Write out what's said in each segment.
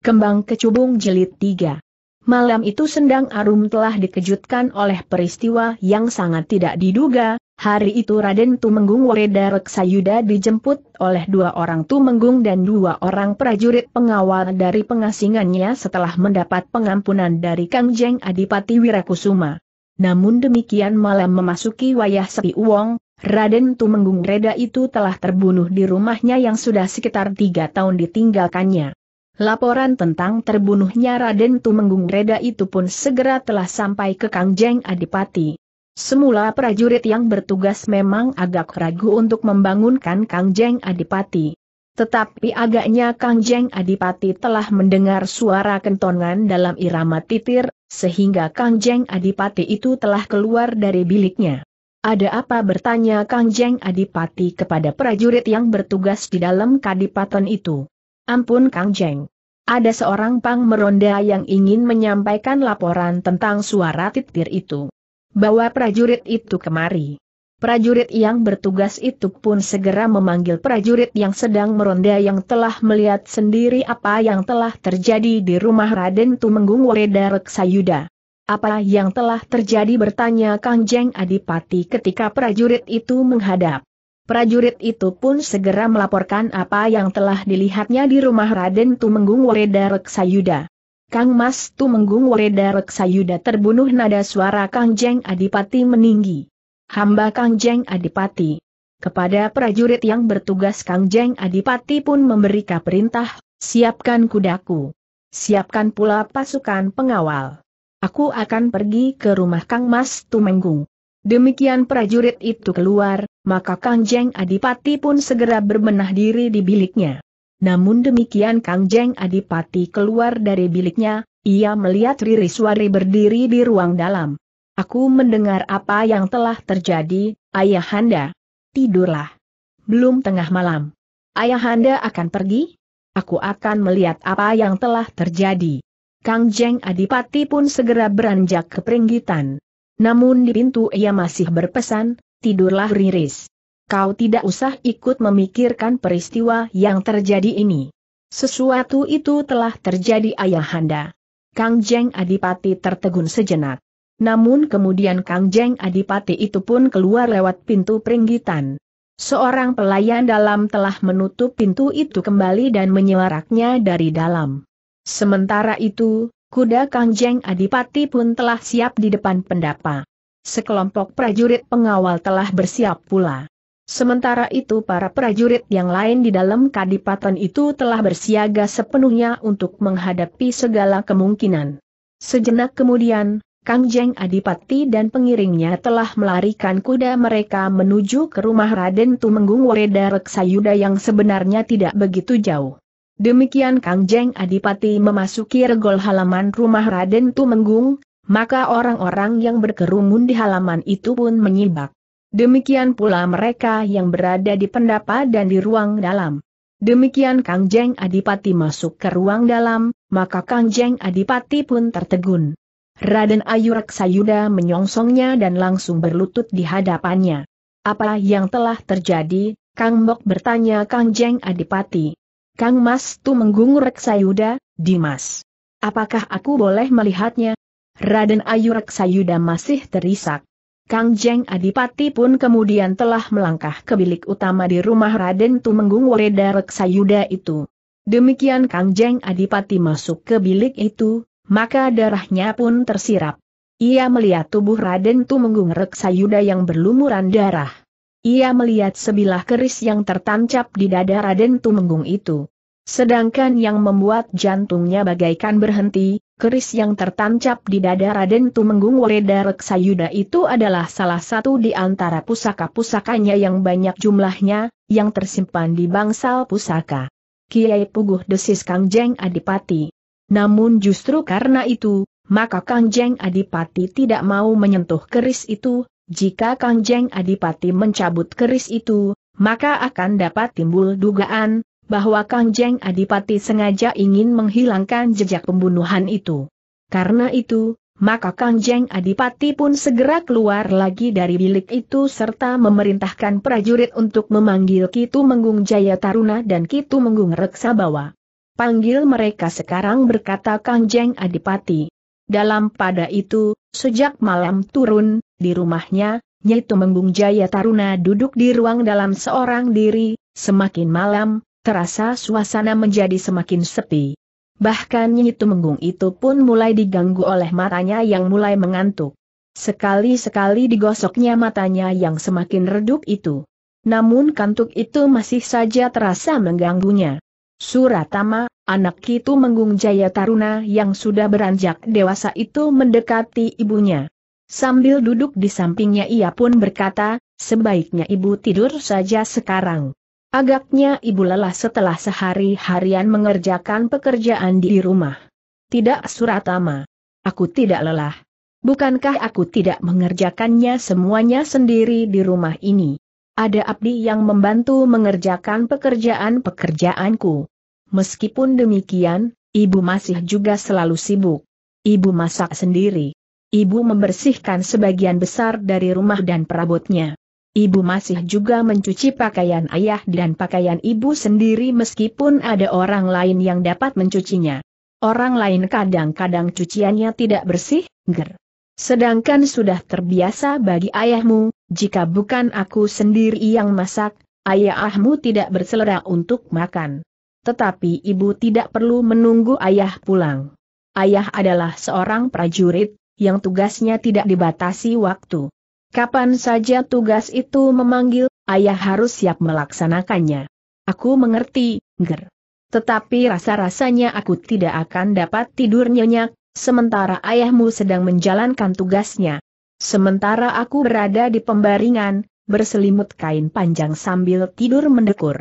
Kembang Kecubung jelit 3 Malam itu Sendang Arum telah dikejutkan oleh peristiwa yang sangat tidak diduga, hari itu Raden Tumenggung Wereda Reksayuda dijemput oleh dua orang Tumenggung dan dua orang prajurit pengawal dari pengasingannya setelah mendapat pengampunan dari Kangjeng Adipati Wirakusuma. Namun demikian malam memasuki wayah sepi uong, Raden Tumenggung Reda itu telah terbunuh di rumahnya yang sudah sekitar tiga tahun ditinggalkannya. Laporan tentang terbunuhnya Raden Tumenggung Reda itu pun segera telah sampai ke Kangjeng Adipati. Semula prajurit yang bertugas memang agak ragu untuk membangunkan Kangjeng Adipati. Tetapi agaknya Kangjeng Adipati telah mendengar suara kentongan dalam irama titir, sehingga Kangjeng Adipati itu telah keluar dari biliknya. Ada apa bertanya Kangjeng Adipati kepada prajurit yang bertugas di dalam kadipaten itu? Ampun Kang Jeng. Ada seorang pang meronda yang ingin menyampaikan laporan tentang suara titir itu. Bawa prajurit itu kemari. Prajurit yang bertugas itu pun segera memanggil prajurit yang sedang meronda yang telah melihat sendiri apa yang telah terjadi di rumah Raden Tumenggung Wereda Reksayuda. Apa yang telah terjadi bertanya Kang Jeng Adipati ketika prajurit itu menghadap. Prajurit itu pun segera melaporkan apa yang telah dilihatnya di rumah Raden Tumenggung Wereda Reksayuda. Kang Mas Tumenggung Wereda Reksayuda terbunuh nada suara Kang Jeng Adipati meninggi. Hamba Kang Jeng Adipati. Kepada prajurit yang bertugas Kang Jeng Adipati pun memberikan perintah, siapkan kudaku. Siapkan pula pasukan pengawal. Aku akan pergi ke rumah Kang Mas Tumenggung. Demikian prajurit itu keluar, maka Kang Jeng Adipati pun segera berbenah diri di biliknya. Namun demikian Kang Jeng Adipati keluar dari biliknya, ia melihat Riri Suwari berdiri di ruang dalam. Aku mendengar apa yang telah terjadi, Ayahanda. Tidurlah. Belum tengah malam. Ayahanda akan pergi? Aku akan melihat apa yang telah terjadi. Kang Jeng Adipati pun segera beranjak ke peringgitan. Namun di pintu ia masih berpesan, tidurlah Riris. Kau tidak usah ikut memikirkan peristiwa yang terjadi ini. Sesuatu itu telah terjadi ayahanda. Kang Jeng Adipati tertegun sejenak. Namun kemudian Kang Jeng Adipati itu pun keluar lewat pintu peringgitan. Seorang pelayan dalam telah menutup pintu itu kembali dan menyuaraknya dari dalam. Sementara itu, Kuda Kangjeng Adipati pun telah siap di depan pendapa. Sekelompok prajurit pengawal telah bersiap pula. Sementara itu para prajurit yang lain di dalam kadipaten itu telah bersiaga sepenuhnya untuk menghadapi segala kemungkinan. Sejenak kemudian, Kangjeng Adipati dan pengiringnya telah melarikan kuda mereka menuju ke rumah Raden Tumenggung Wereda Reksayuda yang sebenarnya tidak begitu jauh. Demikian Kang Jeng Adipati memasuki regol halaman rumah Raden Tumenggung, maka orang-orang yang berkerumun di halaman itu pun menyibak. Demikian pula mereka yang berada di pendapa dan di ruang dalam. Demikian Kang Jeng Adipati masuk ke ruang dalam, maka Kang Jeng Adipati pun tertegun. Raden Ayu Raksayuda menyongsongnya dan langsung berlutut di hadapannya. Apa yang telah terjadi, Kang Mok bertanya Kang Jeng Adipati. Kang Mas Tu Tumenggung Reksayuda, Dimas. Apakah aku boleh melihatnya? Raden Ayu Reksayuda masih terisak. Kang Jeng Adipati pun kemudian telah melangkah ke bilik utama di rumah Raden Tumenggung Reksa Reksayuda itu. Demikian Kang Jeng Adipati masuk ke bilik itu, maka darahnya pun tersirap. Ia melihat tubuh Raden Tumenggung Reksayuda yang berlumuran darah. Ia melihat sebilah keris yang tertancap di dada Raden Tumenggung itu. Sedangkan yang membuat jantungnya bagaikan berhenti, keris yang tertancap di dada Raden Tumenggung Wereda Reksayuda itu adalah salah satu di antara pusaka-pusakanya yang banyak jumlahnya, yang tersimpan di bangsal pusaka. Kiai Puguh desis Kang Jeng Adipati. Namun justru karena itu, maka Kang Jeng Adipati tidak mau menyentuh keris itu, jika Kangjeng Adipati mencabut keris itu, maka akan dapat timbul dugaan bahwa Kangjeng Adipati sengaja ingin menghilangkan jejak pembunuhan itu. Karena itu, maka Kangjeng Adipati pun segera keluar lagi dari bilik itu serta memerintahkan prajurit untuk memanggil Kitu Menggung Jaya Taruna dan Kitu Menggung Reksabawa. Panggil mereka sekarang berkata Kangjeng Adipati. Dalam pada itu, sejak malam turun, di rumahnya, Nyai Tumenggung Jaya Taruna duduk di ruang dalam seorang diri, semakin malam, terasa suasana menjadi semakin sepi. Bahkan Nyai menggung itu pun mulai diganggu oleh matanya yang mulai mengantuk. Sekali-sekali digosoknya matanya yang semakin redup itu. Namun kantuk itu masih saja terasa mengganggunya. Suratama, Anak itu menggung Jaya Taruna yang sudah beranjak dewasa itu mendekati ibunya. Sambil duduk di sampingnya ia pun berkata, sebaiknya ibu tidur saja sekarang. Agaknya ibu lelah setelah sehari-harian mengerjakan pekerjaan di rumah. Tidak Suratama. Aku tidak lelah. Bukankah aku tidak mengerjakannya semuanya sendiri di rumah ini? Ada abdi yang membantu mengerjakan pekerjaan-pekerjaanku. Meskipun demikian, ibu masih juga selalu sibuk. Ibu masak sendiri. Ibu membersihkan sebagian besar dari rumah dan perabotnya. Ibu masih juga mencuci pakaian ayah dan pakaian ibu sendiri meskipun ada orang lain yang dapat mencucinya. Orang lain kadang-kadang cuciannya tidak bersih, ger. Sedangkan sudah terbiasa bagi ayahmu, jika bukan aku sendiri yang masak, ayahmu tidak berselera untuk makan tetapi ibu tidak perlu menunggu ayah pulang. Ayah adalah seorang prajurit, yang tugasnya tidak dibatasi waktu. Kapan saja tugas itu memanggil, ayah harus siap melaksanakannya. Aku mengerti, Ger. Tetapi rasa-rasanya aku tidak akan dapat tidur nyenyak, sementara ayahmu sedang menjalankan tugasnya. Sementara aku berada di pembaringan, berselimut kain panjang sambil tidur mendekur.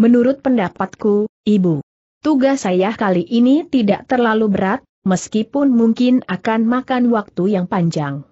Menurut pendapatku, Ibu, tugas saya kali ini tidak terlalu berat, meskipun mungkin akan makan waktu yang panjang.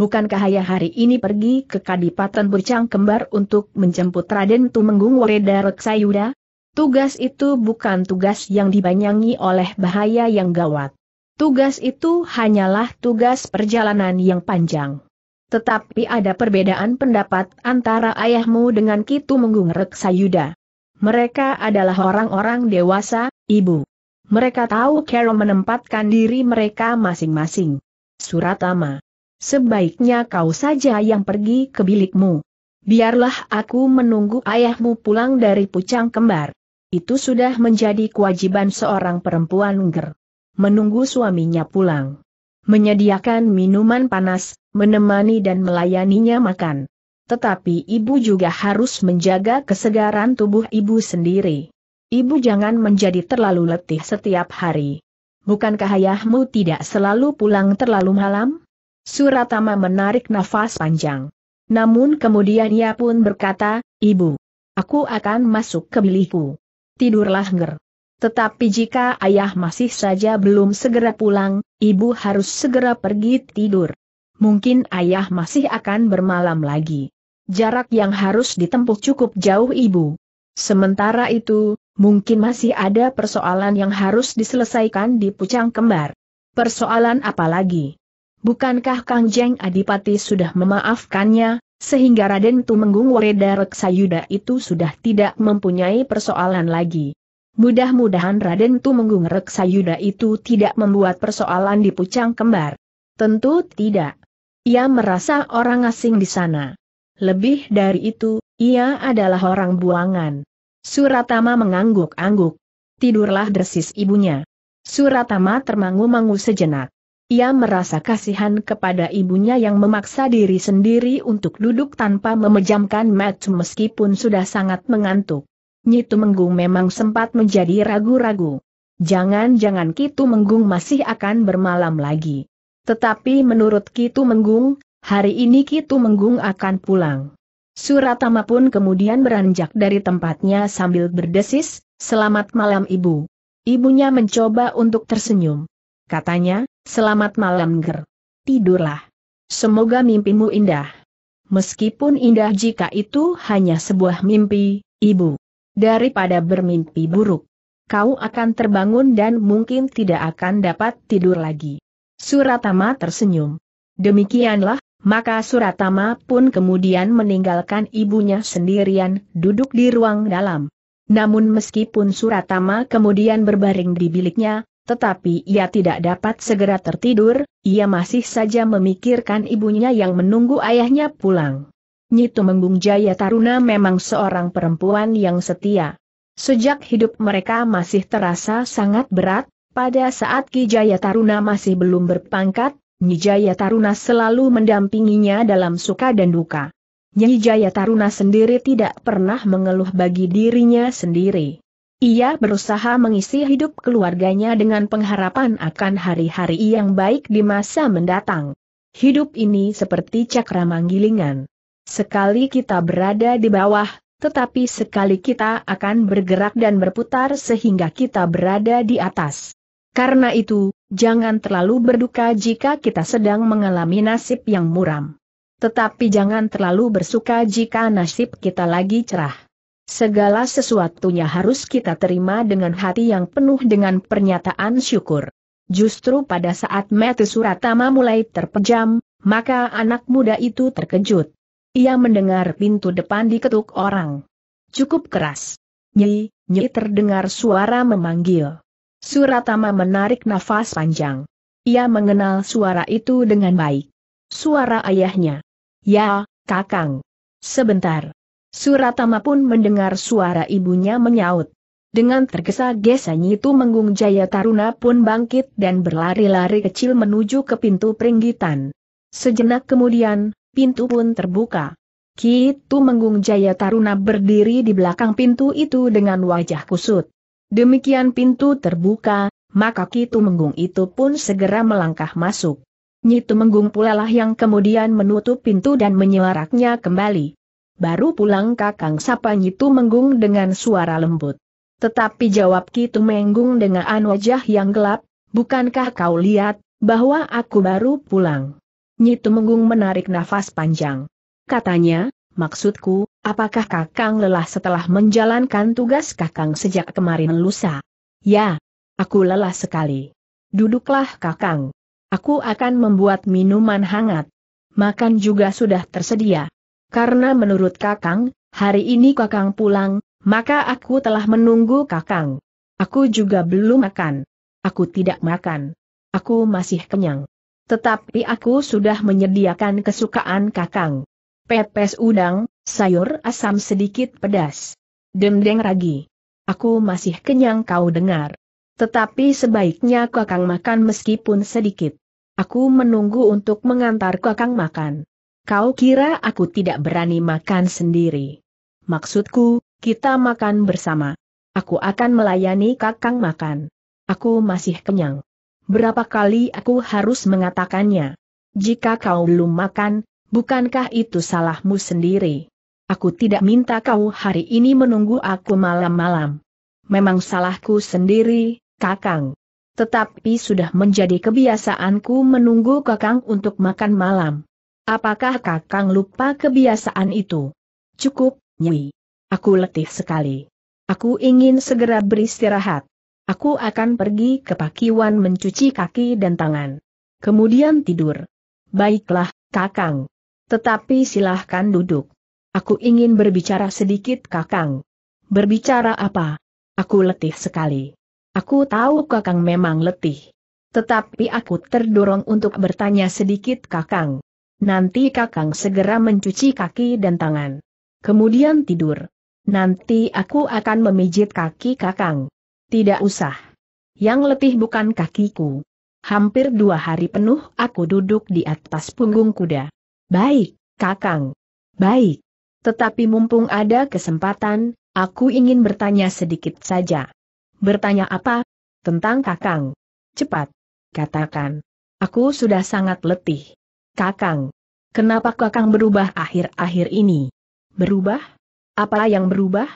Bukankah Ayah hari ini pergi ke Kadipaten Bercang Kembar untuk menjemput Raden Tumenggung Wereda Reksayuda? Tugas itu bukan tugas yang dibanyangi oleh bahaya yang gawat. Tugas itu hanyalah tugas perjalanan yang panjang. Tetapi ada perbedaan pendapat antara ayahmu dengan Kitu Menggung Reksayuda. Mereka adalah orang-orang dewasa, ibu. Mereka tahu Carol menempatkan diri mereka masing-masing. Surat Suratama. Sebaiknya kau saja yang pergi ke bilikmu. Biarlah aku menunggu ayahmu pulang dari pucang kembar. Itu sudah menjadi kewajiban seorang perempuan ger. Menunggu suaminya pulang. Menyediakan minuman panas, menemani dan melayaninya makan tetapi ibu juga harus menjaga kesegaran tubuh ibu sendiri. Ibu jangan menjadi terlalu letih setiap hari. Bukankah ayahmu tidak selalu pulang terlalu malam? Suratama menarik nafas panjang. Namun kemudian ia pun berkata, Ibu, aku akan masuk ke bilikku. Tidurlah nger. Tetapi jika ayah masih saja belum segera pulang, ibu harus segera pergi tidur. Mungkin ayah masih akan bermalam lagi jarak yang harus ditempuh cukup jauh ibu. Sementara itu, mungkin masih ada persoalan yang harus diselesaikan di Pucang Kembar. Persoalan apa lagi? Bukankah Kang Jeng Adipati sudah memaafkannya, sehingga Raden Tumenggung Wereda Reksayuda itu sudah tidak mempunyai persoalan lagi? Mudah-mudahan Raden Tumenggung Reksayuda itu tidak membuat persoalan di Pucang Kembar. Tentu tidak. Ia merasa orang asing di sana. Lebih dari itu, ia adalah orang buangan. Suratama mengangguk-angguk. Tidurlah desis ibunya. Suratama termangu-mangu sejenak. Ia merasa kasihan kepada ibunya yang memaksa diri sendiri untuk duduk tanpa memejamkan mata meskipun sudah sangat mengantuk. Nyitu Menggung memang sempat menjadi ragu-ragu. Jangan-jangan Kitu Menggung masih akan bermalam lagi. Tetapi menurut Kitu Menggung, Hari ini Kitu Menggung akan pulang. Suratama pun kemudian beranjak dari tempatnya sambil berdesis, selamat malam ibu. Ibunya mencoba untuk tersenyum. Katanya, selamat malam ger. Tidurlah. Semoga mimpimu indah. Meskipun indah jika itu hanya sebuah mimpi, ibu. Daripada bermimpi buruk. Kau akan terbangun dan mungkin tidak akan dapat tidur lagi. Suratama tersenyum. Demikianlah maka Suratama pun kemudian meninggalkan ibunya sendirian, duduk di ruang dalam. Namun meskipun Suratama kemudian berbaring di biliknya, tetapi ia tidak dapat segera tertidur, ia masih saja memikirkan ibunya yang menunggu ayahnya pulang. Nyitu Menggung Jaya Taruna memang seorang perempuan yang setia. Sejak hidup mereka masih terasa sangat berat, pada saat Ki Jaya Taruna masih belum berpangkat, Jaya Taruna selalu mendampinginya dalam suka dan duka. Jaya Taruna sendiri tidak pernah mengeluh bagi dirinya sendiri. Ia berusaha mengisi hidup keluarganya dengan pengharapan akan hari-hari yang baik di masa mendatang. Hidup ini seperti cakra manggilingan. Sekali kita berada di bawah, tetapi sekali kita akan bergerak dan berputar sehingga kita berada di atas. Karena itu, Jangan terlalu berduka jika kita sedang mengalami nasib yang muram. Tetapi jangan terlalu bersuka jika nasib kita lagi cerah. Segala sesuatunya harus kita terima dengan hati yang penuh dengan pernyataan syukur. Justru pada saat surat Suratama mulai terpejam, maka anak muda itu terkejut. Ia mendengar pintu depan diketuk orang. Cukup keras. Nyi, Nyi terdengar suara memanggil. Suratama menarik nafas panjang. Ia mengenal suara itu dengan baik. Suara ayahnya. Ya, kakang. Sebentar. Suratama pun mendengar suara ibunya menyaut. Dengan tergesa-gesa Nyitu Menggung Jaya Taruna pun bangkit dan berlari-lari kecil menuju ke pintu peringgitan. Sejenak kemudian, pintu pun terbuka. Kitu Menggung Jaya Taruna berdiri di belakang pintu itu dengan wajah kusut. Demikian pintu terbuka, maka Kitu Menggung itu pun segera melangkah masuk. Nyitu Menggung pula lah yang kemudian menutup pintu dan menyelaraknya kembali. Baru pulang kakang sapa Nyitu Menggung dengan suara lembut. Tetapi jawab Kitu Menggung dengan anu wajah yang gelap, bukankah kau lihat, bahwa aku baru pulang? Nyitu Menggung menarik nafas panjang. Katanya, maksudku, Apakah Kakang lelah setelah menjalankan tugas Kakang sejak kemarin lusa? Ya, aku lelah sekali. Duduklah Kakang. Aku akan membuat minuman hangat. Makan juga sudah tersedia. Karena menurut Kakang, hari ini Kakang pulang, maka aku telah menunggu Kakang. Aku juga belum makan. Aku tidak makan. Aku masih kenyang. Tetapi aku sudah menyediakan kesukaan Kakang pepes udang, sayur asam sedikit pedas. Dendeng ragi. Aku masih kenyang kau dengar. Tetapi sebaiknya kakang makan meskipun sedikit. Aku menunggu untuk mengantar kakang makan. Kau kira aku tidak berani makan sendiri. Maksudku, kita makan bersama. Aku akan melayani kakang makan. Aku masih kenyang. Berapa kali aku harus mengatakannya? Jika kau belum makan, Bukankah itu salahmu sendiri? Aku tidak minta kau hari ini menunggu aku malam-malam. Memang salahku sendiri, Kakang. Tetapi sudah menjadi kebiasaanku menunggu Kakang untuk makan malam. Apakah Kakang lupa kebiasaan itu? Cukup, Nyi. Aku letih sekali. Aku ingin segera beristirahat. Aku akan pergi ke pakiwan mencuci kaki dan tangan. Kemudian tidur. Baiklah, Kakang. Tetapi silahkan duduk. Aku ingin berbicara sedikit kakang. Berbicara apa? Aku letih sekali. Aku tahu kakang memang letih. Tetapi aku terdorong untuk bertanya sedikit kakang. Nanti kakang segera mencuci kaki dan tangan. Kemudian tidur. Nanti aku akan memijit kaki kakang. Tidak usah. Yang letih bukan kakiku. Hampir dua hari penuh aku duduk di atas punggung kuda. Baik, Kakang. Baik. Tetapi mumpung ada kesempatan, aku ingin bertanya sedikit saja. Bertanya apa? Tentang Kakang. Cepat. Katakan. Aku sudah sangat letih. Kakang. Kenapa Kakang berubah akhir-akhir ini? Berubah? Apa yang berubah?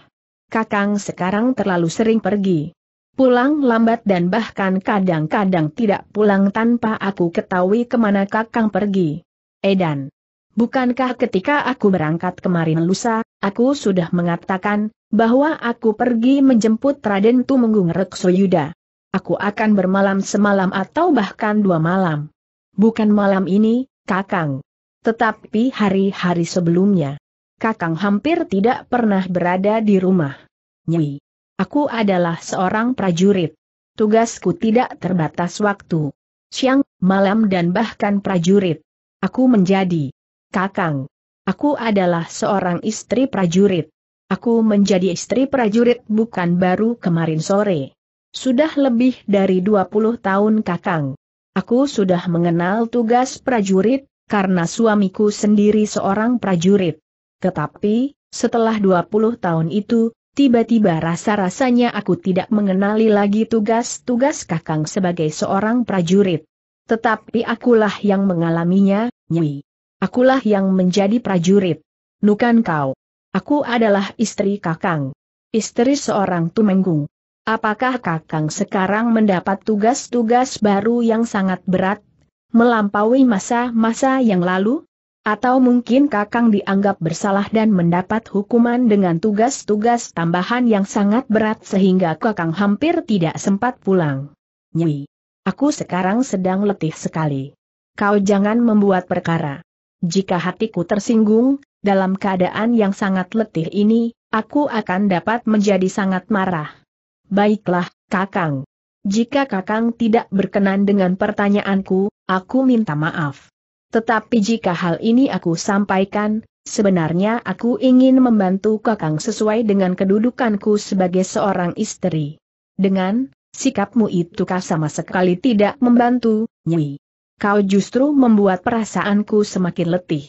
Kakang sekarang terlalu sering pergi. Pulang lambat dan bahkan kadang-kadang tidak pulang tanpa aku ketahui kemana kakang pergi. Edan, Bukankah ketika aku berangkat kemarin lusa, aku sudah mengatakan, bahwa aku pergi menjemput Raden Tumenggung Reksoyuda. Aku akan bermalam semalam atau bahkan dua malam. Bukan malam ini, Kakang. Tetapi hari-hari sebelumnya. Kakang hampir tidak pernah berada di rumah. Nyi, Aku adalah seorang prajurit. Tugasku tidak terbatas waktu. Siang, malam dan bahkan prajurit. Aku menjadi Kakang, aku adalah seorang istri prajurit. Aku menjadi istri prajurit bukan baru kemarin sore. Sudah lebih dari 20 tahun kakang. Aku sudah mengenal tugas prajurit, karena suamiku sendiri seorang prajurit. Tetapi, setelah 20 tahun itu, tiba-tiba rasa-rasanya aku tidak mengenali lagi tugas-tugas kakang sebagai seorang prajurit. Tetapi akulah yang mengalaminya, Nyi. Akulah yang menjadi prajurit. Nukan kau. Aku adalah istri kakang. Istri seorang tumenggung. Apakah kakang sekarang mendapat tugas-tugas baru yang sangat berat? Melampaui masa-masa yang lalu? Atau mungkin Kakang dianggap bersalah dan mendapat hukuman dengan tugas-tugas tambahan yang sangat berat sehingga Kakang hampir tidak sempat pulang. Nyi, aku sekarang sedang letih sekali. Kau jangan membuat perkara. Jika hatiku tersinggung, dalam keadaan yang sangat letih ini, aku akan dapat menjadi sangat marah. Baiklah, Kakang. Jika Kakang tidak berkenan dengan pertanyaanku, aku minta maaf. Tetapi jika hal ini aku sampaikan, sebenarnya aku ingin membantu Kakang sesuai dengan kedudukanku sebagai seorang istri. Dengan sikapmu itu kah sama sekali tidak membantu, Nyi kau justru membuat perasaanku semakin letih.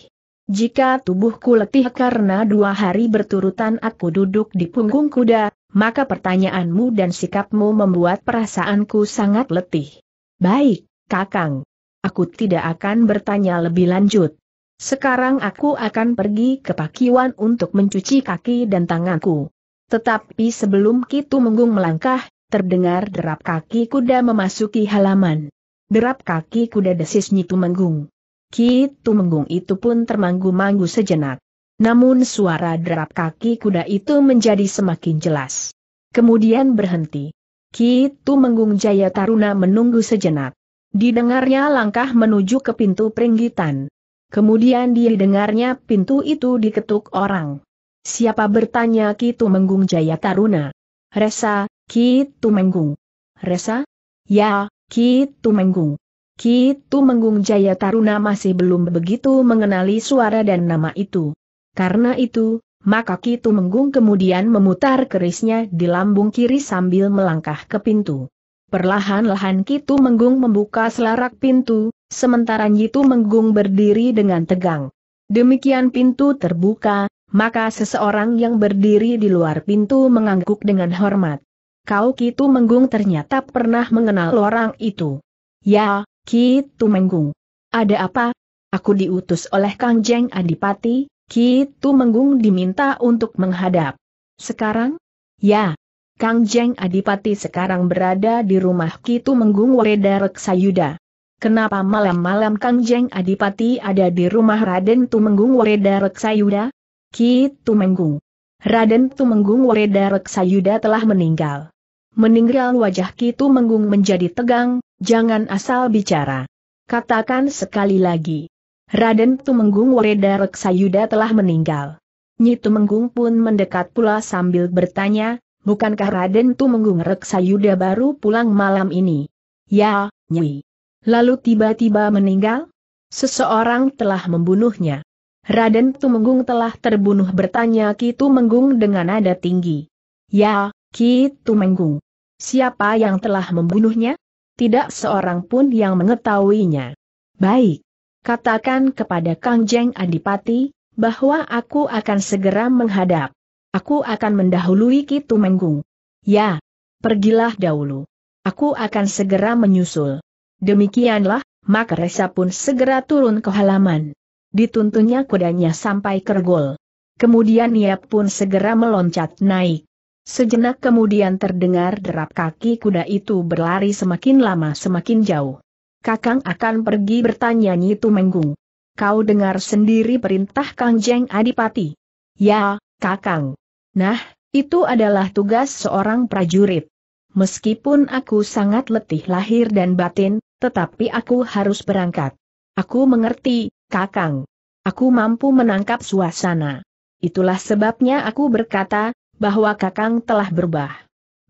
Jika tubuhku letih karena dua hari berturutan aku duduk di punggung kuda, maka pertanyaanmu dan sikapmu membuat perasaanku sangat letih. Baik, Kakang. Aku tidak akan bertanya lebih lanjut. Sekarang aku akan pergi ke pakiwan untuk mencuci kaki dan tanganku. Tetapi sebelum Kitu Menggung melangkah, terdengar derap kaki kuda memasuki halaman derap kaki kuda desis Nyi menggung. Ki menggung itu pun termanggu-manggu sejenak. Namun suara derap kaki kuda itu menjadi semakin jelas. Kemudian berhenti. Ki menggung Jaya Taruna menunggu sejenak. Didengarnya langkah menuju ke pintu peringgitan. Kemudian didengarnya pintu itu diketuk orang. Siapa bertanya Ki menggung Jaya Taruna? Resa, Ki menggung. Resa? Ya, Ki Tumenggung. Ki Tumenggung Jaya Taruna masih belum begitu mengenali suara dan nama itu. Karena itu, maka Ki Tumenggung kemudian memutar kerisnya di lambung kiri sambil melangkah ke pintu. Perlahan-lahan Ki Tumenggung membuka selarak pintu, sementara Nyi Tumenggung berdiri dengan tegang. Demikian pintu terbuka, maka seseorang yang berdiri di luar pintu mengangguk dengan hormat kau Kitu Menggung ternyata pernah mengenal orang itu. Ya, Kitu Menggung. Ada apa? Aku diutus oleh Kang Jeng Adipati, Kitu Menggung diminta untuk menghadap. Sekarang? Ya. Kang Jeng Adipati sekarang berada di rumah Kitu Menggung Wereda Reksayuda. Kenapa malam-malam Kang Jeng Adipati ada di rumah Raden Tumenggung Wereda Reksayuda? Ki Menggung. Raden Tumenggung Wereda Reksayuda telah meninggal. Meninggal wajah Kitu Menggung menjadi tegang, jangan asal bicara. Katakan sekali lagi. Raden Tumenggung Wereda Reksayuda telah meninggal. Nyi Tumenggung pun mendekat pula sambil bertanya, bukankah Raden Tumenggung Reksayuda baru pulang malam ini? Ya, Nyi. Lalu tiba-tiba meninggal? Seseorang telah membunuhnya. Raden Tumenggung telah terbunuh bertanya Ki Tumenggung dengan nada tinggi. Ya, Ki Tumenggung. Siapa yang telah membunuhnya? Tidak seorang pun yang mengetahuinya. Baik. Katakan kepada Kang Jeng Adipati, bahwa aku akan segera menghadap. Aku akan mendahului Kitu Menggung. Ya. Pergilah dahulu. Aku akan segera menyusul. Demikianlah, maka Resa pun segera turun ke halaman. Dituntunnya kudanya sampai kergol. Kemudian ia pun segera meloncat naik. Sejenak kemudian terdengar derap kaki kuda itu berlari semakin lama semakin jauh. Kakang akan pergi bertanya Nyitu Menggung. Kau dengar sendiri perintah Kang Jeng Adipati. Ya, Kakang. Nah, itu adalah tugas seorang prajurit. Meskipun aku sangat letih lahir dan batin, tetapi aku harus berangkat. Aku mengerti, Kakang. Aku mampu menangkap suasana. Itulah sebabnya aku berkata, bahwa Kakang telah berubah.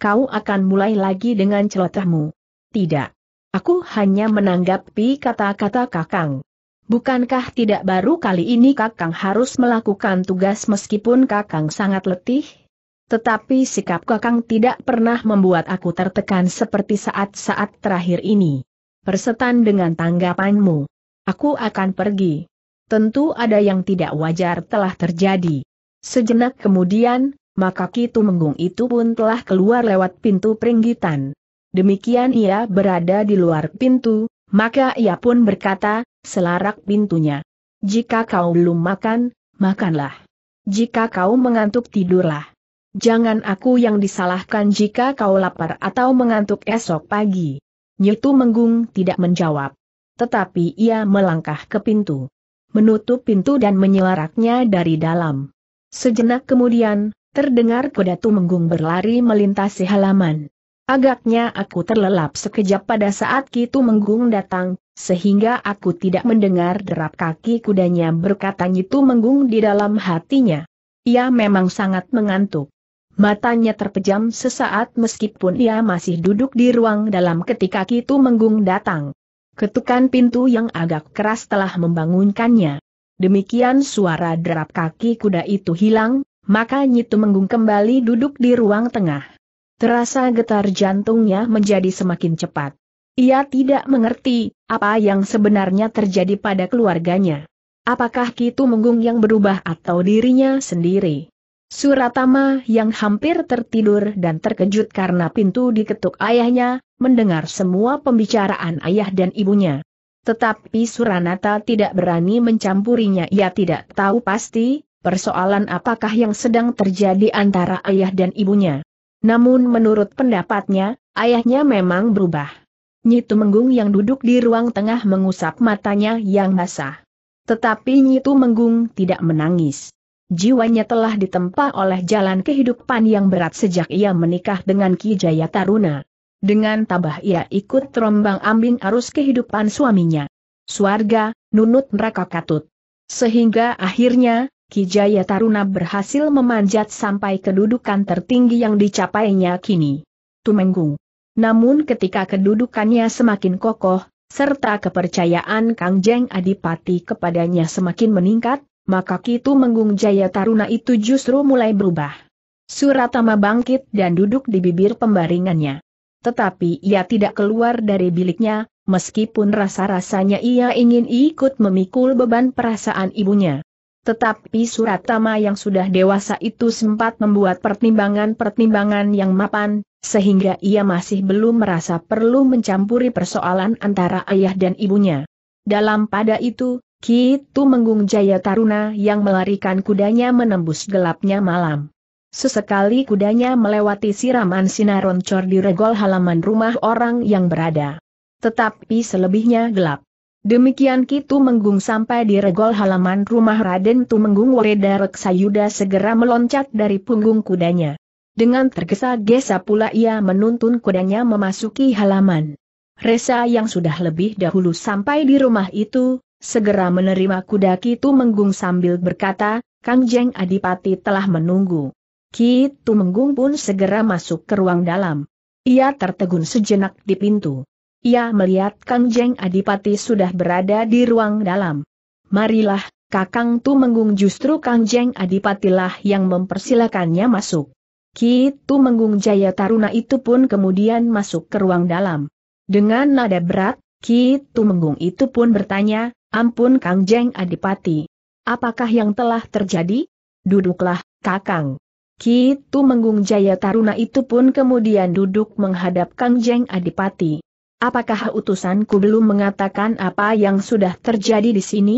Kau akan mulai lagi dengan celotehmu. Tidak. Aku hanya menanggapi kata-kata Kakang. Bukankah tidak baru kali ini Kakang harus melakukan tugas meskipun Kakang sangat letih? Tetapi sikap Kakang tidak pernah membuat aku tertekan seperti saat-saat terakhir ini. Persetan dengan tanggapanmu. Aku akan pergi. Tentu ada yang tidak wajar telah terjadi. Sejenak kemudian, maka Kitu Menggung itu pun telah keluar lewat pintu peringgitan. Demikian ia berada di luar pintu, maka ia pun berkata, selarak pintunya. Jika kau belum makan, makanlah. Jika kau mengantuk tidurlah. Jangan aku yang disalahkan jika kau lapar atau mengantuk esok pagi. Nyutu Menggung tidak menjawab. Tetapi ia melangkah ke pintu. Menutup pintu dan menyelaraknya dari dalam. Sejenak kemudian, Terdengar kuda tumenggung berlari melintasi halaman. Agaknya aku terlelap sekejap pada saat Ki menggung datang, sehingga aku tidak mendengar derap kaki kudanya berkata Nyi menggung di dalam hatinya. Ia memang sangat mengantuk. Matanya terpejam sesaat meskipun ia masih duduk di ruang dalam ketika Ki menggung datang. Ketukan pintu yang agak keras telah membangunkannya. Demikian suara derap kaki kuda itu hilang, maka Nyitu Menggung kembali duduk di ruang tengah. Terasa getar jantungnya menjadi semakin cepat. Ia tidak mengerti apa yang sebenarnya terjadi pada keluarganya. Apakah Kitu Menggung yang berubah atau dirinya sendiri? Suratama yang hampir tertidur dan terkejut karena pintu diketuk ayahnya, mendengar semua pembicaraan ayah dan ibunya. Tetapi Suranata tidak berani mencampurinya ia tidak tahu pasti, persoalan apakah yang sedang terjadi antara ayah dan ibunya. Namun menurut pendapatnya, ayahnya memang berubah. Nyi Tumenggung yang duduk di ruang tengah mengusap matanya yang basah. Tetapi Nyi Tumenggung tidak menangis. Jiwanya telah ditempa oleh jalan kehidupan yang berat sejak ia menikah dengan Ki Jaya Taruna. Dengan tabah ia ikut terombang ambing arus kehidupan suaminya. Suarga, nunut neraka katut. Sehingga akhirnya, Kijaya Taruna berhasil memanjat sampai kedudukan tertinggi yang dicapainya kini. Tumenggung. Namun ketika kedudukannya semakin kokoh, serta kepercayaan Kang Jeng Adipati kepadanya semakin meningkat, maka Kitu Menggung Jaya Taruna itu justru mulai berubah. Suratama bangkit dan duduk di bibir pembaringannya. Tetapi ia tidak keluar dari biliknya, meskipun rasa-rasanya ia ingin ikut memikul beban perasaan ibunya. Tetapi surat tama yang sudah dewasa itu sempat membuat pertimbangan-pertimbangan yang mapan, sehingga ia masih belum merasa perlu mencampuri persoalan antara ayah dan ibunya. Dalam pada itu, Ki itu Menggung Jaya Taruna yang melarikan kudanya menembus gelapnya malam. Sesekali kudanya melewati siraman sinar roncor di regol halaman rumah orang yang berada. Tetapi selebihnya gelap. Demikian Kitu Menggung sampai di regol halaman rumah Raden Tumenggung Wereda Reksayuda segera meloncat dari punggung kudanya. Dengan tergesa-gesa pula ia menuntun kudanya memasuki halaman. Resa yang sudah lebih dahulu sampai di rumah itu, segera menerima kuda Kitu Menggung sambil berkata, Kang Jeng Adipati telah menunggu. Kitu Menggung pun segera masuk ke ruang dalam. Ia tertegun sejenak di pintu. Ia melihat Kang Jeng Adipati sudah berada di ruang dalam. Marilah, Kakang Tu Menggung justru Kang Jeng Adipatilah yang mempersilakannya masuk. Ki Menggung Jaya Taruna itu pun kemudian masuk ke ruang dalam. Dengan nada berat, Ki Menggung itu pun bertanya, ampun Kang Jeng Adipati. Apakah yang telah terjadi? Duduklah, Kakang. Ki Menggung Jaya Taruna itu pun kemudian duduk menghadap Kang Jeng Adipati. Apakah utusanku belum mengatakan apa yang sudah terjadi di sini?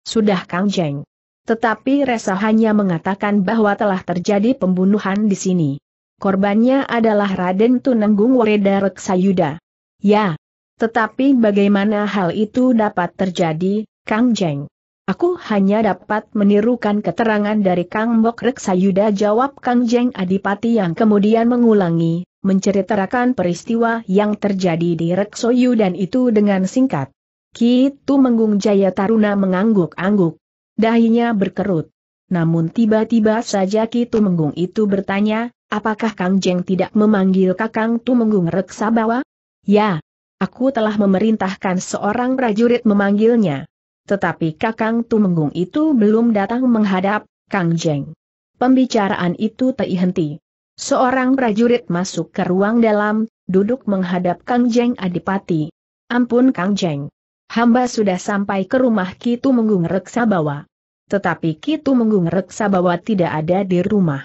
Sudah Kang Jeng. Tetapi Resa hanya mengatakan bahwa telah terjadi pembunuhan di sini. Korbannya adalah Raden Tunenggung Wereda Reksayuda. Ya. Tetapi bagaimana hal itu dapat terjadi, Kang Jeng? Aku hanya dapat menirukan keterangan dari Kang Bok Reksayuda jawab Kang Jeng Adipati yang kemudian mengulangi, menceritakan peristiwa yang terjadi di Reksoyu dan itu dengan singkat. Kitu Menggung Jaya Taruna mengangguk-angguk. Dahinya berkerut. Namun tiba-tiba saja Kitu Menggung itu bertanya, apakah Kang Jeng tidak memanggil Kakang Tumenggung Reksabawa? Ya, aku telah memerintahkan seorang prajurit memanggilnya. Tetapi Kakang Tumenggung itu belum datang menghadap, Kang Jeng. Pembicaraan itu tak henti. Seorang prajurit masuk ke ruang dalam, duduk menghadap Kang Jeng Adipati. Ampun Kang Jeng. Hamba sudah sampai ke rumah Kitu Menggung Reksa Bawa. Tetapi Kitu Menggung Reksa Bawa tidak ada di rumah.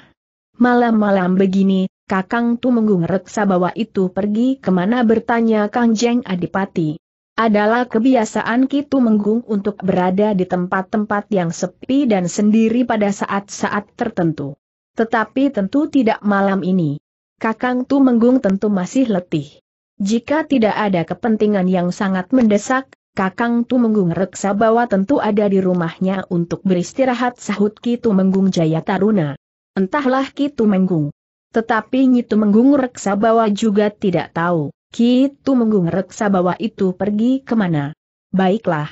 Malam-malam begini, Kakang Menggung Reksa Bawa itu pergi kemana bertanya Kang Jeng Adipati. Adalah kebiasaan Kitu Menggung untuk berada di tempat-tempat yang sepi dan sendiri pada saat-saat tertentu. Tetapi tentu tidak malam ini. Kakang tu menggung tentu masih letih. Jika tidak ada kepentingan yang sangat mendesak, Kakang tu menggung reksa bahwa tentu ada di rumahnya untuk beristirahat sahut Ki menggung Jaya Taruna. Entahlah Ki Tu menggung. Tetapi Nyi Tu menggung reksa bahwa juga tidak tahu, Ki menggung reksa bahwa itu pergi kemana. Baiklah.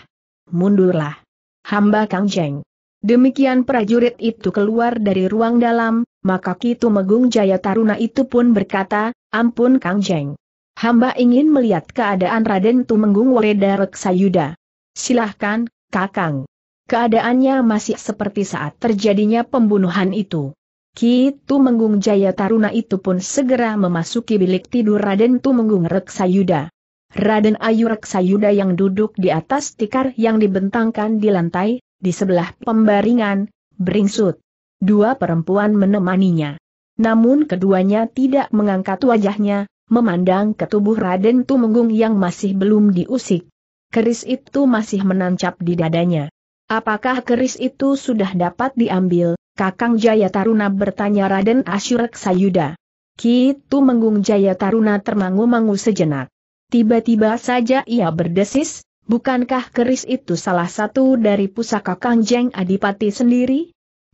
Mundurlah. Hamba Kang Jeng. Demikian prajurit itu keluar dari ruang dalam, maka Kitu Megung Jaya Taruna itu pun berkata, Ampun Kang Jeng. Hamba ingin melihat keadaan Raden Tumenggung Wereda Reksayuda. Silahkan, Kakang. Keadaannya masih seperti saat terjadinya pembunuhan itu. Kitu Menggung Jaya Taruna itu pun segera memasuki bilik tidur Raden Tumenggung Reksayuda. Raden Ayu Reksayuda yang duduk di atas tikar yang dibentangkan di lantai, di sebelah pembaringan, beringsut. Dua perempuan menemaninya. Namun keduanya tidak mengangkat wajahnya, memandang ke tubuh Raden Tumenggung yang masih belum diusik. Keris itu masih menancap di dadanya. Apakah keris itu sudah dapat diambil? Kakang Jaya Taruna bertanya Raden Asyurek Sayuda. Ki Tumenggung Jaya Taruna termangu-mangu sejenak. Tiba-tiba saja ia berdesis, Bukankah keris itu salah satu dari pusaka Kangjeng Adipati sendiri?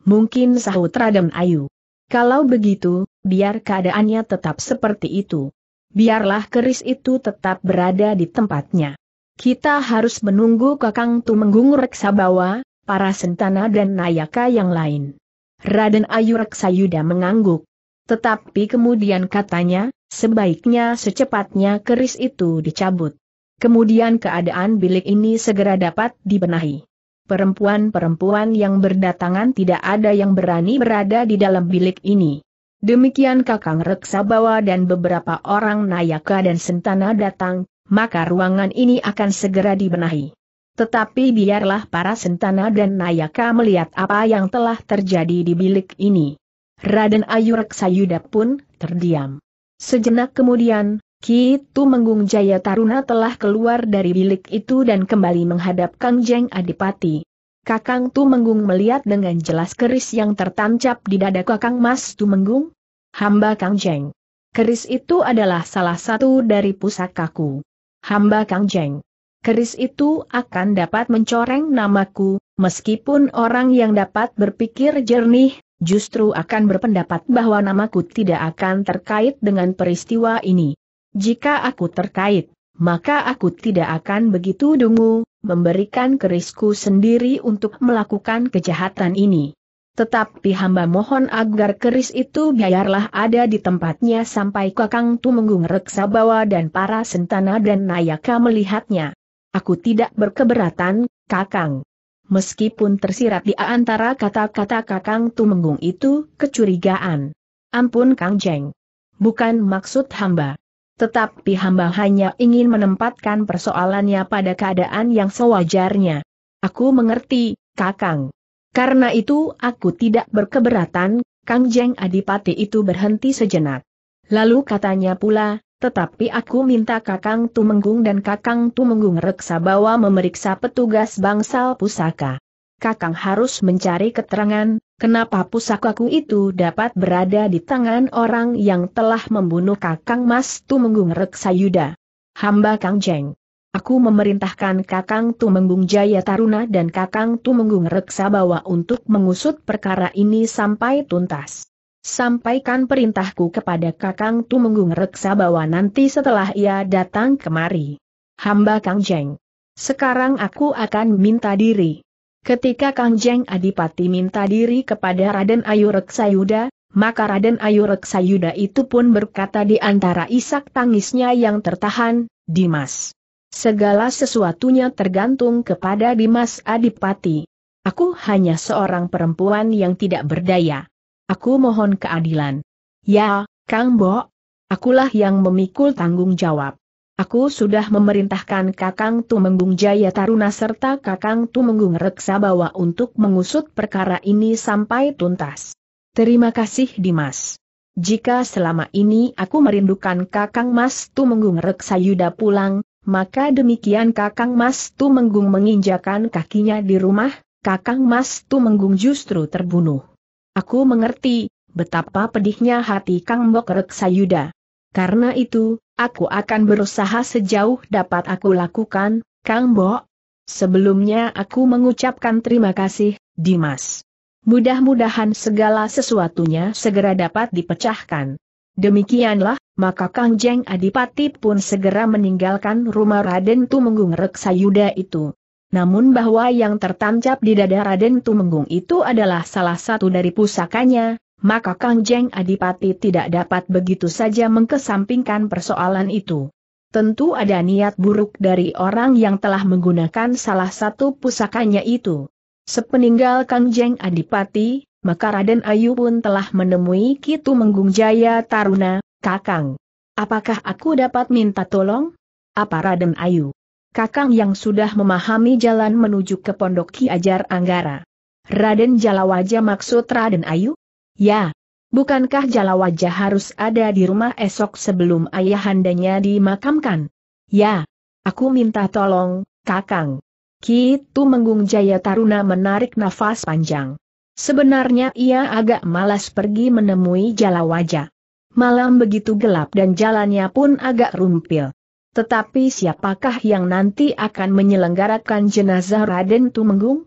Mungkin sahut Raden Ayu. Kalau begitu, biar keadaannya tetap seperti itu. Biarlah keris itu tetap berada di tempatnya. Kita harus menunggu Kakang Tumenggung Reksabawa, para sentana dan nayaka yang lain. Raden Ayu Reksayuda mengangguk. Tetapi kemudian katanya, sebaiknya secepatnya keris itu dicabut. Kemudian keadaan bilik ini segera dapat dibenahi. Perempuan-perempuan yang berdatangan tidak ada yang berani berada di dalam bilik ini. Demikian Kakang Reksabawa dan beberapa orang Nayaka dan Sentana datang, maka ruangan ini akan segera dibenahi. Tetapi biarlah para sentana dan nayaka melihat apa yang telah terjadi di bilik ini. Raden Ayu Reksayuda pun terdiam. Sejenak kemudian, Ki Menggung Jaya Taruna telah keluar dari bilik itu dan kembali menghadap Kang Jeng Adipati. Kakang Tu Menggung melihat dengan jelas keris yang tertancap di dada Kakang Mas Tumenggung. Hamba Kang Jeng. Keris itu adalah salah satu dari pusakaku. Hamba Kang Jeng. Keris itu akan dapat mencoreng namaku, meskipun orang yang dapat berpikir jernih, justru akan berpendapat bahwa namaku tidak akan terkait dengan peristiwa ini. Jika aku terkait, maka aku tidak akan begitu dungu, memberikan kerisku sendiri untuk melakukan kejahatan ini. Tetapi hamba mohon agar keris itu biarlah ada di tempatnya sampai Kakang Tumenggung bawa dan para sentana dan nayaka melihatnya. Aku tidak berkeberatan, Kakang. Meskipun tersirat di antara kata-kata Kakang Tumenggung itu, kecurigaan. Ampun Kang Jeng. Bukan maksud hamba. Tetapi hamba hanya ingin menempatkan persoalannya pada keadaan yang sewajarnya. Aku mengerti, Kakang. Karena itu aku tidak berkeberatan, Kang Jeng Adipati itu berhenti sejenak. Lalu katanya pula, tetapi aku minta Kakang Tumenggung dan Kakang Tumenggung Reksa bawa memeriksa petugas bangsal pusaka. Kakang harus mencari keterangan, kenapa pusakaku itu dapat berada di tangan orang yang telah membunuh Kakang Mas Tumenggung Reksayuda. Hamba Kang Jeng. Aku memerintahkan Kakang Tumenggung Jaya Taruna dan Kakang Tumenggung Reksa Bawa untuk mengusut perkara ini sampai tuntas. Sampaikan perintahku kepada Kakang Tumenggung Reksa Bawa nanti setelah ia datang kemari. Hamba Kang Jeng. Sekarang aku akan minta diri. Ketika Kangjeng Adipati minta diri kepada Raden Ayu Reksayuda, maka Raden Ayu Reksayuda itu pun berkata di antara isak tangisnya yang tertahan, Dimas. Segala sesuatunya tergantung kepada Dimas Adipati. Aku hanya seorang perempuan yang tidak berdaya. Aku mohon keadilan. Ya, Kang Bo, akulah yang memikul tanggung jawab. Aku sudah memerintahkan Kakang Tumenggung Jaya Taruna serta Kakang Tumenggung Reksa bahwa untuk mengusut perkara ini sampai tuntas. Terima kasih Dimas. Jika selama ini aku merindukan Kakang Mas Tumenggung Reksa Yuda pulang, maka demikian Kakang Mas Tumenggung menginjakan kakinya di rumah, Kakang Mas Tumenggung justru terbunuh. Aku mengerti, betapa pedihnya hati Kang Mbok Reksa Yuda. Karena itu, aku akan berusaha sejauh dapat aku lakukan, Kang Bo. Sebelumnya aku mengucapkan terima kasih, Dimas. Mudah-mudahan segala sesuatunya segera dapat dipecahkan. Demikianlah, maka Kang Jeng Adipati pun segera meninggalkan rumah Raden Tumenggung Reksayuda itu. Namun bahwa yang tertancap di dada Raden Tumenggung itu adalah salah satu dari pusakanya, maka Kang Jeng Adipati tidak dapat begitu saja mengkesampingkan persoalan itu. Tentu ada niat buruk dari orang yang telah menggunakan salah satu pusakanya itu. Sepeninggal Kang Jeng Adipati, maka Raden Ayu pun telah menemui Kitu Menggung Jaya Taruna, Kakang. Apakah aku dapat minta tolong? Apa Raden Ayu? Kakang yang sudah memahami jalan menuju ke Pondok Ki Ajar Anggara. Raden Jalawaja maksud Raden Ayu? Ya, bukankah jala wajah harus ada di rumah esok sebelum ayahandanya dimakamkan? Ya, aku minta tolong, Kakang. Kitu Menggung Jaya Taruna menarik nafas panjang. Sebenarnya ia agak malas pergi menemui jala wajah. Malam begitu gelap dan jalannya pun agak rumpil. Tetapi siapakah yang nanti akan menyelenggarakan jenazah Raden Tumenggung?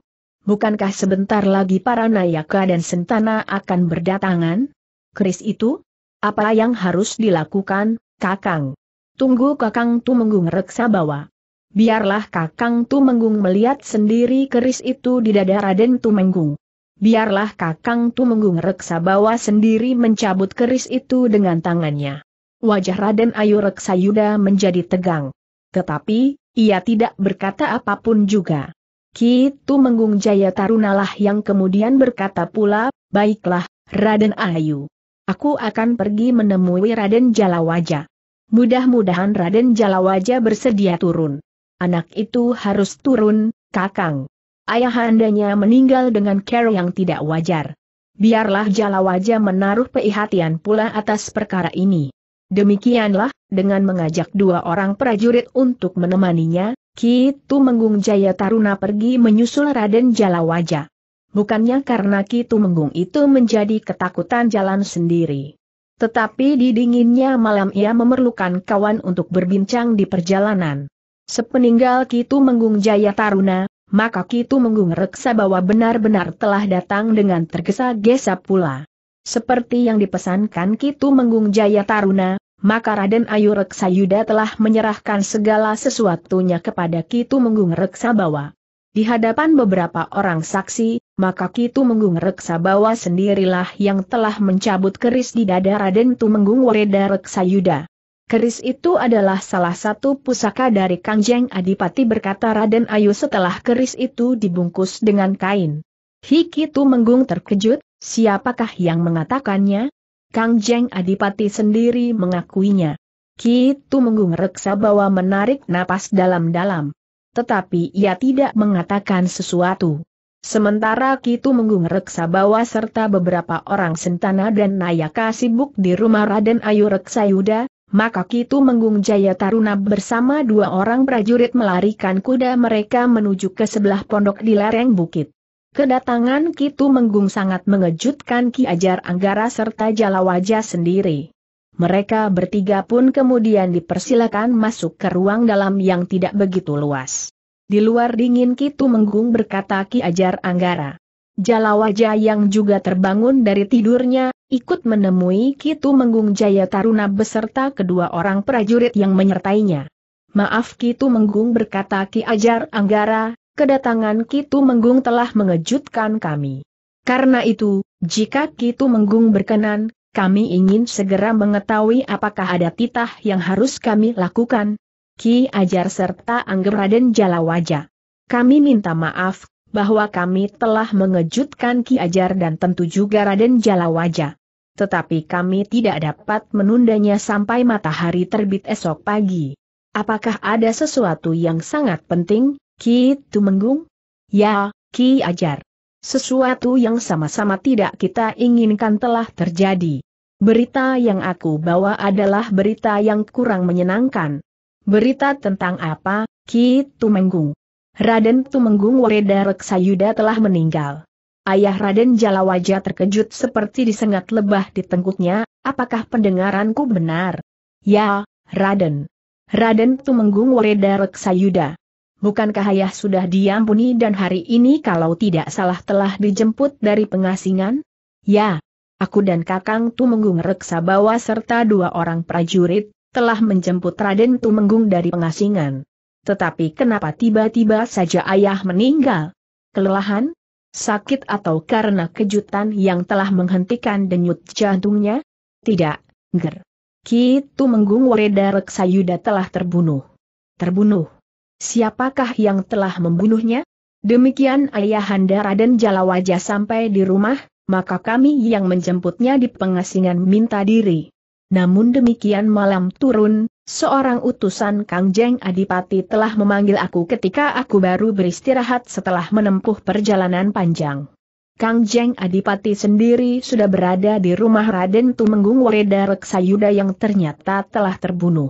bukankah sebentar lagi para Nayaka dan Sentana akan berdatangan? Keris itu? Apa yang harus dilakukan, Kakang? Tunggu Kakang Tumenggung reksa bawa. Biarlah Kakang Tumenggung melihat sendiri keris itu di dada Raden Tumenggung. Biarlah Kakang Tumenggung reksa bawa sendiri mencabut keris itu dengan tangannya. Wajah Raden Ayu Reksayuda menjadi tegang. Tetapi, ia tidak berkata apapun juga. Ki Menggung Jaya Tarunalah yang kemudian berkata pula, baiklah, Raden Ayu. Aku akan pergi menemui Raden Jalawaja. Mudah-mudahan Raden Jalawaja bersedia turun. Anak itu harus turun, kakang. Ayahandanya meninggal dengan care yang tidak wajar. Biarlah Jalawaja menaruh perhatian pula atas perkara ini. Demikianlah, dengan mengajak dua orang prajurit untuk menemaninya, Kitu Menggung Jaya Taruna pergi menyusul Raden Jalawaja. Bukannya karena Kitu Menggung itu menjadi ketakutan jalan sendiri. Tetapi di dinginnya malam ia memerlukan kawan untuk berbincang di perjalanan. Sepeninggal Kitu Menggung Jaya Taruna, maka Kitu Menggung Reksa bahwa benar-benar telah datang dengan tergesa-gesa pula. Seperti yang dipesankan Kitu Menggung Jaya Taruna, maka Raden Ayu Yuda telah menyerahkan segala sesuatunya kepada Kitu Menggung Bawa. Di hadapan beberapa orang saksi, maka Kitu Menggung Bawa sendirilah yang telah mencabut keris di dada Raden Tumenggung Wereda Reksayuda. Keris itu adalah salah satu pusaka dari Kangjeng Adipati berkata Raden Ayu setelah keris itu dibungkus dengan kain. Hikitu Menggung terkejut, siapakah yang mengatakannya? Kang Jeng Adipati sendiri mengakuinya. Kitu Menggung reksa bahwa menarik napas dalam-dalam. Tetapi ia tidak mengatakan sesuatu. Sementara Kitu Menggung reksa bahwa serta beberapa orang sentana dan nayaka sibuk di rumah Raden Ayu Yuda, maka Kitu Menggung Jaya Taruna bersama dua orang prajurit melarikan kuda mereka menuju ke sebelah pondok di lereng bukit. Kedatangan Kitu Menggung sangat mengejutkan Ki Ajar Anggara serta Jalawaja sendiri. Mereka bertiga pun kemudian dipersilakan masuk ke ruang dalam yang tidak begitu luas. Di luar dingin Kitu Menggung berkata Ki Ajar Anggara. Jalawaja yang juga terbangun dari tidurnya, ikut menemui Kitu Menggung Jaya Taruna beserta kedua orang prajurit yang menyertainya. Maaf Kitu Menggung berkata Ki Ajar Anggara, kedatangan Kitu Menggung telah mengejutkan kami. Karena itu, jika Kitu Menggung berkenan, kami ingin segera mengetahui apakah ada titah yang harus kami lakukan. Ki Ajar serta Angger Raden Jalawaja. Kami minta maaf, bahwa kami telah mengejutkan Ki Ajar dan tentu juga Raden Jalawaja. Tetapi kami tidak dapat menundanya sampai matahari terbit esok pagi. Apakah ada sesuatu yang sangat penting? Ki Tumenggung? Ya, Ki Ajar. Sesuatu yang sama-sama tidak kita inginkan telah terjadi. Berita yang aku bawa adalah berita yang kurang menyenangkan. Berita tentang apa, Ki Tumenggung? Raden Tumenggung Wereda Reksayuda telah meninggal. Ayah Raden Jalawaja terkejut seperti disengat lebah di tengkuknya, apakah pendengaranku benar? Ya, Raden. Raden Tumenggung Wereda Reksayuda bukankah ayah sudah diampuni dan hari ini kalau tidak salah telah dijemput dari pengasingan? Ya, aku dan Kakang Tumenggung Reksa bawa serta dua orang prajurit, telah menjemput Raden Tumenggung dari pengasingan. Tetapi kenapa tiba-tiba saja ayah meninggal? Kelelahan? Sakit atau karena kejutan yang telah menghentikan denyut jantungnya? Tidak, ger. Ki Tumenggung Wereda Reksa Yuda telah terbunuh. Terbunuh. Siapakah yang telah membunuhnya? Demikian Ayahanda Raden Jalawaja sampai di rumah, maka kami yang menjemputnya di pengasingan minta diri. Namun demikian malam turun, seorang utusan Kangjeng Adipati telah memanggil aku ketika aku baru beristirahat setelah menempuh perjalanan panjang. Kangjeng Adipati sendiri sudah berada di rumah Raden Tumenggung Wereda Reksayuda yang ternyata telah terbunuh.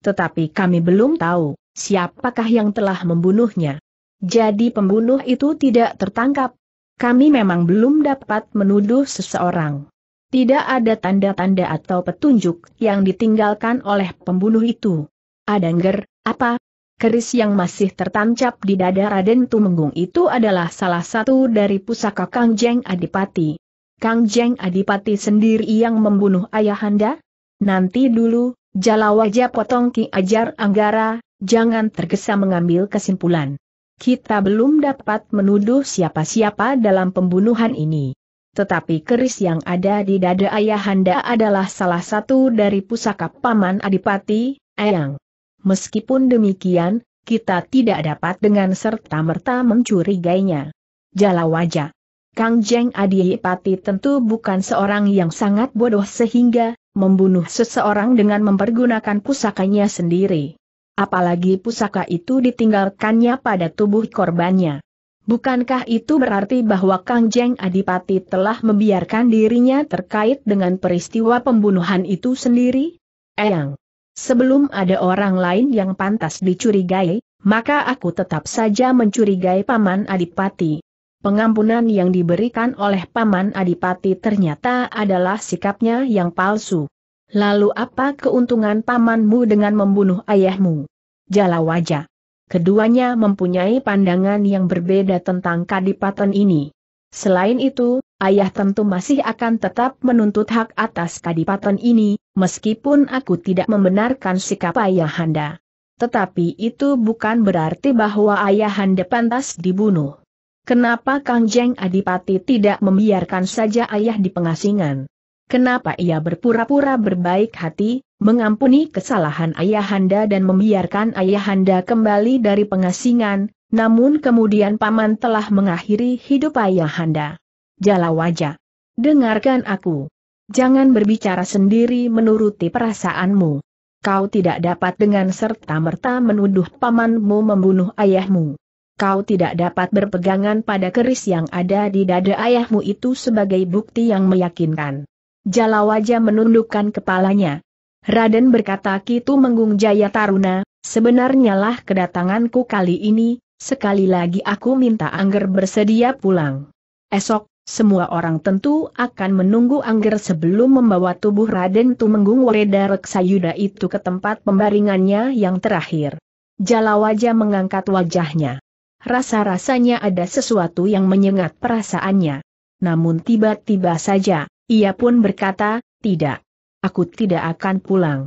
Tetapi kami belum tahu siapakah yang telah membunuhnya. Jadi pembunuh itu tidak tertangkap. Kami memang belum dapat menuduh seseorang. Tidak ada tanda-tanda atau petunjuk yang ditinggalkan oleh pembunuh itu. Adangger, apa? Keris yang masih tertancap di dada Raden Tumenggung itu adalah salah satu dari pusaka Kang Jeng Adipati. Kang Jeng Adipati sendiri yang membunuh ayahanda? Nanti dulu, jala wajah potong Ki Ajar Anggara, jangan tergesa mengambil kesimpulan. Kita belum dapat menuduh siapa-siapa dalam pembunuhan ini. Tetapi keris yang ada di dada ayahanda adalah salah satu dari pusaka paman Adipati, Eyang. Meskipun demikian, kita tidak dapat dengan serta-merta mencurigainya. Jala wajah. Kang Jeng Adipati tentu bukan seorang yang sangat bodoh sehingga membunuh seseorang dengan mempergunakan pusakanya sendiri. Apalagi pusaka itu ditinggalkannya pada tubuh korbannya. Bukankah itu berarti bahwa Kang Jeng Adipati telah membiarkan dirinya terkait dengan peristiwa pembunuhan itu sendiri? Eyang. Sebelum ada orang lain yang pantas dicurigai, maka aku tetap saja mencurigai Paman Adipati. Pengampunan yang diberikan oleh Paman Adipati ternyata adalah sikapnya yang palsu. Lalu apa keuntungan pamanmu dengan membunuh ayahmu? Jala wajah. Keduanya mempunyai pandangan yang berbeda tentang kadipaten ini. Selain itu, ayah tentu masih akan tetap menuntut hak atas kadipaten ini, meskipun aku tidak membenarkan sikap ayahanda. Tetapi itu bukan berarti bahwa ayahanda pantas dibunuh. Kenapa Kang Jeng Adipati tidak membiarkan saja ayah di pengasingan? Kenapa ia berpura-pura berbaik hati, mengampuni kesalahan ayahanda dan membiarkan ayahanda kembali dari pengasingan, namun kemudian paman telah mengakhiri hidup ayahanda. wajah. Dengarkan aku. Jangan berbicara sendiri menuruti perasaanmu. Kau tidak dapat dengan serta-merta menuduh pamanmu membunuh ayahmu. Kau tidak dapat berpegangan pada keris yang ada di dada ayahmu itu sebagai bukti yang meyakinkan. Jalawaja menundukkan kepalanya. Raden berkata Kitu Menggung Jaya Taruna, sebenarnya lah kedatanganku kali ini, sekali lagi aku minta Angger bersedia pulang. Esok, semua orang tentu akan menunggu Angger sebelum membawa tubuh Raden Tumenggung Wereda Reksayuda itu ke tempat pembaringannya yang terakhir. Jalawaja mengangkat wajahnya. Rasa-rasanya ada sesuatu yang menyengat perasaannya. Namun tiba-tiba saja, ia pun berkata, tidak. Aku tidak akan pulang.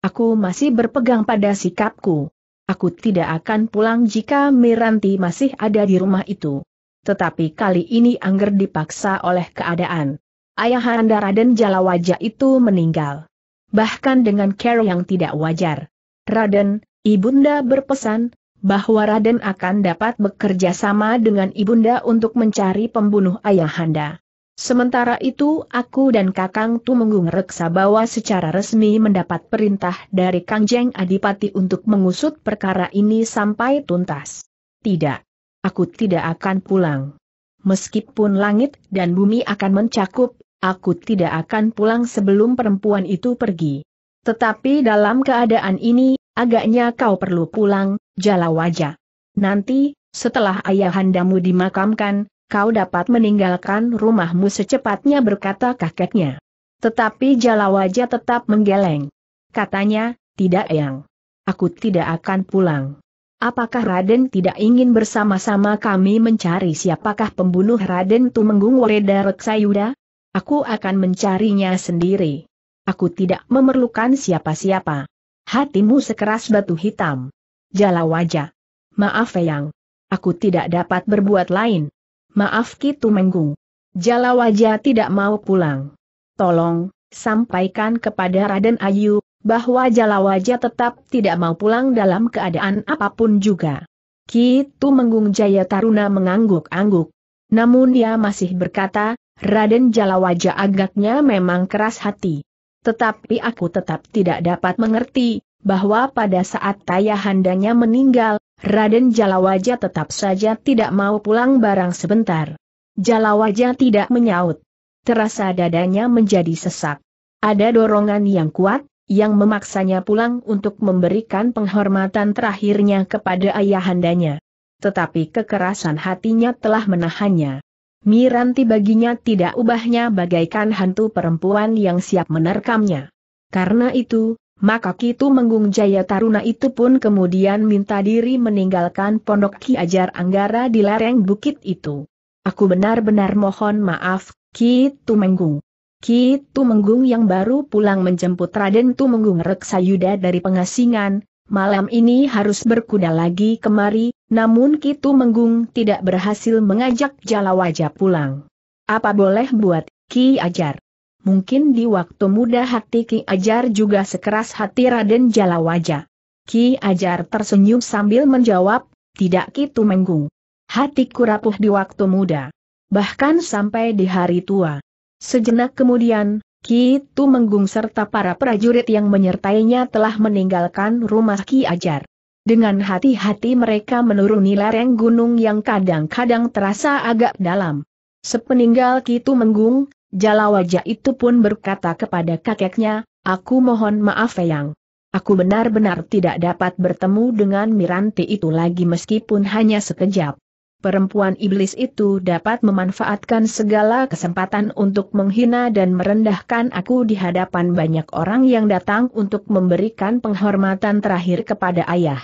Aku masih berpegang pada sikapku. Aku tidak akan pulang jika Miranti masih ada di rumah itu. Tetapi kali ini Angger dipaksa oleh keadaan. Ayah Anda Raden Jalawaja itu meninggal. Bahkan dengan care yang tidak wajar. Raden, Ibunda berpesan, bahwa Raden akan dapat bekerja sama dengan Ibunda untuk mencari pembunuh Ayahanda. Sementara itu aku dan Kakang Tumenggung Reksa bahwa secara resmi mendapat perintah dari Kang Jeng Adipati untuk mengusut perkara ini sampai tuntas. Tidak. Aku tidak akan pulang. Meskipun langit dan bumi akan mencakup, aku tidak akan pulang sebelum perempuan itu pergi. Tetapi dalam keadaan ini, agaknya kau perlu pulang, Jalawaja. Nanti, setelah ayahandamu dimakamkan, kau dapat meninggalkan rumahmu secepatnya berkata kakeknya. Tetapi jala wajah tetap menggeleng. Katanya, tidak yang. Aku tidak akan pulang. Apakah Raden tidak ingin bersama-sama kami mencari siapakah pembunuh Raden Tumenggung Wareda Reksayuda? Aku akan mencarinya sendiri. Aku tidak memerlukan siapa-siapa. Hatimu sekeras batu hitam. Jala wajah. Maaf Eyang. Aku tidak dapat berbuat lain. Maaf Ki Tumenggung. Jalawaja tidak mau pulang. Tolong, sampaikan kepada Raden Ayu, bahwa Jalawaja tetap tidak mau pulang dalam keadaan apapun juga. Ki Menggung Jaya Taruna mengangguk-angguk. Namun dia masih berkata, Raden Jalawaja agaknya memang keras hati. Tetapi aku tetap tidak dapat mengerti, bahwa pada saat Tayahandanya meninggal, Raden Jalawaja tetap saja tidak mau pulang barang sebentar. Jalawaja tidak menyaut. Terasa dadanya menjadi sesak. Ada dorongan yang kuat, yang memaksanya pulang untuk memberikan penghormatan terakhirnya kepada ayahandanya. Tetapi kekerasan hatinya telah menahannya. Miranti baginya tidak ubahnya bagaikan hantu perempuan yang siap menerkamnya. Karena itu, maka Kitu Menggung Jaya Taruna itu pun kemudian minta diri meninggalkan pondok Ki Ajar Anggara di lereng bukit itu. Aku benar-benar mohon maaf, Ki Tumenggung. Ki Tumenggung yang baru pulang menjemput Raden Tumenggung Reksayuda dari pengasingan, malam ini harus berkuda lagi kemari, namun Ki Tumenggung tidak berhasil mengajak Jalawaja pulang. Apa boleh buat, Ki Ajar? mungkin di waktu muda hati Ki Ajar juga sekeras hati Raden Jalawaja. Ki Ajar tersenyum sambil menjawab, tidak kitu menggung. Hatiku rapuh di waktu muda. Bahkan sampai di hari tua. Sejenak kemudian, Ki Tu Menggung serta para prajurit yang menyertainya telah meninggalkan rumah Ki Ajar. Dengan hati-hati mereka menuruni lereng gunung yang kadang-kadang terasa agak dalam. Sepeninggal Tu Menggung, Jala wajah itu pun berkata kepada kakeknya, aku mohon maaf yang, Aku benar-benar tidak dapat bertemu dengan Miranti itu lagi meskipun hanya sekejap. Perempuan iblis itu dapat memanfaatkan segala kesempatan untuk menghina dan merendahkan aku di hadapan banyak orang yang datang untuk memberikan penghormatan terakhir kepada ayah.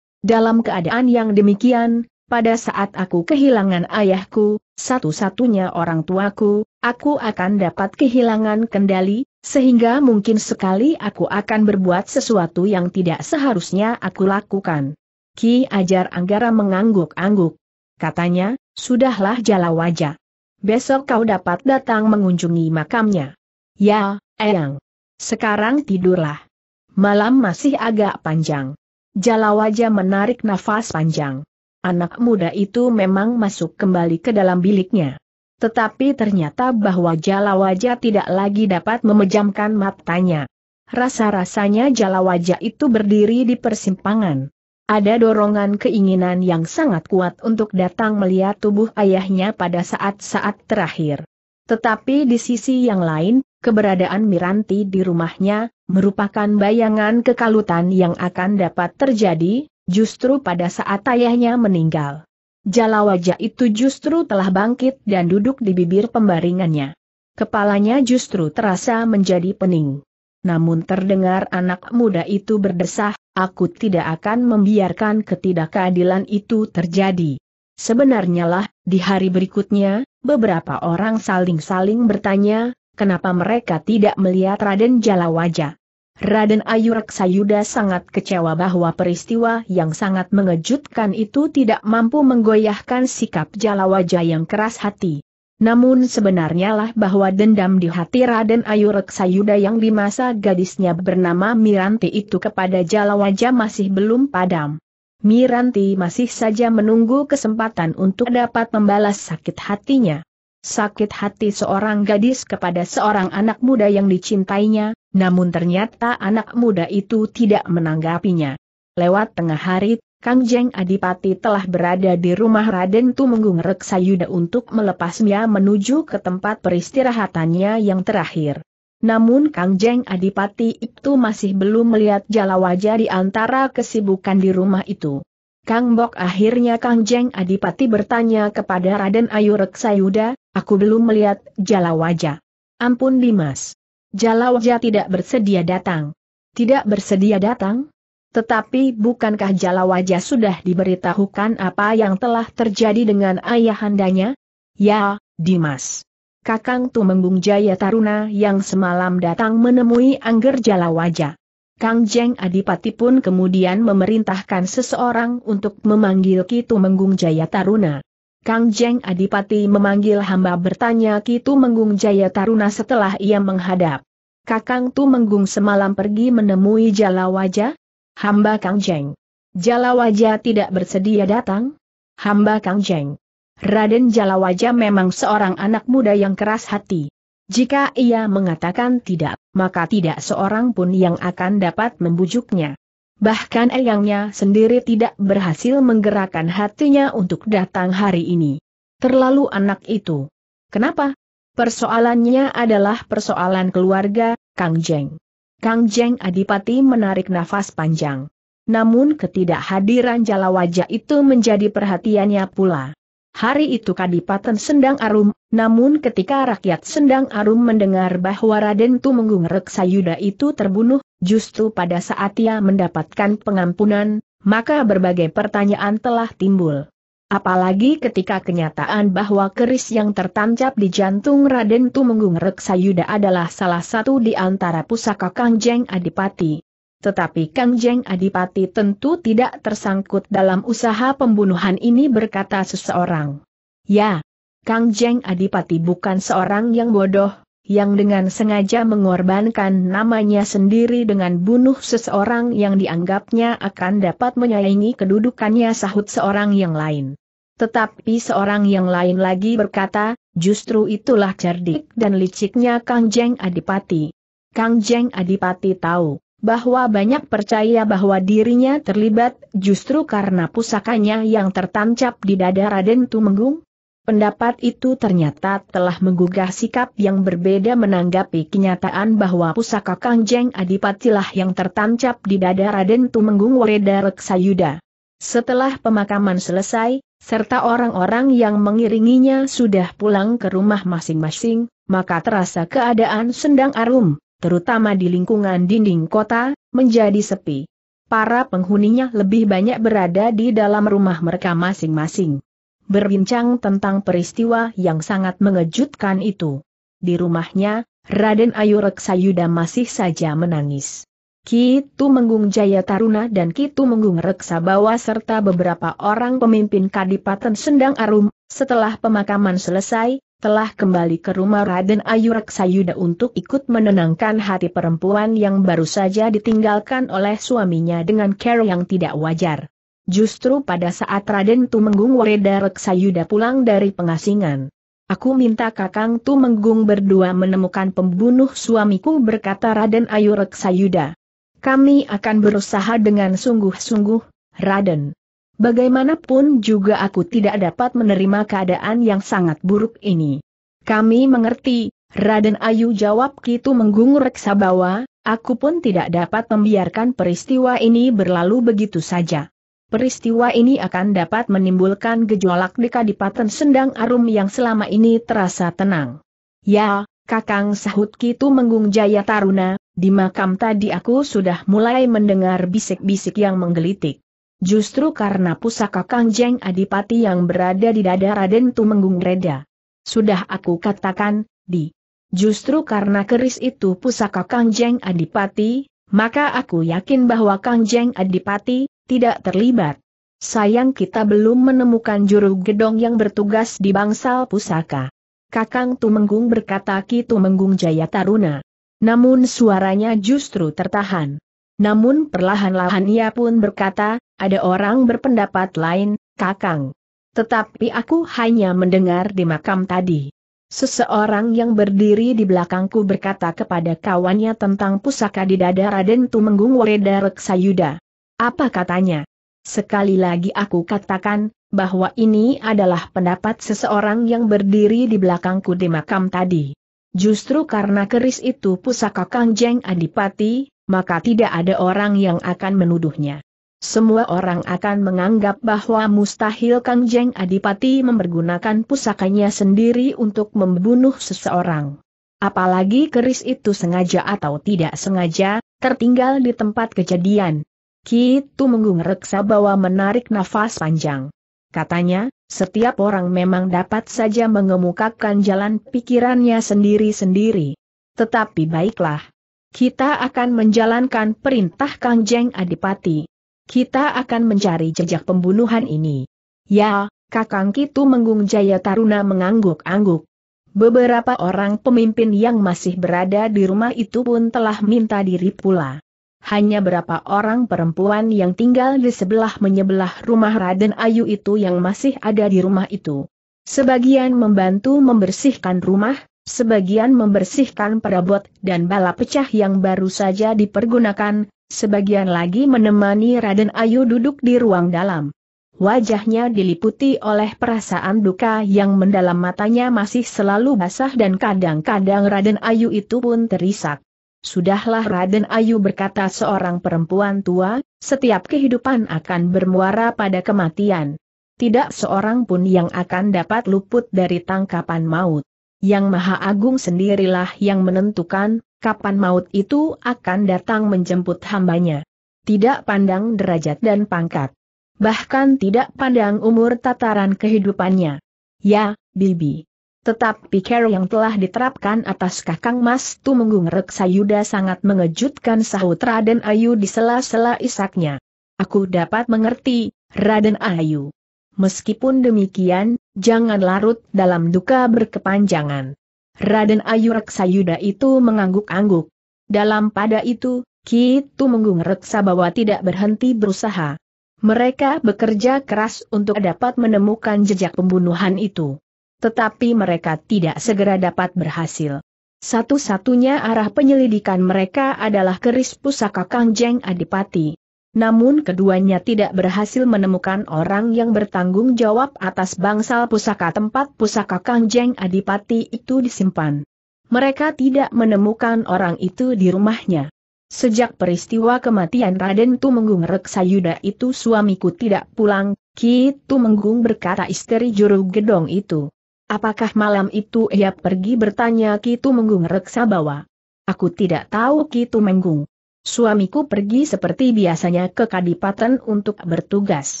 Dalam keadaan yang demikian, pada saat aku kehilangan ayahku, satu-satunya orang tuaku, aku akan dapat kehilangan kendali, sehingga mungkin sekali aku akan berbuat sesuatu yang tidak seharusnya aku lakukan. Ki Ajar Anggara mengangguk-angguk. Katanya, sudahlah jala wajah. Besok kau dapat datang mengunjungi makamnya. Ya, Eyang. Sekarang tidurlah. Malam masih agak panjang. Jalawaja menarik nafas panjang. Anak muda itu memang masuk kembali ke dalam biliknya. Tetapi ternyata bahwa jala wajah tidak lagi dapat memejamkan matanya. Rasa-rasanya jala wajah itu berdiri di persimpangan. Ada dorongan keinginan yang sangat kuat untuk datang melihat tubuh ayahnya pada saat-saat terakhir. Tetapi di sisi yang lain, keberadaan Miranti di rumahnya merupakan bayangan kekalutan yang akan dapat terjadi, Justru pada saat ayahnya meninggal. Jala wajah itu justru telah bangkit dan duduk di bibir pembaringannya. Kepalanya justru terasa menjadi pening. Namun terdengar anak muda itu berdesah, aku tidak akan membiarkan ketidakadilan itu terjadi. Sebenarnya lah, di hari berikutnya, beberapa orang saling-saling bertanya, kenapa mereka tidak melihat Raden Jalawaja. Raden Ayu Raksayuda sangat kecewa bahwa peristiwa yang sangat mengejutkan itu tidak mampu menggoyahkan sikap Jalawaja yang keras hati. Namun sebenarnya lah bahwa dendam di hati Raden Ayu Raksayuda yang di masa gadisnya bernama Miranti itu kepada Jalawaja masih belum padam. Miranti masih saja menunggu kesempatan untuk dapat membalas sakit hatinya. Sakit hati seorang gadis kepada seorang anak muda yang dicintainya, namun ternyata anak muda itu tidak menanggapinya. Lewat tengah hari, Kang Jeng Adipati telah berada di rumah Raden Tumenggung Reksayuda untuk melepasnya menuju ke tempat peristirahatannya yang terakhir. Namun Kang Jeng Adipati itu masih belum melihat jala wajah di antara kesibukan di rumah itu. Kang Bok akhirnya Kang Jeng Adipati bertanya kepada Raden Ayu Reksayuda, aku belum melihat jala wajah. Ampun Dimas. Jalawaja tidak bersedia datang. Tidak bersedia datang? Tetapi bukankah Jalawaja sudah diberitahukan apa yang telah terjadi dengan ayahandanya? Ya, Dimas. Kakang Tumenggung Jaya Taruna yang semalam datang menemui Angger Jalawaja. Kang Jeng Adipati pun kemudian memerintahkan seseorang untuk memanggil Ki Tumenggung Jaya Taruna. Kang Jeng Adipati memanggil hamba bertanya Ki Menggung Jaya Taruna setelah ia menghadap. Kakang Tu Menggung semalam pergi menemui Jalawaja? Hamba Kang Jeng. Jalawaja tidak bersedia datang? Hamba Kang Jeng. Raden Jalawaja memang seorang anak muda yang keras hati. Jika ia mengatakan tidak, maka tidak seorang pun yang akan dapat membujuknya. Bahkan Eyangnya sendiri tidak berhasil menggerakkan hatinya untuk datang hari ini. Terlalu anak itu. Kenapa? Persoalannya adalah persoalan keluarga, Kang Jeng. Kang Jeng Adipati menarik nafas panjang. Namun ketidakhadiran jala wajah itu menjadi perhatiannya pula. Hari itu Kadipaten Sendang Arum, namun ketika rakyat Sendang Arum mendengar bahwa Raden Tumenggung Reksayuda itu terbunuh, Justru pada saat ia mendapatkan pengampunan, maka berbagai pertanyaan telah timbul. Apalagi ketika kenyataan bahwa keris yang tertancap di jantung Raden Tumenggung Reksayuda adalah salah satu di antara pusaka Kang Jeng Adipati. Tetapi Kang Jeng Adipati tentu tidak tersangkut dalam usaha pembunuhan ini berkata seseorang. Ya, Kang Jeng Adipati bukan seorang yang bodoh, yang dengan sengaja mengorbankan namanya sendiri dengan bunuh seseorang yang dianggapnya akan dapat menyaingi kedudukannya sahut seorang yang lain. Tetapi seorang yang lain lagi berkata, justru itulah cerdik dan liciknya Kang Jeng Adipati. Kang Jeng Adipati tahu bahwa banyak percaya bahwa dirinya terlibat justru karena pusakanya yang tertancap di dada Raden Tumenggung, Pendapat itu ternyata telah menggugah sikap yang berbeda menanggapi kenyataan bahwa pusaka Kangjeng Adipatilah yang tertancap di dada Raden Tumenggung Wereda Reksayuda. Setelah pemakaman selesai, serta orang-orang yang mengiringinya sudah pulang ke rumah masing-masing, maka terasa keadaan sendang arum, terutama di lingkungan dinding kota, menjadi sepi. Para penghuninya lebih banyak berada di dalam rumah mereka masing-masing berbincang tentang peristiwa yang sangat mengejutkan itu. Di rumahnya, Raden Ayu Reksayuda masih saja menangis. Kitu Menggung Jaya Taruna dan Kitu Menggung Reksabawa serta beberapa orang pemimpin Kadipaten Sendang Arum, setelah pemakaman selesai, telah kembali ke rumah Raden Ayu Reksayuda untuk ikut menenangkan hati perempuan yang baru saja ditinggalkan oleh suaminya dengan care yang tidak wajar. Justru pada saat Raden Tumenggung Wareda Reksayuda pulang dari pengasingan. Aku minta Kakang Tumenggung berdua menemukan pembunuh suamiku berkata Raden Ayu Reksayuda. Kami akan berusaha dengan sungguh-sungguh, Raden. Bagaimanapun juga aku tidak dapat menerima keadaan yang sangat buruk ini. Kami mengerti, Raden Ayu jawab Kitu Menggung Reksabawa, aku pun tidak dapat membiarkan peristiwa ini berlalu begitu saja peristiwa ini akan dapat menimbulkan gejolak di Kadipaten Sendang Arum yang selama ini terasa tenang. Ya, Kakang sahut Kitu Menggung Jaya Taruna, di makam tadi aku sudah mulai mendengar bisik-bisik yang menggelitik. Justru karena pusaka Kang Jeng Adipati yang berada di dada Raden Tumenggung Reda. Sudah aku katakan, di. Justru karena keris itu pusaka Kang Jeng Adipati, maka aku yakin bahwa Kang Jeng Adipati, tidak terlibat. Sayang kita belum menemukan juru gedong yang bertugas di bangsal pusaka. Kakang Tumenggung berkata Ki Tumenggung Jaya Taruna. Namun suaranya justru tertahan. Namun perlahan-lahan ia pun berkata, ada orang berpendapat lain, Kakang. Tetapi aku hanya mendengar di makam tadi. Seseorang yang berdiri di belakangku berkata kepada kawannya tentang pusaka di dada Raden Tumenggung Wereda Reksayuda. Apa katanya? Sekali lagi aku katakan, bahwa ini adalah pendapat seseorang yang berdiri di belakangku di makam tadi. Justru karena keris itu pusaka Kang Adipati, maka tidak ada orang yang akan menuduhnya. Semua orang akan menganggap bahwa mustahil Kang Adipati mempergunakan pusakanya sendiri untuk membunuh seseorang. Apalagi keris itu sengaja atau tidak sengaja, tertinggal di tempat kejadian, Ki menggung reksa bahwa menarik nafas panjang. Katanya, setiap orang memang dapat saja mengemukakan jalan pikirannya sendiri-sendiri. Tetapi baiklah. Kita akan menjalankan perintah Kangjeng Adipati. Kita akan mencari jejak pembunuhan ini. Ya, Kakang Kitu Menggung Jaya Taruna mengangguk-angguk. Beberapa orang pemimpin yang masih berada di rumah itu pun telah minta diri pula hanya berapa orang perempuan yang tinggal di sebelah menyebelah rumah Raden Ayu itu yang masih ada di rumah itu. Sebagian membantu membersihkan rumah, sebagian membersihkan perabot dan bala pecah yang baru saja dipergunakan, sebagian lagi menemani Raden Ayu duduk di ruang dalam. Wajahnya diliputi oleh perasaan duka yang mendalam matanya masih selalu basah dan kadang-kadang Raden Ayu itu pun terisak. Sudahlah Raden Ayu berkata seorang perempuan tua, setiap kehidupan akan bermuara pada kematian. Tidak seorang pun yang akan dapat luput dari tangkapan maut. Yang Maha Agung sendirilah yang menentukan, kapan maut itu akan datang menjemput hambanya. Tidak pandang derajat dan pangkat. Bahkan tidak pandang umur tataran kehidupannya. Ya, Bibi. Tetapi cara yang telah diterapkan atas kakang Mas Tumenggung Yuda sangat mengejutkan sahut Raden Ayu di sela-sela isaknya. Aku dapat mengerti, Raden Ayu. Meskipun demikian, jangan larut dalam duka berkepanjangan. Raden Ayu Yuda itu mengangguk-angguk. Dalam pada itu, Ki Tumenggung Reksa bahwa tidak berhenti berusaha. Mereka bekerja keras untuk dapat menemukan jejak pembunuhan itu. Tetapi mereka tidak segera dapat berhasil. Satu-satunya arah penyelidikan mereka adalah keris pusaka Kangjeng Adipati. Namun keduanya tidak berhasil menemukan orang yang bertanggung jawab atas bangsal pusaka tempat pusaka Kangjeng Adipati itu disimpan. Mereka tidak menemukan orang itu di rumahnya. Sejak peristiwa kematian Raden Tumenggung Reksayuda itu suamiku tidak pulang, Ki Tumenggung berkata istri juru gedong itu. Apakah malam itu ia pergi bertanya Kitu Menggung reksa bawa? Aku tidak tahu Kitu Menggung. Suamiku pergi seperti biasanya ke Kadipaten untuk bertugas.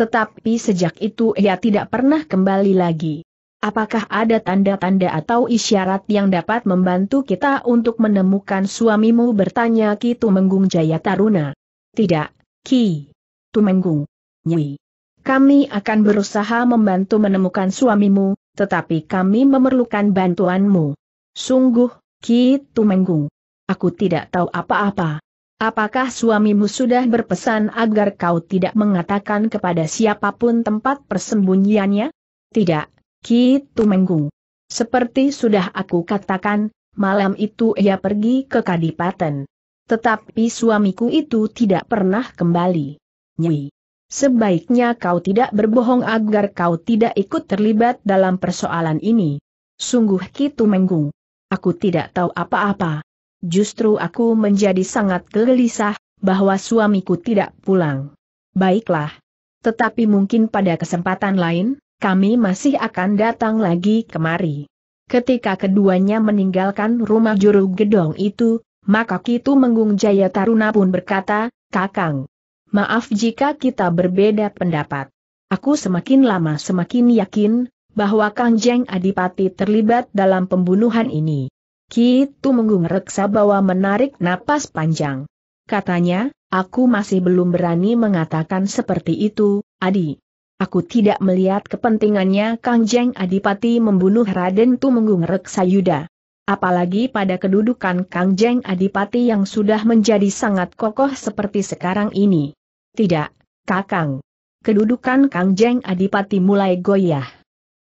Tetapi sejak itu ia tidak pernah kembali lagi. Apakah ada tanda-tanda atau isyarat yang dapat membantu kita untuk menemukan suamimu bertanya Ki Tumenggung Jaya Taruna? Tidak, Ki. Tumenggung. Nyi. Kami akan berusaha membantu menemukan suamimu, tetapi kami memerlukan bantuanmu. Sungguh, Ki Tumenggung. Aku tidak tahu apa-apa. Apakah suamimu sudah berpesan agar kau tidak mengatakan kepada siapapun tempat persembunyiannya? Tidak, Ki Tumenggung. Seperti sudah aku katakan, malam itu ia pergi ke Kadipaten. Tetapi suamiku itu tidak pernah kembali. Nyi. Sebaiknya kau tidak berbohong agar kau tidak ikut terlibat dalam persoalan ini. Sungguh Kitu Menggung. Aku tidak tahu apa-apa. Justru aku menjadi sangat gelisah, bahwa suamiku tidak pulang. Baiklah. Tetapi mungkin pada kesempatan lain, kami masih akan datang lagi kemari. Ketika keduanya meninggalkan rumah juru gedong itu, maka Kitu Menggung Jaya Taruna pun berkata, Kakang, Maaf jika kita berbeda pendapat. Aku semakin lama semakin yakin, bahwa Kang Jeng Adipati terlibat dalam pembunuhan ini. Kitu Menggung reksa bahwa menarik napas panjang. Katanya, aku masih belum berani mengatakan seperti itu, Adi. Aku tidak melihat kepentingannya Kang Jeng Adipati membunuh Raden Tumenggung Reksa Yuda. Apalagi pada kedudukan Kang Jeng Adipati yang sudah menjadi sangat kokoh seperti sekarang ini. Tidak, Kakang. Kedudukan Kang Jeng Adipati mulai goyah.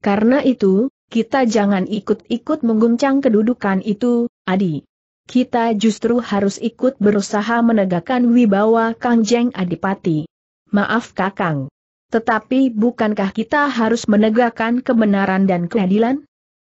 Karena itu, kita jangan ikut-ikut mengguncang kedudukan itu, Adi. Kita justru harus ikut berusaha menegakkan wibawa Kang Jeng Adipati. Maaf Kakang. Tetapi bukankah kita harus menegakkan kebenaran dan keadilan?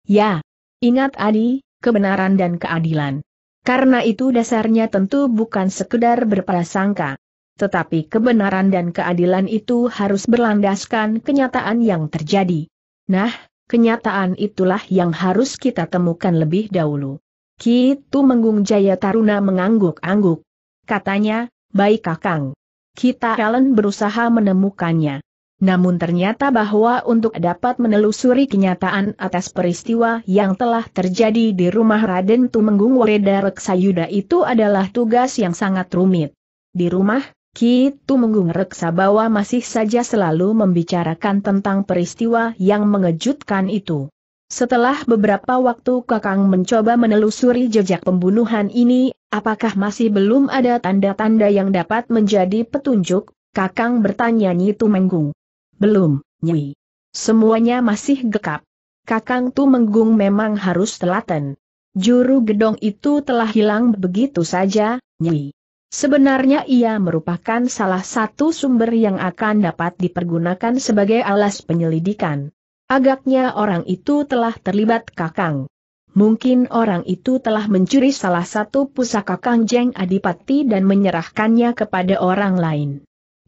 Ya. Ingat Adi, kebenaran dan keadilan. Karena itu dasarnya tentu bukan sekedar berprasangka. Tetapi kebenaran dan keadilan itu harus berlandaskan kenyataan yang terjadi. Nah, kenyataan itulah yang harus kita temukan lebih dahulu. Kitu Menggung Jaya Taruna mengangguk-angguk. Katanya, baik kakang. Kita kalian berusaha menemukannya. Namun ternyata bahwa untuk dapat menelusuri kenyataan atas peristiwa yang telah terjadi di rumah Raden Tumenggung Wereda Reksayuda itu adalah tugas yang sangat rumit. Di rumah, Ki Tumenggung Reksa bahwa masih saja selalu membicarakan tentang peristiwa yang mengejutkan itu. Setelah beberapa waktu Kakang mencoba menelusuri jejak pembunuhan ini, apakah masih belum ada tanda-tanda yang dapat menjadi petunjuk? Kakang bertanya Nyi Tumenggung. Belum, Nyi. Semuanya masih gekap. Kakang Tumenggung memang harus telaten. Juru gedong itu telah hilang begitu saja, Nyi. Sebenarnya ia merupakan salah satu sumber yang akan dapat dipergunakan sebagai alas penyelidikan. Agaknya orang itu telah terlibat Kakang. Mungkin orang itu telah mencuri salah satu pusaka Kang Jeng Adipati dan menyerahkannya kepada orang lain.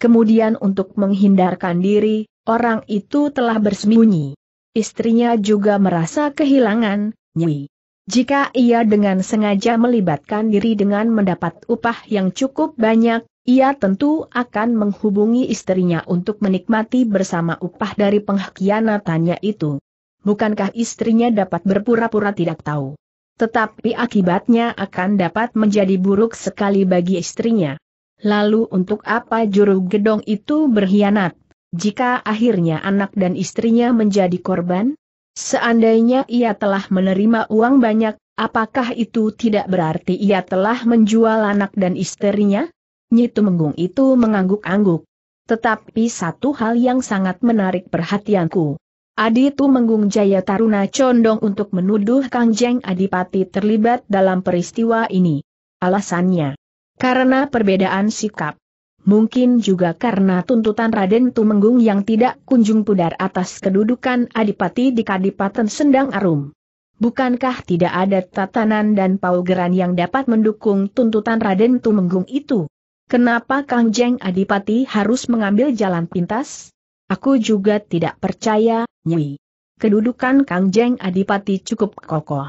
Kemudian untuk menghindarkan diri, orang itu telah bersembunyi. Istrinya juga merasa kehilangan, Nyi. Jika ia dengan sengaja melibatkan diri dengan mendapat upah yang cukup banyak, ia tentu akan menghubungi istrinya untuk menikmati bersama upah dari pengkhianatannya itu. Bukankah istrinya dapat berpura-pura tidak tahu? Tetapi akibatnya akan dapat menjadi buruk sekali bagi istrinya. Lalu untuk apa juru gedong itu berkhianat? Jika akhirnya anak dan istrinya menjadi korban? Seandainya ia telah menerima uang banyak, apakah itu tidak berarti ia telah menjual anak dan istrinya? Nyitu Menggung itu mengangguk-angguk. Tetapi satu hal yang sangat menarik perhatianku. Adi itu Menggung Jaya Taruna condong untuk menuduh Kang Jeng Adipati terlibat dalam peristiwa ini. Alasannya, karena perbedaan sikap mungkin juga karena tuntutan Raden Tumenggung yang tidak kunjung pudar atas kedudukan Adipati di Kadipaten Sendang Arum. Bukankah tidak ada tatanan dan paugeran yang dapat mendukung tuntutan Raden Tumenggung itu? Kenapa Kang Jeng Adipati harus mengambil jalan pintas? Aku juga tidak percaya, Nyi. Kedudukan Kang Jeng Adipati cukup kokoh.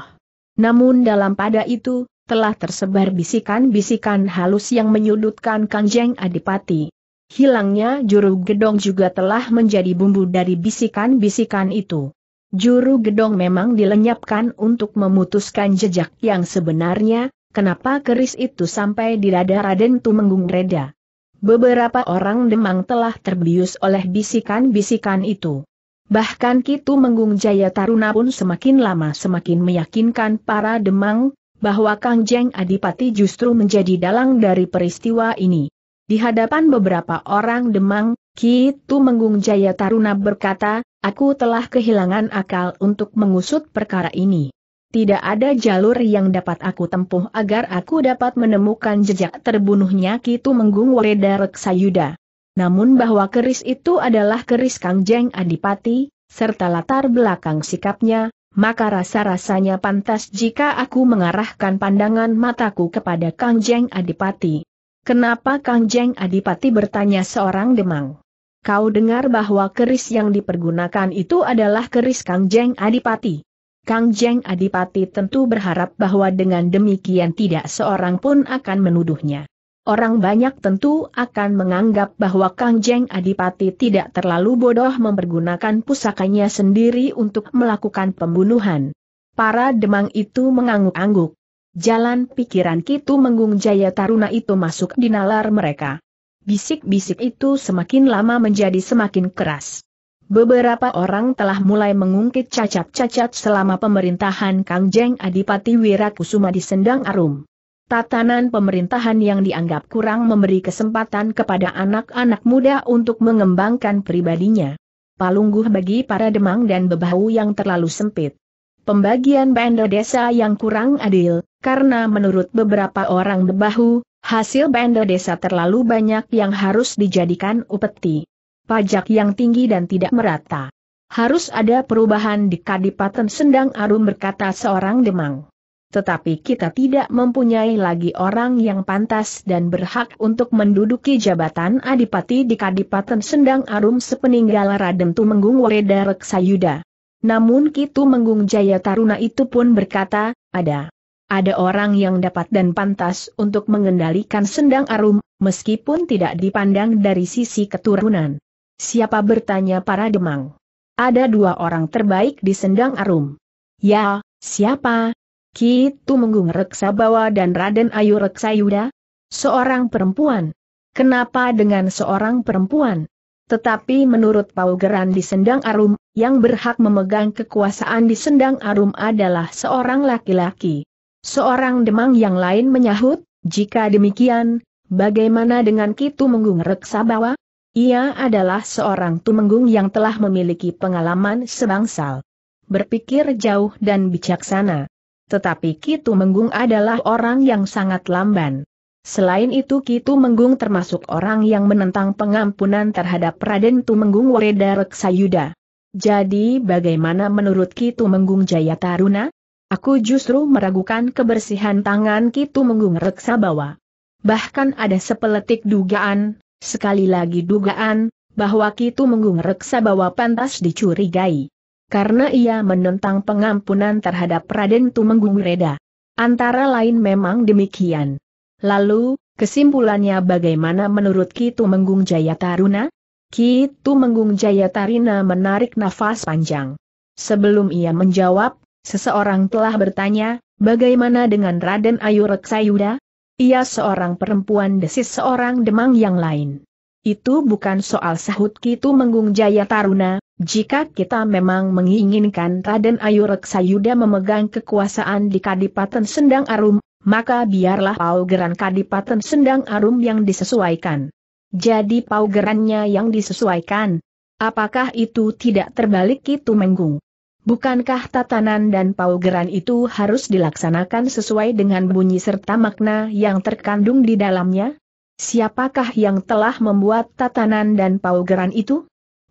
Namun dalam pada itu, telah tersebar bisikan-bisikan halus yang menyudutkan Kanjeng Adipati. Hilangnya juru gedong juga telah menjadi bumbu dari bisikan-bisikan itu. Juru gedong memang dilenyapkan untuk memutuskan jejak yang sebenarnya, kenapa keris itu sampai di dada Raden Tumenggung Reda. Beberapa orang Demang telah terbius oleh bisikan-bisikan itu. Bahkan Kitu Menggung Jaya Taruna pun semakin lama semakin meyakinkan para Demang, bahwa Kang Jeng Adipati justru menjadi dalang dari peristiwa ini. Di hadapan beberapa orang Demang, Ki Menggung Jaya Taruna berkata, aku telah kehilangan akal untuk mengusut perkara ini. Tidak ada jalur yang dapat aku tempuh agar aku dapat menemukan jejak terbunuhnya Ki Menggung Wareda Reksayuda. Namun bahwa keris itu adalah keris Kang Jeng Adipati, serta latar belakang sikapnya, maka rasa-rasanya pantas jika aku mengarahkan pandangan mataku kepada Kang Jeng Adipati. Kenapa Kang Jeng Adipati bertanya seorang demang? Kau dengar bahwa keris yang dipergunakan itu adalah keris Kang Jeng Adipati. Kang Jeng Adipati tentu berharap bahwa dengan demikian tidak seorang pun akan menuduhnya orang banyak tentu akan menganggap bahwa Kang Jeng Adipati tidak terlalu bodoh mempergunakan pusakanya sendiri untuk melakukan pembunuhan. Para demang itu mengangguk-angguk. Jalan pikiran Kitu Menggung Jaya Taruna itu masuk di nalar mereka. Bisik-bisik itu semakin lama menjadi semakin keras. Beberapa orang telah mulai mengungkit cacat-cacat selama pemerintahan Kang Jeng Adipati Wirakusuma di Sendang Arum tatanan pemerintahan yang dianggap kurang memberi kesempatan kepada anak-anak muda untuk mengembangkan pribadinya. Palungguh bagi para demang dan bebahu yang terlalu sempit. Pembagian bandar desa yang kurang adil, karena menurut beberapa orang bebahu, hasil bandar desa terlalu banyak yang harus dijadikan upeti. Pajak yang tinggi dan tidak merata. Harus ada perubahan di Kadipaten Sendang Arum berkata seorang demang tetapi kita tidak mempunyai lagi orang yang pantas dan berhak untuk menduduki jabatan adipati di Kadipaten Sendang Arum sepeninggal Raden Tumenggung Wereda Reksayuda. Namun Kitu Menggung Jaya Taruna itu pun berkata, ada. Ada orang yang dapat dan pantas untuk mengendalikan Sendang Arum, meskipun tidak dipandang dari sisi keturunan. Siapa bertanya para demang? Ada dua orang terbaik di Sendang Arum. Ya, siapa? Kitu Menggung Reksa Bawa dan Raden Ayu Reksa Yuda? Seorang perempuan. Kenapa dengan seorang perempuan? Tetapi menurut Paugeran di Sendang Arum, yang berhak memegang kekuasaan di Sendang Arum adalah seorang laki-laki. Seorang demang yang lain menyahut, jika demikian, bagaimana dengan Kitu Menggung Reksa Bawa? Ia adalah seorang tumenggung yang telah memiliki pengalaman sebangsal. Berpikir jauh dan bijaksana. Tetapi Kitu Menggung adalah orang yang sangat lamban. Selain itu Kitu Menggung termasuk orang yang menentang pengampunan terhadap Raden Tumenggung Wereda Reksayuda. Jadi bagaimana menurut Kitu Menggung Jaya Taruna? Aku justru meragukan kebersihan tangan Kitu Menggung Reksa Bawa. Bahkan ada sepeletik dugaan, sekali lagi dugaan, bahwa Kitu Menggung Reksa Bawa pantas dicurigai karena ia menentang pengampunan terhadap Raden Tumenggung Reda. Antara lain memang demikian. Lalu, kesimpulannya bagaimana menurut Ki Tumenggung Jaya Taruna? Ki Tumenggung Jaya Tarina menarik nafas panjang. Sebelum ia menjawab, seseorang telah bertanya, bagaimana dengan Raden Ayu Reksayuda? Ia seorang perempuan desis seorang demang yang lain. Itu bukan soal sahut Ki Tumenggung Jaya Taruna, jika kita memang menginginkan Raden Ayu Reksayuda memegang kekuasaan di Kadipaten Sendang Arum, maka biarlah paugeran Kadipaten Sendang Arum yang disesuaikan. Jadi paugerannya yang disesuaikan. Apakah itu tidak terbalik itu menggung? Bukankah tatanan dan paugeran itu harus dilaksanakan sesuai dengan bunyi serta makna yang terkandung di dalamnya? Siapakah yang telah membuat tatanan dan paugeran itu?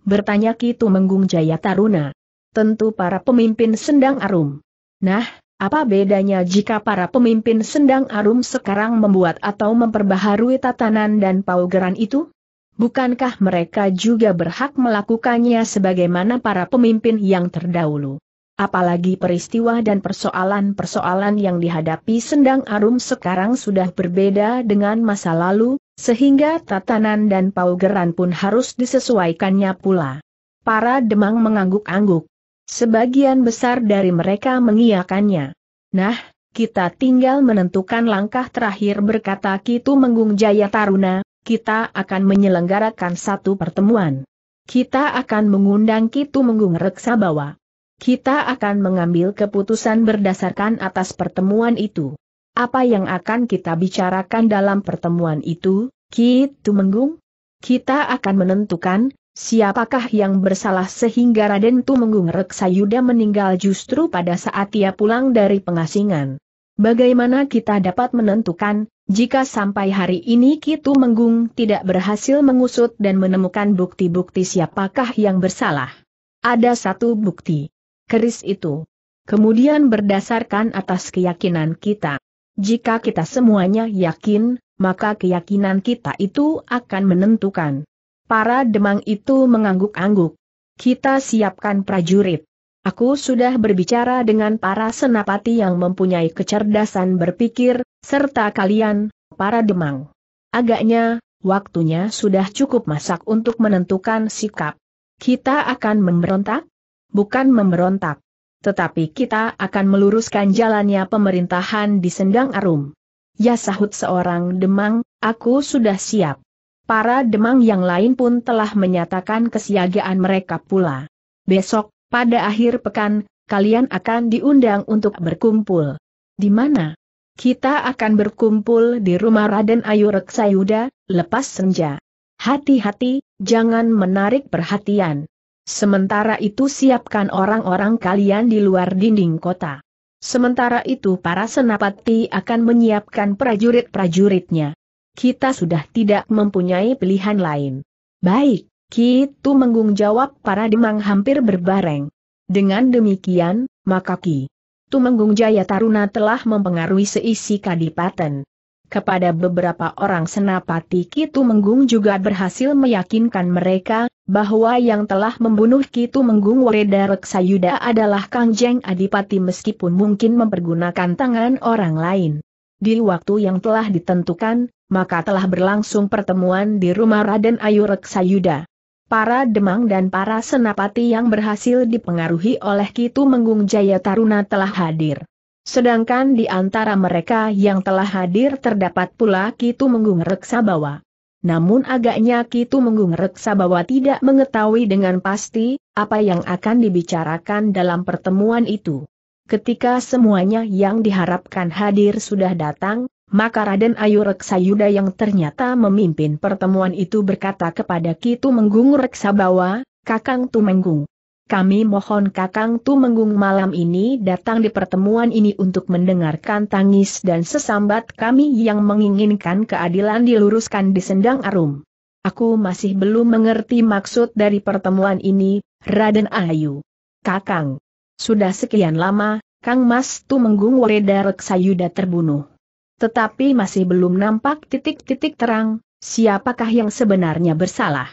Bertanya Kitu Menggung Jaya Taruna. Tentu para pemimpin sendang arum. Nah, apa bedanya jika para pemimpin sendang arum sekarang membuat atau memperbaharui tatanan dan paugeran itu? Bukankah mereka juga berhak melakukannya sebagaimana para pemimpin yang terdahulu? Apalagi peristiwa dan persoalan-persoalan yang dihadapi Sendang Arum sekarang sudah berbeda dengan masa lalu, sehingga tatanan dan paugeran pun harus disesuaikannya pula. Para demang mengangguk-angguk. Sebagian besar dari mereka mengiyakannya. Nah, kita tinggal menentukan langkah terakhir berkata Kitu Menggung Jaya Taruna, kita akan menyelenggarakan satu pertemuan. Kita akan mengundang Kitu Menggung Reksabawa. Kita akan mengambil keputusan berdasarkan atas pertemuan itu. Apa yang akan kita bicarakan dalam pertemuan itu, Ki Tumenggung? Kita akan menentukan, siapakah yang bersalah sehingga Raden Tumenggung Reksayuda meninggal justru pada saat ia pulang dari pengasingan. Bagaimana kita dapat menentukan, jika sampai hari ini Kitu Menggung tidak berhasil mengusut dan menemukan bukti-bukti siapakah yang bersalah? Ada satu bukti keris itu. Kemudian berdasarkan atas keyakinan kita. Jika kita semuanya yakin, maka keyakinan kita itu akan menentukan. Para demang itu mengangguk-angguk. Kita siapkan prajurit. Aku sudah berbicara dengan para senapati yang mempunyai kecerdasan berpikir, serta kalian, para demang. Agaknya, waktunya sudah cukup masak untuk menentukan sikap. Kita akan memberontak? bukan memberontak. Tetapi kita akan meluruskan jalannya pemerintahan di Sendang Arum. Ya sahut seorang demang, aku sudah siap. Para demang yang lain pun telah menyatakan kesiagaan mereka pula. Besok, pada akhir pekan, kalian akan diundang untuk berkumpul. Di mana? Kita akan berkumpul di rumah Raden Ayu Reksayuda, lepas senja. Hati-hati, jangan menarik perhatian. Sementara itu siapkan orang-orang kalian di luar dinding kota. Sementara itu para senapati akan menyiapkan prajurit-prajuritnya. Kita sudah tidak mempunyai pilihan lain. Baik, Kitu menggung jawab para demang hampir berbareng. Dengan demikian, maka Ki Tumenggung Jaya Taruna telah mempengaruhi seisi kadipaten. Kepada beberapa orang senapati Kitu Menggung juga berhasil meyakinkan mereka, bahwa yang telah membunuh Kitu Menggung Wereda Reksayuda adalah Kangjeng Adipati meskipun mungkin mempergunakan tangan orang lain. Di waktu yang telah ditentukan, maka telah berlangsung pertemuan di rumah Raden Ayu Reksayuda. Para demang dan para senapati yang berhasil dipengaruhi oleh Kitu Menggung Jaya Taruna telah hadir. Sedangkan di antara mereka yang telah hadir terdapat pula Kitu Menggung Reksabawa. Namun agaknya Kitu Menggung Reksabawa tidak mengetahui dengan pasti, apa yang akan dibicarakan dalam pertemuan itu. Ketika semuanya yang diharapkan hadir sudah datang, maka Raden Ayu Reksayuda yang ternyata memimpin pertemuan itu berkata kepada Kitu Menggung Reksabawa, Kakang Tumenggung, kami mohon Kakang Tumenggung malam ini datang di pertemuan ini untuk mendengarkan tangis dan sesambat kami yang menginginkan keadilan diluruskan di Sendang Arum. Aku masih belum mengerti maksud dari pertemuan ini, Raden Ayu. Kakang. Sudah sekian lama, Kang Mas Tumenggung Wereda Reksayuda terbunuh. Tetapi masih belum nampak titik-titik terang, siapakah yang sebenarnya bersalah.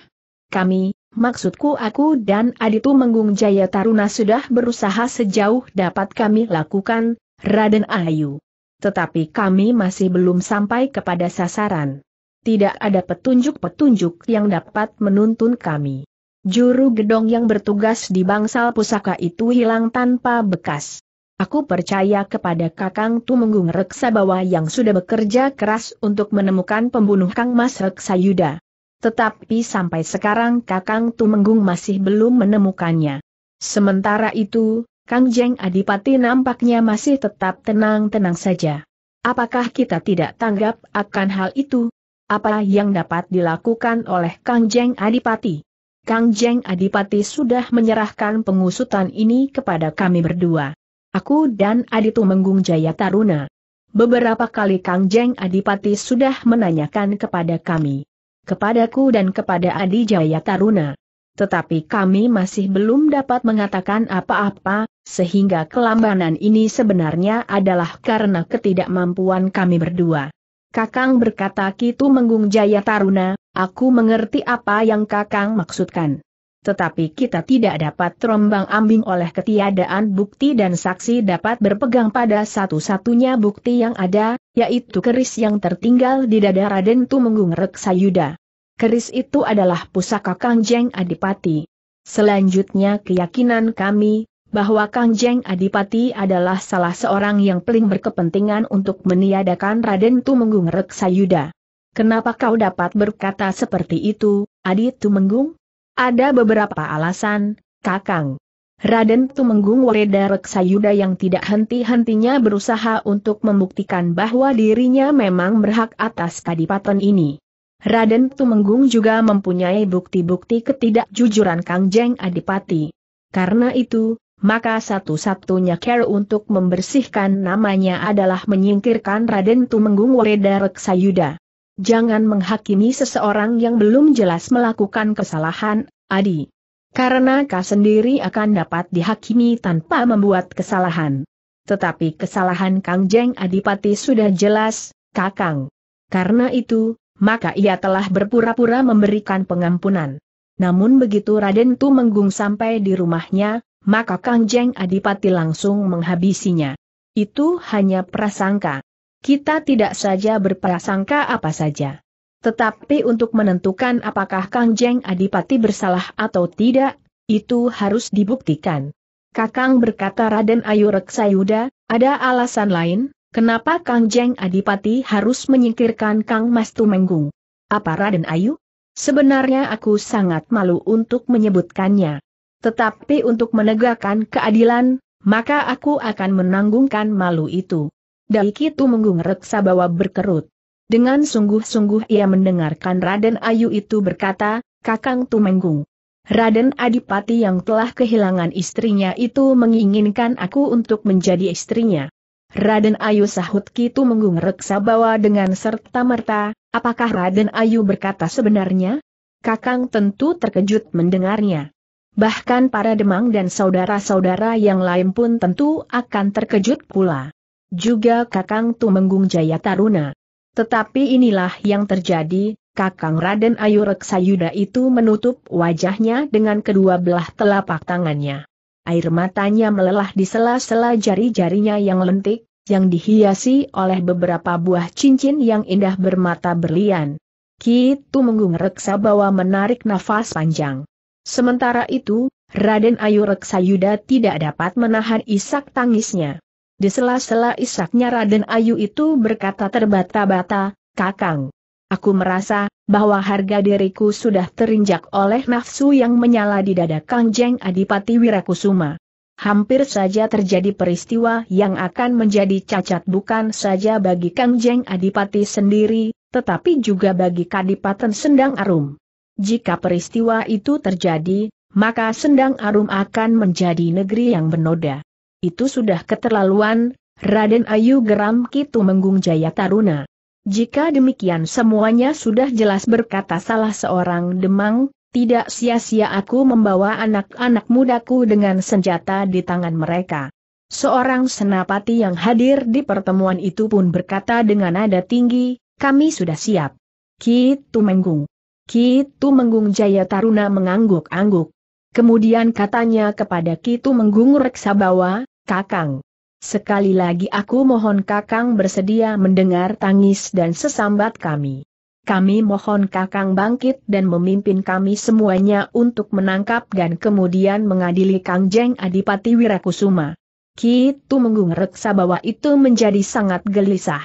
Kami, Maksudku aku dan Aditu Menggung Jaya Taruna sudah berusaha sejauh dapat kami lakukan, Raden Ayu. Tetapi kami masih belum sampai kepada sasaran. Tidak ada petunjuk-petunjuk yang dapat menuntun kami. Juru gedong yang bertugas di bangsal pusaka itu hilang tanpa bekas. Aku percaya kepada Kakang Tumenggung Reksa Bawah yang sudah bekerja keras untuk menemukan pembunuh Kang Mas Reksayuda. Tetapi sampai sekarang Kakang Tumenggung masih belum menemukannya. Sementara itu, Kang Jeng Adipati nampaknya masih tetap tenang-tenang saja. Apakah kita tidak tanggap akan hal itu? Apa yang dapat dilakukan oleh Kang Jeng Adipati? Kang Jeng Adipati sudah menyerahkan pengusutan ini kepada kami berdua. Aku dan Adi Tumenggung Jaya Taruna. Beberapa kali Kang Jeng Adipati sudah menanyakan kepada kami kepadaku dan kepada Adi Jaya Taruna. Tetapi kami masih belum dapat mengatakan apa-apa, sehingga kelambanan ini sebenarnya adalah karena ketidakmampuan kami berdua. Kakang berkata Kitu Menggung Jaya Taruna, aku mengerti apa yang Kakang maksudkan tetapi kita tidak dapat terombang-ambing oleh ketiadaan bukti dan saksi dapat berpegang pada satu-satunya bukti yang ada, yaitu keris yang tertinggal di dada Raden Tumenggung Reksayuda. Keris itu adalah pusaka Kangjeng Adipati. Selanjutnya keyakinan kami, bahwa Kangjeng Adipati adalah salah seorang yang paling berkepentingan untuk meniadakan Raden Tumenggung Reksayuda. Kenapa kau dapat berkata seperti itu, Adi Tumenggung? Ada beberapa alasan, Kakang. Raden Tumenggung Wareda Reksayuda yang tidak henti-hentinya berusaha untuk membuktikan bahwa dirinya memang berhak atas kadipaten ini. Raden Tumenggung juga mempunyai bukti-bukti ketidakjujuran Kangjeng Adipati. Karena itu, maka satu-satunya care untuk membersihkan namanya adalah menyingkirkan Raden Tumenggung Wareda Reksayuda. Jangan menghakimi seseorang yang belum jelas melakukan kesalahan, Adi. Karena kau sendiri akan dapat dihakimi tanpa membuat kesalahan. Tetapi kesalahan Kang Jeng Adipati sudah jelas, Kakang. Karena itu, maka ia telah berpura-pura memberikan pengampunan. Namun begitu Raden Tu menggung sampai di rumahnya, maka Kang Jeng Adipati langsung menghabisinya. Itu hanya prasangka kita tidak saja berprasangka apa saja. Tetapi untuk menentukan apakah Kang Jeng Adipati bersalah atau tidak, itu harus dibuktikan. Kakang berkata Raden Ayu Reksayuda, ada alasan lain, kenapa Kang Jeng Adipati harus menyingkirkan Kang Mas Tumenggung. Apa Raden Ayu? Sebenarnya aku sangat malu untuk menyebutkannya. Tetapi untuk menegakkan keadilan, maka aku akan menanggungkan malu itu. Dai itu menggungrek Sabawa berkerut. Dengan sungguh-sungguh ia mendengarkan Raden Ayu itu berkata, Kakang Tumenggung. Raden Adipati yang telah kehilangan istrinya itu menginginkan aku untuk menjadi istrinya. Raden Ayu sahut Kitu Menggung reksa dengan serta merta, apakah Raden Ayu berkata sebenarnya? Kakang tentu terkejut mendengarnya. Bahkan para demang dan saudara-saudara yang lain pun tentu akan terkejut pula. Juga Kakang Tumenggung Jaya Taruna. Tetapi inilah yang terjadi, Kakang Raden Ayu Reksayuda itu menutup wajahnya dengan kedua belah telapak tangannya. Air matanya melelah di sela-sela jari-jarinya yang lentik, yang dihiasi oleh beberapa buah cincin yang indah bermata berlian. Ki Tumenggung Reksa bawa menarik nafas panjang. Sementara itu, Raden Ayu Reksayuda tidak dapat menahan isak tangisnya. Di sela-sela isaknya Raden Ayu itu berkata terbata-bata, Kakang. Aku merasa, bahwa harga diriku sudah terinjak oleh nafsu yang menyala di dada Kangjeng Adipati Wirakusuma. Hampir saja terjadi peristiwa yang akan menjadi cacat bukan saja bagi Kangjeng Adipati sendiri, tetapi juga bagi Kadipaten Sendang Arum. Jika peristiwa itu terjadi, maka Sendang Arum akan menjadi negeri yang bernoda. Itu sudah keterlaluan, Raden Ayu geram Kitu Menggung Jaya Taruna. Jika demikian semuanya sudah jelas berkata salah seorang demang, tidak sia-sia aku membawa anak-anak mudaku dengan senjata di tangan mereka. Seorang senapati yang hadir di pertemuan itu pun berkata dengan nada tinggi, kami sudah siap. Kitu Menggung. Kitu Menggung Jaya Taruna mengangguk-angguk. Kemudian katanya kepada Kitu Menggung Reksabawa, Kakang. Sekali lagi aku mohon Kakang bersedia mendengar tangis dan sesambat kami. Kami mohon Kakang bangkit dan memimpin kami semuanya untuk menangkap dan kemudian mengadili Kang Jeng Adipati Wirakusuma. Kitu Menggung Reksabawa itu menjadi sangat gelisah.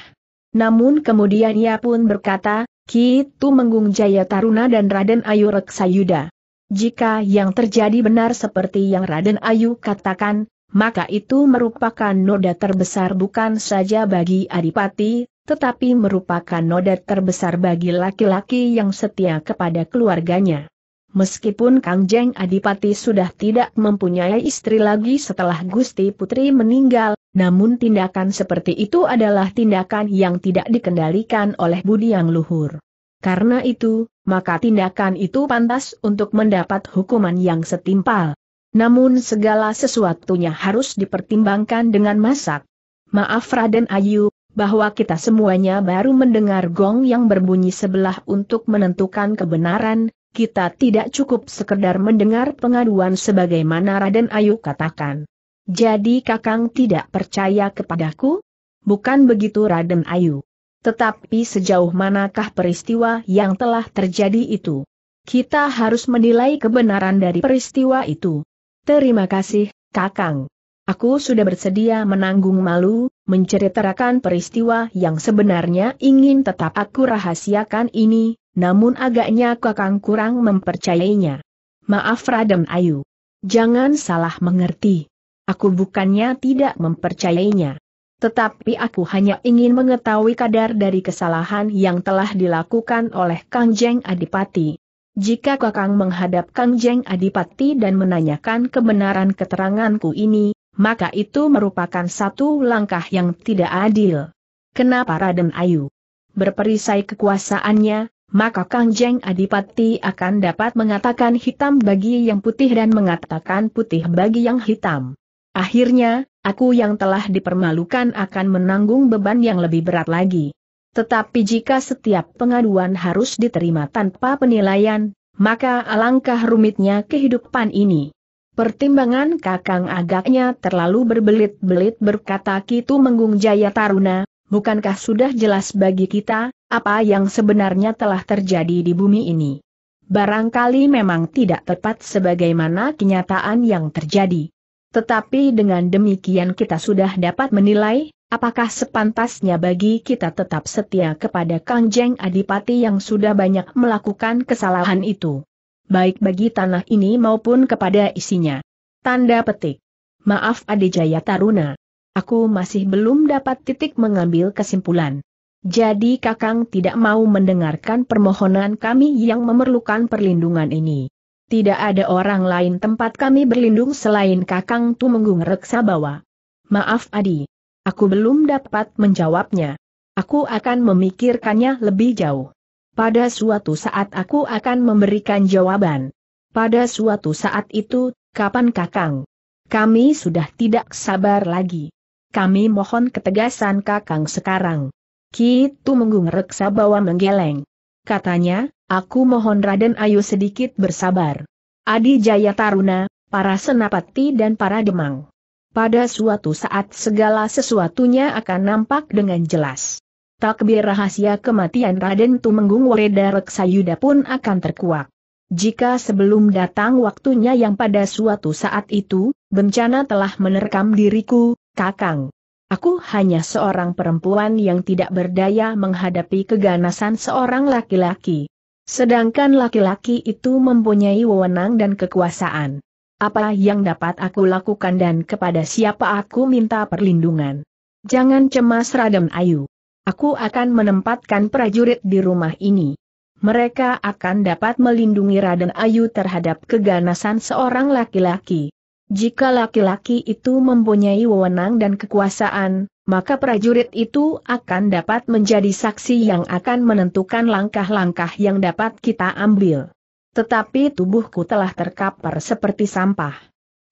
Namun kemudian ia pun berkata, Kitu Menggung Jaya Taruna dan Raden Ayu Reksayuda. Jika yang terjadi benar seperti yang Raden Ayu katakan, maka itu merupakan noda terbesar bukan saja bagi Adipati, tetapi merupakan noda terbesar bagi laki-laki yang setia kepada keluarganya. Meskipun Kang Jeng Adipati sudah tidak mempunyai istri lagi setelah Gusti Putri meninggal, namun tindakan seperti itu adalah tindakan yang tidak dikendalikan oleh budi yang luhur. Karena itu, maka tindakan itu pantas untuk mendapat hukuman yang setimpal. Namun segala sesuatunya harus dipertimbangkan dengan masak. Maaf Raden Ayu, bahwa kita semuanya baru mendengar gong yang berbunyi sebelah untuk menentukan kebenaran, kita tidak cukup sekedar mendengar pengaduan sebagaimana Raden Ayu katakan. Jadi Kakang tidak percaya kepadaku? Bukan begitu Raden Ayu. Tetapi sejauh manakah peristiwa yang telah terjadi itu? Kita harus menilai kebenaran dari peristiwa itu. Terima kasih, Kakang. Aku sudah bersedia menanggung malu, menceritakan peristiwa yang sebenarnya ingin tetap aku rahasiakan ini, namun agaknya Kakang kurang mempercayainya. Maaf Raden Ayu. Jangan salah mengerti. Aku bukannya tidak mempercayainya. Tetapi aku hanya ingin mengetahui kadar dari kesalahan yang telah dilakukan oleh Kang Jeng Adipati. Jika Kakang menghadap Kang Jeng Adipati dan menanyakan kebenaran keteranganku ini, maka itu merupakan satu langkah yang tidak adil. Kenapa Raden Ayu? Berperisai kekuasaannya, maka Kang Jeng Adipati akan dapat mengatakan hitam bagi yang putih dan mengatakan putih bagi yang hitam. Akhirnya, aku yang telah dipermalukan akan menanggung beban yang lebih berat lagi. Tetapi jika setiap pengaduan harus diterima tanpa penilaian, maka alangkah rumitnya kehidupan ini. Pertimbangan Kakang agaknya terlalu berbelit-belit berkata Kitu Menggung Jaya Taruna, bukankah sudah jelas bagi kita, apa yang sebenarnya telah terjadi di bumi ini? Barangkali memang tidak tepat sebagaimana kenyataan yang terjadi. Tetapi dengan demikian kita sudah dapat menilai, apakah sepantasnya bagi kita tetap setia kepada Kang Jeng Adipati yang sudah banyak melakukan kesalahan itu. Baik bagi tanah ini maupun kepada isinya. Tanda petik. Maaf Adejaya Taruna. Aku masih belum dapat titik mengambil kesimpulan. Jadi Kakang tidak mau mendengarkan permohonan kami yang memerlukan perlindungan ini tidak ada orang lain tempat kami berlindung selain Kakang Tumenggung Reksabawa. Maaf Adi. Aku belum dapat menjawabnya. Aku akan memikirkannya lebih jauh. Pada suatu saat aku akan memberikan jawaban. Pada suatu saat itu, kapan Kakang? Kami sudah tidak sabar lagi. Kami mohon ketegasan Kakang sekarang. Ki Tumenggung Reksabawa menggeleng. Katanya, Aku mohon Raden Ayu sedikit bersabar. Adi Jaya Taruna, para senapati dan para demang. Pada suatu saat segala sesuatunya akan nampak dengan jelas. Takbir rahasia kematian Raden Tumenggung Wereda Reksayuda pun akan terkuak. Jika sebelum datang waktunya yang pada suatu saat itu, bencana telah menerkam diriku, Kakang. Aku hanya seorang perempuan yang tidak berdaya menghadapi keganasan seorang laki-laki. Sedangkan laki-laki itu mempunyai wewenang dan kekuasaan. Apa yang dapat aku lakukan dan kepada siapa aku minta perlindungan? Jangan cemas Raden Ayu. Aku akan menempatkan prajurit di rumah ini. Mereka akan dapat melindungi Raden Ayu terhadap keganasan seorang laki-laki. Jika laki-laki itu mempunyai wewenang dan kekuasaan, maka prajurit itu akan dapat menjadi saksi yang akan menentukan langkah-langkah yang dapat kita ambil. Tetapi tubuhku telah terkapar seperti sampah.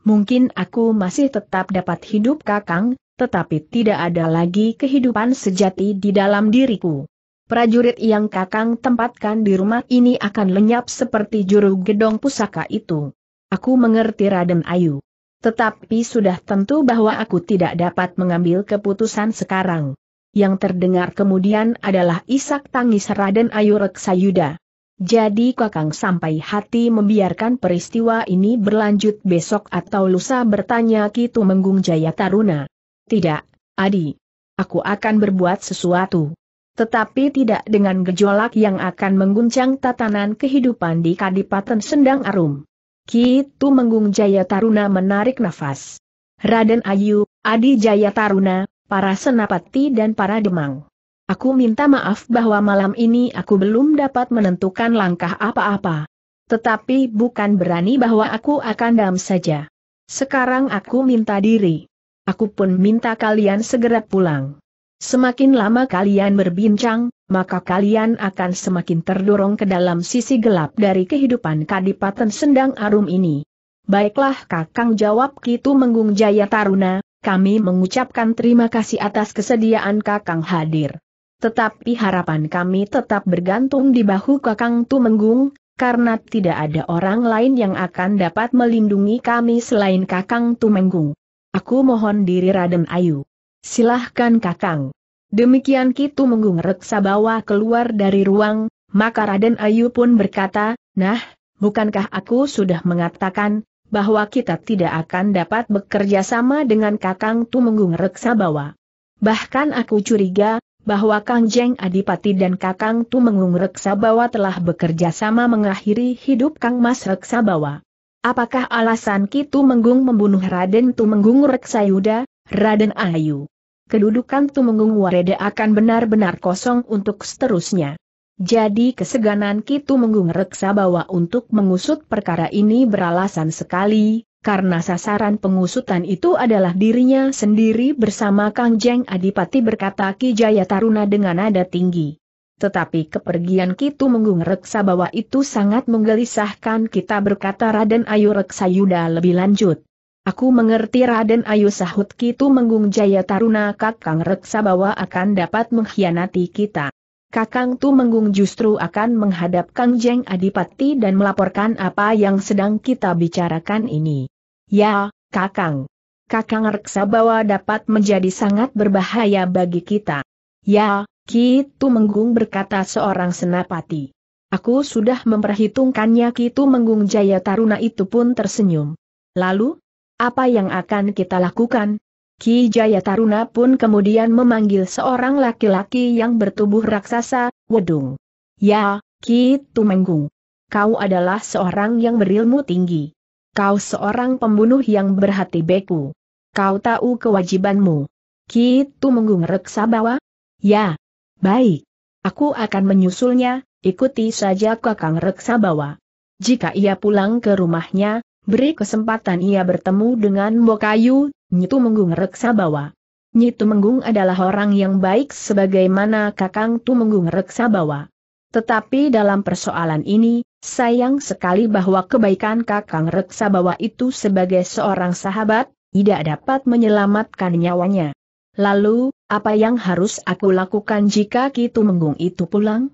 Mungkin aku masih tetap dapat hidup kakang, tetapi tidak ada lagi kehidupan sejati di dalam diriku. Prajurit yang kakang tempatkan di rumah ini akan lenyap seperti juru gedong pusaka itu. Aku mengerti Raden Ayu. Tetapi sudah tentu bahwa aku tidak dapat mengambil keputusan sekarang. Yang terdengar kemudian adalah isak tangis Raden Ayu Reksayuda. Jadi Kakang sampai hati membiarkan peristiwa ini berlanjut besok atau lusa bertanya Kitu Menggung Jaya Taruna. Tidak, Adi. Aku akan berbuat sesuatu. Tetapi tidak dengan gejolak yang akan mengguncang tatanan kehidupan di Kadipaten Sendang Arum. Ki Tumenggung Jaya Taruna menarik nafas. Raden Ayu, Adi Jaya Taruna, para senapati dan para demang. Aku minta maaf bahwa malam ini aku belum dapat menentukan langkah apa-apa. Tetapi bukan berani bahwa aku akan dam saja. Sekarang aku minta diri. Aku pun minta kalian segera pulang. Semakin lama kalian berbincang, maka kalian akan semakin terdorong ke dalam sisi gelap dari kehidupan Kadipaten Sendang Arum ini. Baiklah Kakang jawab Kitu Menggung Jaya Taruna, kami mengucapkan terima kasih atas kesediaan Kakang hadir. Tetapi harapan kami tetap bergantung di bahu Kakang Tumenggung, karena tidak ada orang lain yang akan dapat melindungi kami selain Kakang Tumenggung. Aku mohon diri Raden Ayu. Silahkan kakang. Demikian Kitu Menggung Reksa keluar dari ruang, maka Raden Ayu pun berkata, Nah, bukankah aku sudah mengatakan, bahwa kita tidak akan dapat bekerja sama dengan kakang Tumenggung Reksabawa. Bahkan aku curiga, bahwa Kang Jeng Adipati dan Kakang Tumenggung Reksabawa telah bekerja sama mengakhiri hidup Kang Mas Reksabawa. Apakah alasan Ki Tumenggung membunuh Raden Tumenggung Reksayuda, Raden Ayu. Kedudukan Tumenggung Wareda akan benar-benar kosong untuk seterusnya. Jadi keseganan Ki Tumenggung Reksa bahwa untuk mengusut perkara ini beralasan sekali, karena sasaran pengusutan itu adalah dirinya sendiri bersama Kang Jeng Adipati berkata Ki Jaya Taruna dengan nada tinggi. Tetapi kepergian Kitu Menggung Reksa bahwa itu sangat menggelisahkan kita berkata Raden Ayu Reksa Yuda lebih lanjut. Aku mengerti Raden Ayu sahut Kitu Menggung Jaya Taruna Kakang Reksa bahwa akan dapat mengkhianati kita. Kakang Tu Menggung justru akan menghadap Kang Jeng Adipati dan melaporkan apa yang sedang kita bicarakan ini. Ya, Kakang. Kakang bahwa dapat menjadi sangat berbahaya bagi kita. Ya, Kitu Menggung berkata seorang senapati. Aku sudah memperhitungkannya Kitu Menggung Jaya Taruna itu pun tersenyum. Lalu, apa yang akan kita lakukan? Ki Jaya Taruna pun kemudian memanggil seorang laki-laki yang bertubuh raksasa, Wedung. Ya, Ki Tumenggung. Kau adalah seorang yang berilmu tinggi. Kau seorang pembunuh yang berhati beku. Kau tahu kewajibanmu. Ki Tumenggung reksa bawa? Ya. Baik. Aku akan menyusulnya, ikuti saja kakang reksa bawa. Jika ia pulang ke rumahnya, Beri kesempatan ia bertemu dengan Bokayu, Nyitu Menggung Reksa Bawa. Nyitu Menggung adalah orang yang baik sebagaimana Kakang Tumenggung Reksa Bawa. Tetapi dalam persoalan ini, sayang sekali bahwa kebaikan Kakang Reksa Bawa itu sebagai seorang sahabat, tidak dapat menyelamatkan nyawanya. Lalu, apa yang harus aku lakukan jika Kitu Menggung itu pulang?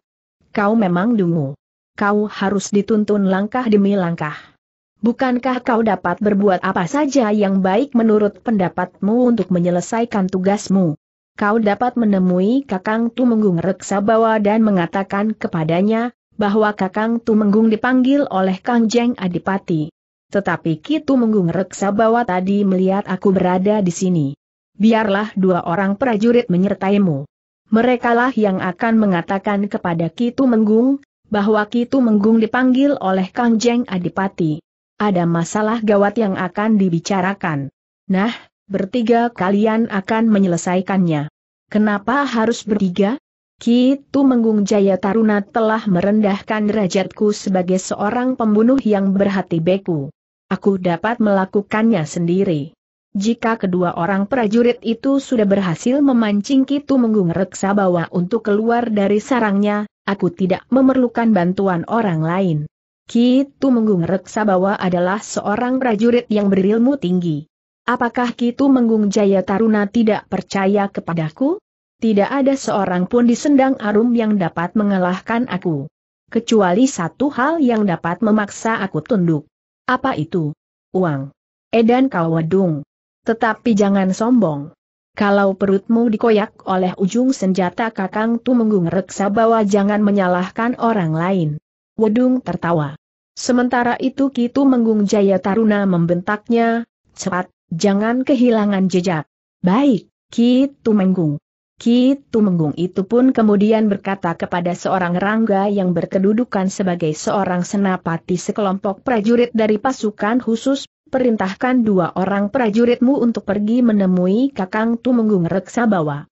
Kau memang dungu. Kau harus dituntun langkah demi langkah. Bukankah kau dapat berbuat apa saja yang baik menurut pendapatmu untuk menyelesaikan tugasmu? Kau dapat menemui Kakang Tumenggung Bawa dan mengatakan kepadanya, bahwa Kakang Tumenggung dipanggil oleh Kang Jeng Adipati. Tetapi Ki Tumenggung Bawa tadi melihat aku berada di sini. Biarlah dua orang prajurit menyertaimu. Merekalah yang akan mengatakan kepada Ki Tumenggung, bahwa Ki Tumenggung dipanggil oleh Kang Jeng Adipati. Ada masalah gawat yang akan dibicarakan. Nah, bertiga kalian akan menyelesaikannya. Kenapa harus bertiga? Kitu Menggung Jaya Taruna telah merendahkan derajatku sebagai seorang pembunuh yang berhati beku. Aku dapat melakukannya sendiri. Jika kedua orang prajurit itu sudah berhasil memancing Kitu Menggung Reksa bawa untuk keluar dari sarangnya, aku tidak memerlukan bantuan orang lain. Kitu Tumenggung Reksa Bawa adalah seorang prajurit yang berilmu tinggi. Apakah Kitu Tumenggung Jaya Taruna tidak percaya kepadaku? Tidak ada seorang pun di sendang arum yang dapat mengalahkan aku. Kecuali satu hal yang dapat memaksa aku tunduk. Apa itu? Uang. Edan kau wedung. Tetapi jangan sombong. Kalau perutmu dikoyak oleh ujung senjata kakang Tumenggung Reksa bawa jangan menyalahkan orang lain. Wedung tertawa. Sementara itu Kitu Menggung Jaya Taruna membentaknya, cepat, jangan kehilangan jejak. Baik, Kitu Menggung. Kitu Tumenggung itu pun kemudian berkata kepada seorang rangga yang berkedudukan sebagai seorang senapati sekelompok prajurit dari pasukan khusus, perintahkan dua orang prajuritmu untuk pergi menemui Kakang Tumenggung Reksabawa.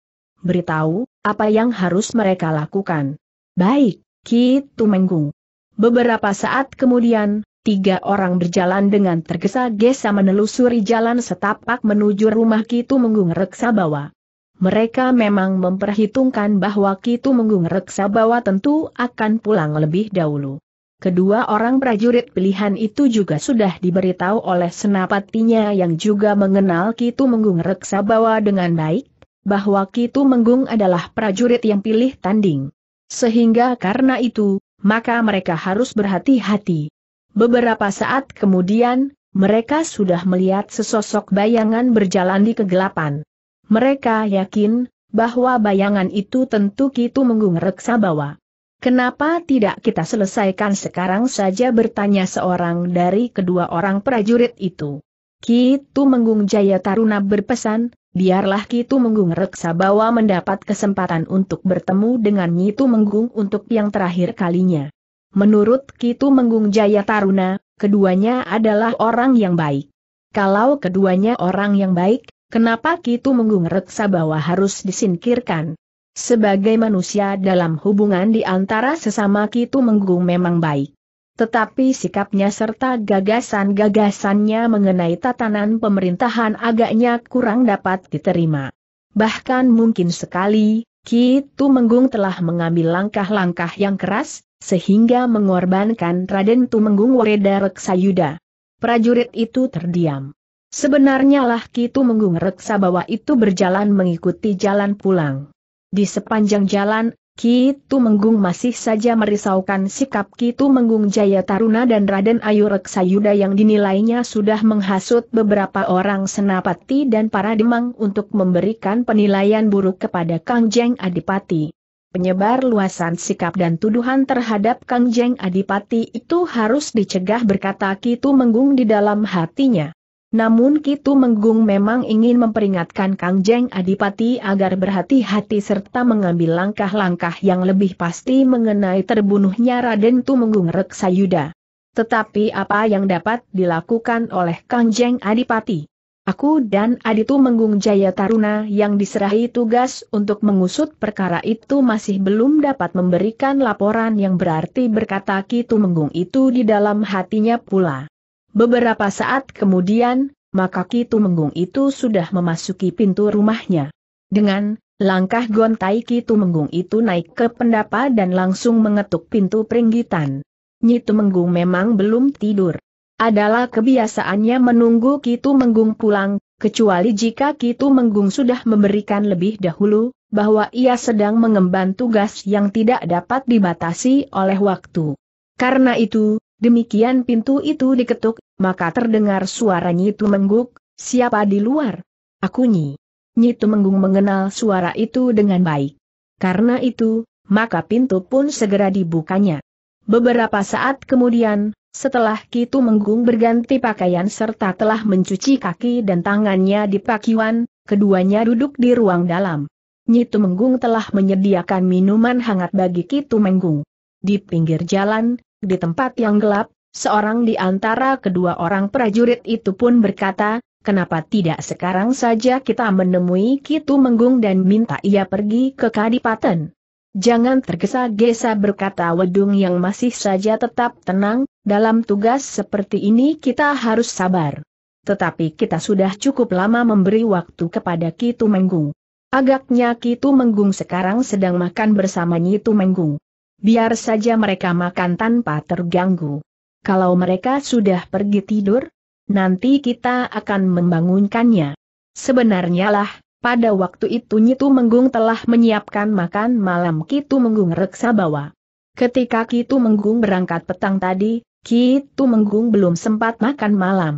Beritahu, apa yang harus mereka lakukan. Baik, Kitu Tumenggung. Beberapa saat kemudian, tiga orang berjalan dengan tergesa-gesa menelusuri jalan setapak menuju rumah Kitu Menggung Reksabawa. Mereka memang memperhitungkan bahwa Kitu Menggung Reksabawa tentu akan pulang lebih dahulu. Kedua orang prajurit pilihan itu juga sudah diberitahu oleh senapatinya yang juga mengenal Kitu Menggung Reksabawa dengan baik, bahwa Kitu Menggung adalah prajurit yang pilih tanding. Sehingga karena itu, maka mereka harus berhati-hati. Beberapa saat kemudian, mereka sudah melihat sesosok bayangan berjalan di kegelapan. Mereka yakin, bahwa bayangan itu tentu kita Menggung Reksa bawa. Kenapa tidak kita selesaikan sekarang saja bertanya seorang dari kedua orang prajurit itu. Kitu Menggung Jaya Taruna berpesan, biarlah Kitu Menggung Reksa bawa mendapat kesempatan untuk bertemu dengan Nyitu Menggung untuk yang terakhir kalinya. Menurut Kitu Menggung Jaya Taruna, keduanya adalah orang yang baik. Kalau keduanya orang yang baik, kenapa Kitu Menggung Reksa bawa harus disingkirkan? Sebagai manusia dalam hubungan di antara sesama Kitu Menggung memang baik. Tetapi sikapnya serta gagasan-gagasannya mengenai tatanan pemerintahan agaknya kurang dapat diterima. Bahkan mungkin sekali, Ki Tu Menggung telah mengambil langkah-langkah yang keras, sehingga mengorbankan Raden Tumenggung Wereda Reksayuda. Prajurit itu terdiam. Sebenarnya lah Ki Tu Menggung Reksa bahwa itu berjalan mengikuti jalan pulang. Di sepanjang jalan, Kitu Menggung masih saja merisaukan sikap Kitu Menggung Jaya Taruna dan Raden Ayu Reksayuda yang dinilainya sudah menghasut beberapa orang senapati dan para demang untuk memberikan penilaian buruk kepada Kang Jeng Adipati. Penyebar luasan sikap dan tuduhan terhadap Kang Jeng Adipati itu harus dicegah berkata Kitu Menggung di dalam hatinya. Namun Kitu Menggung memang ingin memperingatkan Kang Jeng Adipati agar berhati-hati serta mengambil langkah-langkah yang lebih pasti mengenai terbunuhnya Raden Tumenggung Reksayuda. Tetapi apa yang dapat dilakukan oleh Kang Jeng Adipati? Aku dan Aditu Menggung Jaya Taruna yang diserahi tugas untuk mengusut perkara itu masih belum dapat memberikan laporan yang berarti berkata Kitu Menggung itu di dalam hatinya pula. Beberapa saat kemudian, maka Kitu Menggung itu sudah memasuki pintu rumahnya. Dengan langkah gontai Kitu menggung itu naik ke pendapa dan langsung mengetuk pintu peringgitan. Nyi menggung memang belum tidur. Adalah kebiasaannya menunggu kitu menggung pulang, kecuali jika kitu menggung sudah memberikan lebih dahulu, bahwa ia sedang mengemban tugas yang tidak dapat dibatasi oleh waktu. Karena itu, Demikian pintu itu diketuk, maka terdengar suara Nyi Tumengguk, siapa di luar? Aku Nyi. nyitu menggung mengenal suara itu dengan baik. Karena itu, maka pintu pun segera dibukanya. Beberapa saat kemudian, setelah Kitu Menggung berganti pakaian serta telah mencuci kaki dan tangannya di pakiwan, keduanya duduk di ruang dalam. Nyitu Menggung telah menyediakan minuman hangat bagi Kitu Menggung. Di pinggir jalan, di tempat yang gelap, seorang di antara kedua orang prajurit itu pun berkata, kenapa tidak sekarang saja kita menemui Kitu Menggung dan minta ia pergi ke Kadipaten. Jangan tergesa-gesa berkata Wedung yang masih saja tetap tenang, dalam tugas seperti ini kita harus sabar. Tetapi kita sudah cukup lama memberi waktu kepada Kitu Menggung. Agaknya Kitu Menggung sekarang sedang makan bersama Nyitu Menggung biar saja mereka makan tanpa terganggu. Kalau mereka sudah pergi tidur, nanti kita akan membangunkannya. Sebenarnya lah, pada waktu itu Nyitu Menggung telah menyiapkan makan malam Kitu Menggung reksa bawa. Ketika Kitu Menggung berangkat petang tadi, Kitu Menggung belum sempat makan malam.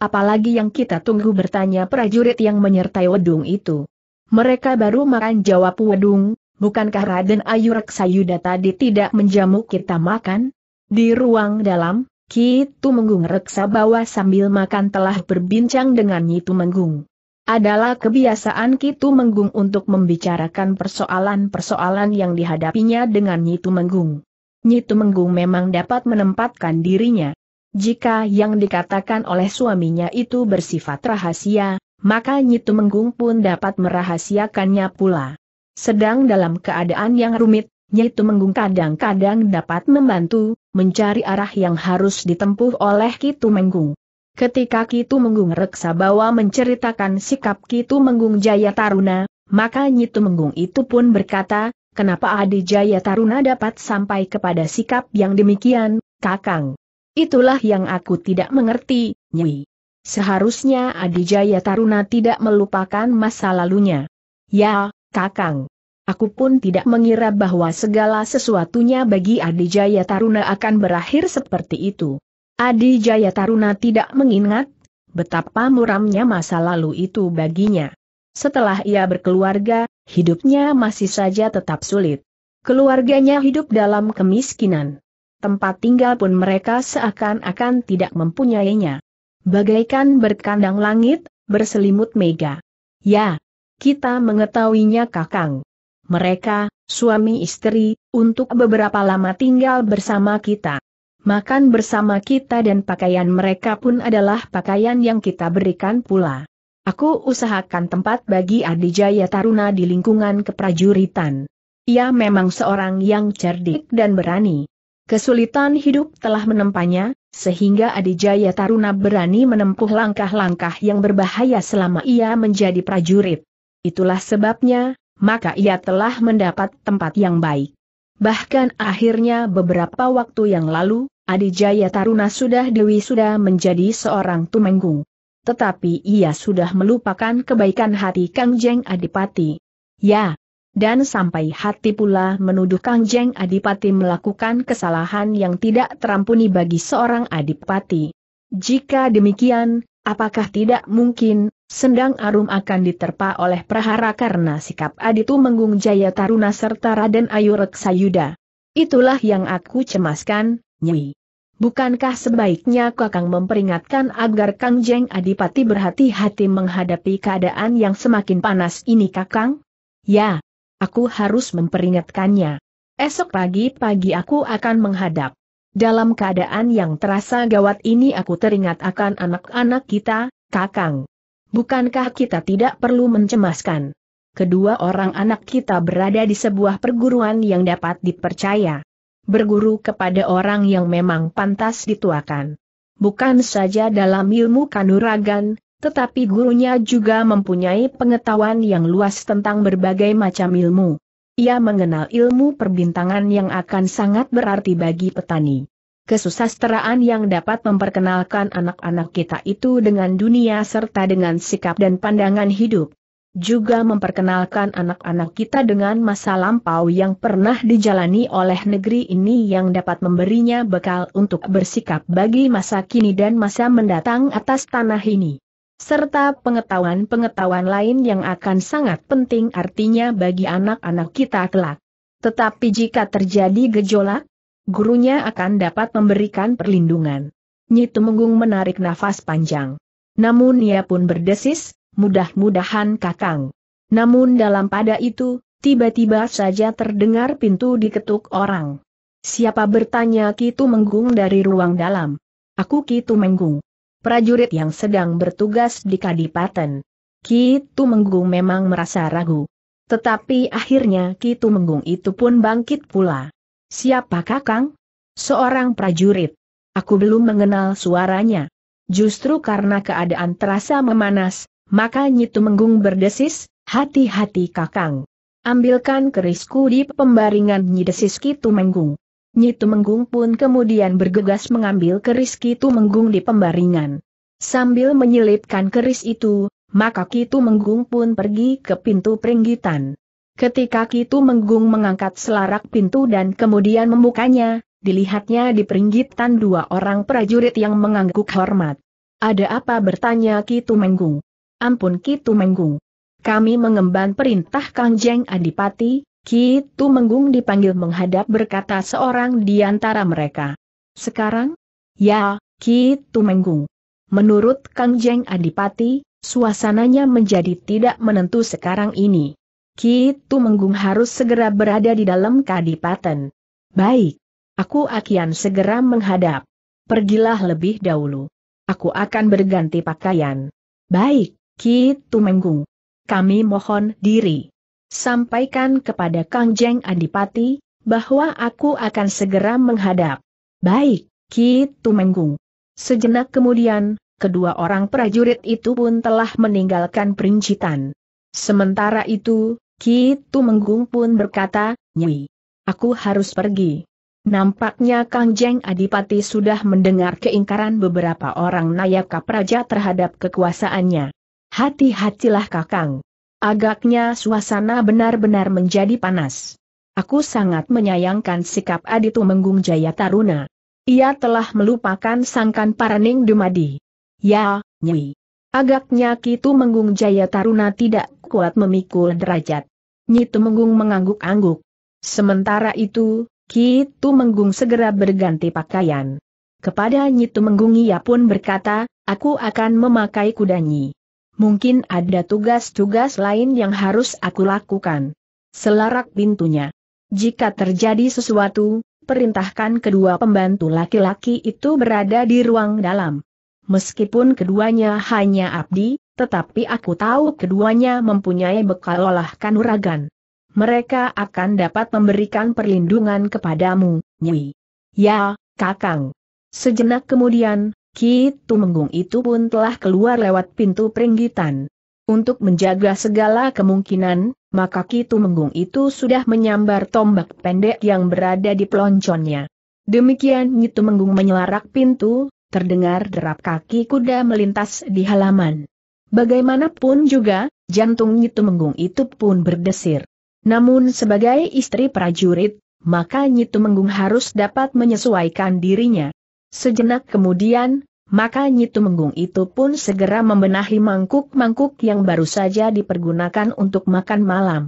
Apalagi yang kita tunggu bertanya prajurit yang menyertai wedung itu. Mereka baru makan jawab wedung, bukankah Raden Ayu Raksayuda tadi tidak menjamu kita makan? Di ruang dalam, Ki Menggung reksa bawah sambil makan telah berbincang dengan Nyi Menggung. Adalah kebiasaan Ki Menggung untuk membicarakan persoalan-persoalan yang dihadapinya dengan Nyi Menggung. Nyi Menggung memang dapat menempatkan dirinya. Jika yang dikatakan oleh suaminya itu bersifat rahasia, maka Nyi Menggung pun dapat merahasiakannya pula. Sedang dalam keadaan yang rumit, Nyitu Menggung kadang-kadang dapat membantu, mencari arah yang harus ditempuh oleh Kitu Menggung. Ketika Kitu Menggung reksa bawa menceritakan sikap Kitu Menggung Jaya Taruna, maka Nyitu Menggung itu pun berkata, kenapa Adi Jaya Taruna dapat sampai kepada sikap yang demikian, Kakang. Itulah yang aku tidak mengerti, Nyi. Seharusnya Adi Jaya Taruna tidak melupakan masa lalunya. Ya, Kakang. Aku pun tidak mengira bahwa segala sesuatunya bagi Adi Jaya Taruna akan berakhir seperti itu. Adi Jaya Taruna tidak mengingat betapa muramnya masa lalu itu baginya. Setelah ia berkeluarga, hidupnya masih saja tetap sulit. Keluarganya hidup dalam kemiskinan. Tempat tinggal pun mereka seakan-akan tidak mempunyainya. Bagaikan berkandang langit, berselimut mega. Ya, kita mengetahuinya Kakang. Mereka, suami istri, untuk beberapa lama tinggal bersama kita. Makan bersama kita dan pakaian mereka pun adalah pakaian yang kita berikan pula. Aku usahakan tempat bagi Adijaya Taruna di lingkungan keprajuritan. Ia memang seorang yang cerdik dan berani. Kesulitan hidup telah menempanya, sehingga Adijaya Taruna berani menempuh langkah-langkah yang berbahaya selama ia menjadi prajurit. Itulah sebabnya, maka ia telah mendapat tempat yang baik. Bahkan akhirnya beberapa waktu yang lalu, Adi Jaya Taruna sudah Dewi sudah menjadi seorang tumenggung. Tetapi ia sudah melupakan kebaikan hati Kang Jeng Adipati. Ya, dan sampai hati pula menuduh Kang Jeng Adipati melakukan kesalahan yang tidak terampuni bagi seorang Adipati. Jika demikian, apakah tidak mungkin Sendang Arum akan diterpa oleh prahara karena sikap Aditu Menggung Jaya Taruna serta Raden Ayu Reksayuda. Itulah yang aku cemaskan, Nyi. Bukankah sebaiknya Kakang memperingatkan agar Kang Jeng Adipati berhati-hati menghadapi keadaan yang semakin panas ini Kakang? Ya, aku harus memperingatkannya. Esok pagi-pagi aku akan menghadap. Dalam keadaan yang terasa gawat ini aku teringat akan anak-anak kita, Kakang. Bukankah kita tidak perlu mencemaskan? Kedua orang anak kita berada di sebuah perguruan yang dapat dipercaya. Berguru kepada orang yang memang pantas dituakan. Bukan saja dalam ilmu kanuragan, tetapi gurunya juga mempunyai pengetahuan yang luas tentang berbagai macam ilmu. Ia mengenal ilmu perbintangan yang akan sangat berarti bagi petani kesusasteraan yang dapat memperkenalkan anak-anak kita itu dengan dunia serta dengan sikap dan pandangan hidup. Juga memperkenalkan anak-anak kita dengan masa lampau yang pernah dijalani oleh negeri ini yang dapat memberinya bekal untuk bersikap bagi masa kini dan masa mendatang atas tanah ini. Serta pengetahuan-pengetahuan lain yang akan sangat penting artinya bagi anak-anak kita kelak. Tetapi jika terjadi gejolak, gurunya akan dapat memberikan perlindungan. Nyi Temenggung menarik nafas panjang. Namun ia pun berdesis, mudah-mudahan kakang. Namun dalam pada itu, tiba-tiba saja terdengar pintu diketuk orang. Siapa bertanya Kitu Menggung dari ruang dalam? Aku Kitu Menggung. Prajurit yang sedang bertugas di Kadipaten. Kitu Menggung memang merasa ragu. Tetapi akhirnya Kitu Menggung itu pun bangkit pula. Siapa kakang? Seorang prajurit. Aku belum mengenal suaranya. Justru karena keadaan terasa memanas, maka Nyitu Menggung berdesis, hati-hati Kakang. Ambilkan kerisku di pembaringan Nyidesis Kitu Menggung. Nyitu Menggung pun kemudian bergegas mengambil keris Kitu Menggung di pembaringan. Sambil menyelipkan keris itu, maka Kitu Menggung pun pergi ke pintu peringgitan. Ketika Kitu Menggung mengangkat selarak pintu dan kemudian membukanya, dilihatnya di peringgitan dua orang prajurit yang mengangguk hormat. Ada apa bertanya Kitu Menggung? Ampun Kitu Menggung. Kami mengemban perintah Kangjeng Adipati, Kitu Menggung dipanggil menghadap berkata seorang di antara mereka. Sekarang? Ya, Kitu Menggung. Menurut Kangjeng Adipati, suasananya menjadi tidak menentu sekarang ini. Ki Tumenggung harus segera berada di dalam kadipaten. Baik. Aku akan segera menghadap. Pergilah lebih dahulu. Aku akan berganti pakaian. Baik, Ki Tumenggung. Kami mohon diri. Sampaikan kepada Kang Jeng Adipati, bahwa aku akan segera menghadap. Baik, Ki Tumenggung. Sejenak kemudian, kedua orang prajurit itu pun telah meninggalkan perincitan. Sementara itu, Kitu Tumenggung pun berkata, Nyi, aku harus pergi. Nampaknya Kang Jeng Adipati sudah mendengar keingkaran beberapa orang Nayaka Praja terhadap kekuasaannya. Hati-hatilah Kakang. Agaknya suasana benar-benar menjadi panas. Aku sangat menyayangkan sikap Aditu Menggung Jaya Taruna. Ia telah melupakan sangkan Paraning Dumadi. Ya, Nyi. Agaknya kitu Menggung Jaya Taruna tidak kuat memikul derajat. Nyitu Menggung mengangguk-angguk. Sementara itu, kitu Menggung segera berganti pakaian. Kepada nyitu Menggung ia pun berkata, aku akan memakai kuda Mungkin ada tugas-tugas lain yang harus aku lakukan. Selarak pintunya. Jika terjadi sesuatu, perintahkan kedua pembantu laki-laki itu berada di ruang dalam. Meskipun keduanya hanya abdi, tetapi aku tahu keduanya mempunyai bekal olah kanuragan. Mereka akan dapat memberikan perlindungan kepadamu, Nyi. Ya, Kakang. Sejenak kemudian, Ki Tumenggung itu pun telah keluar lewat pintu peringgitan. Untuk menjaga segala kemungkinan, maka Ki Tumenggung itu sudah menyambar tombak pendek yang berada di pelonconnya. Demikian Nyi Tumenggung menyelarak pintu, terdengar derap kaki kuda melintas di halaman. Bagaimanapun juga, jantung Nyitu Menggung itu pun berdesir. Namun sebagai istri prajurit, maka Nyitu Menggung harus dapat menyesuaikan dirinya. Sejenak kemudian, maka Nyitu Menggung itu pun segera membenahi mangkuk-mangkuk yang baru saja dipergunakan untuk makan malam.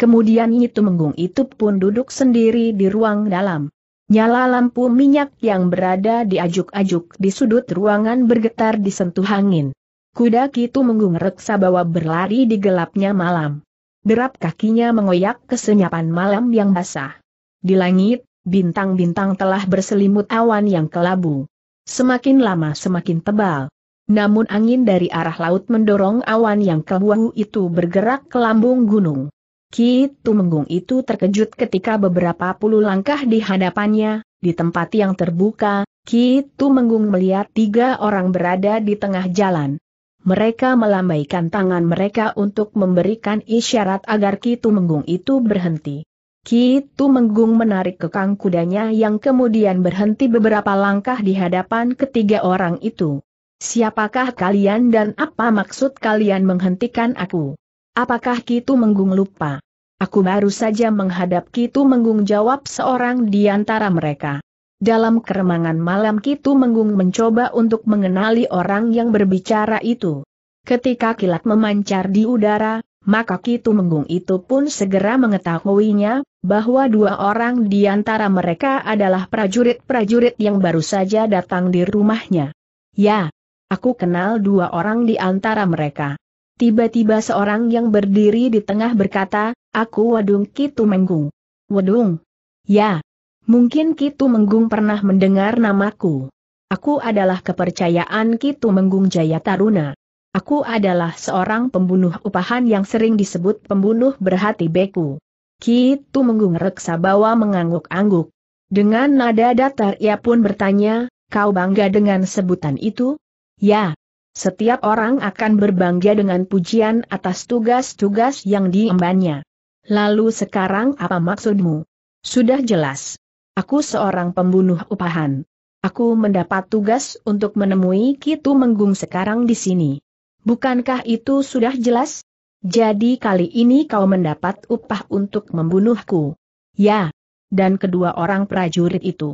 Kemudian Nyitu Menggung itu pun duduk sendiri di ruang dalam. Nyala lampu minyak yang berada di ajuk-ajuk di sudut ruangan bergetar disentuh angin. Kuda itu Kitu reksa sabawa berlari di gelapnya malam. Derap kakinya mengoyak kesenyapan malam yang basah. Di langit, bintang-bintang telah berselimut awan yang kelabu. Semakin lama semakin tebal. Namun angin dari arah laut mendorong awan yang kelabu itu bergerak ke lambung gunung. Ki Tumenggung itu terkejut ketika beberapa puluh langkah di hadapannya, di tempat yang terbuka, Ki Tumenggung melihat tiga orang berada di tengah jalan. Mereka melambaikan tangan mereka untuk memberikan isyarat agar Ki Tumenggung itu berhenti. Ki Tumenggung menarik kekang kudanya yang kemudian berhenti beberapa langkah di hadapan ketiga orang itu. Siapakah kalian dan apa maksud kalian menghentikan aku? Apakah Kitu Menggung lupa? Aku baru saja menghadap Kitu Menggung jawab seorang di antara mereka. Dalam keremangan malam Kitu Menggung mencoba untuk mengenali orang yang berbicara itu. Ketika kilat memancar di udara, maka Kitu Menggung itu pun segera mengetahuinya, bahwa dua orang di antara mereka adalah prajurit-prajurit yang baru saja datang di rumahnya. Ya, aku kenal dua orang di antara mereka. Tiba-tiba seorang yang berdiri di tengah berkata, aku Wadung Kitu Menggung. Wadung? Ya. Mungkin Kitu Menggung pernah mendengar namaku. Aku adalah kepercayaan Kitu Menggung Jaya Taruna. Aku adalah seorang pembunuh upahan yang sering disebut pembunuh berhati beku. Kitu Menggung reksa bawa mengangguk-angguk. Dengan nada datar ia pun bertanya, kau bangga dengan sebutan itu? Ya, setiap orang akan berbangga dengan pujian atas tugas-tugas yang diembannya. Lalu sekarang apa maksudmu? Sudah jelas. Aku seorang pembunuh upahan. Aku mendapat tugas untuk menemui Kitu Menggung sekarang di sini. Bukankah itu sudah jelas? Jadi kali ini kau mendapat upah untuk membunuhku. Ya. Dan kedua orang prajurit itu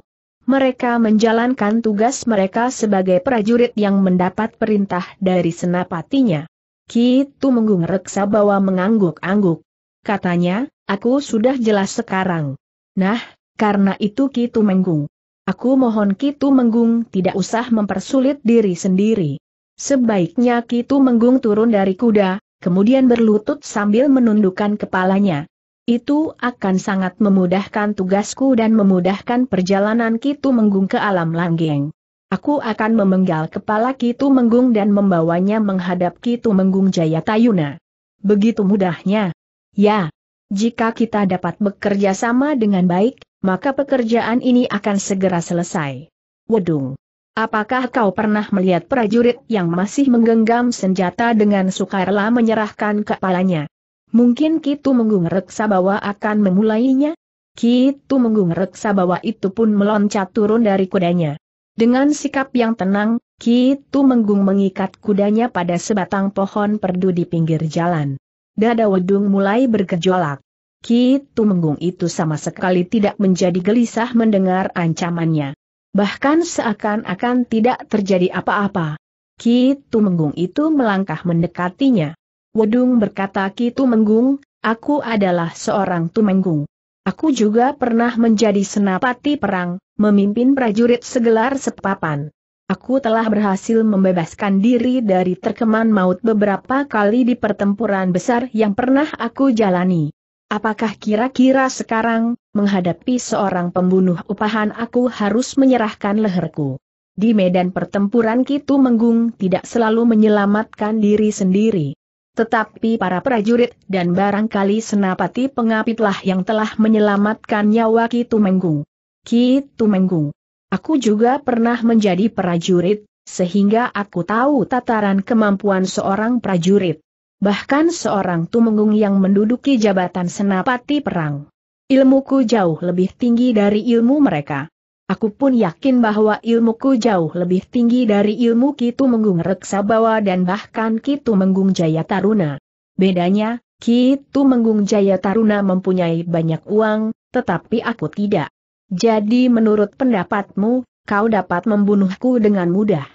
mereka menjalankan tugas mereka sebagai prajurit yang mendapat perintah dari senapatinya. Kitu Menggung reksa bawa mengangguk-angguk. Katanya, aku sudah jelas sekarang. Nah, karena itu Kitu Menggung. Aku mohon Kitu Menggung tidak usah mempersulit diri sendiri. Sebaiknya Kitu Menggung turun dari kuda, kemudian berlutut sambil menundukkan kepalanya. Itu akan sangat memudahkan tugasku dan memudahkan perjalanan Kitu Menggung ke alam langgeng. Aku akan memenggal kepala Kitu Menggung dan membawanya menghadap Kitu Menggung Jaya Tayuna. Begitu mudahnya. Ya, jika kita dapat bekerja sama dengan baik, maka pekerjaan ini akan segera selesai. Wedung. Apakah kau pernah melihat prajurit yang masih menggenggam senjata dengan sukarela menyerahkan kepalanya? Mungkin Kitu Menggung Reksa Bawa akan memulainya? Kitu Menggung Reksa Bawa itu pun meloncat turun dari kudanya. Dengan sikap yang tenang, Kitu Menggung mengikat kudanya pada sebatang pohon perdu di pinggir jalan. Dada Wedung mulai bergejolak. Kitu Menggung itu sama sekali tidak menjadi gelisah mendengar ancamannya. Bahkan seakan-akan tidak terjadi apa-apa. Kitu Menggung itu melangkah mendekatinya. Wedung berkata Kitu Menggung, aku adalah seorang Tumenggung. Aku juga pernah menjadi senapati perang, memimpin prajurit segelar sepapan. Aku telah berhasil membebaskan diri dari terkeman maut beberapa kali di pertempuran besar yang pernah aku jalani. Apakah kira-kira sekarang, menghadapi seorang pembunuh upahan aku harus menyerahkan leherku? Di medan pertempuran Kitu Menggung tidak selalu menyelamatkan diri sendiri. Tetapi para prajurit dan barangkali senapati pengapitlah yang telah menyelamatkan nyawa Ki Tumenggung. Ki Tumenggung. Aku juga pernah menjadi prajurit, sehingga aku tahu tataran kemampuan seorang prajurit. Bahkan seorang Tumenggung yang menduduki jabatan senapati perang. Ilmuku jauh lebih tinggi dari ilmu mereka. Aku pun yakin bahwa ilmuku jauh lebih tinggi dari ilmu Kitu Menggung Reksabawa dan bahkan Kitu Menggung Jaya Taruna. Bedanya, Kitu Menggung Jaya Taruna mempunyai banyak uang, tetapi aku tidak. Jadi menurut pendapatmu, kau dapat membunuhku dengan mudah.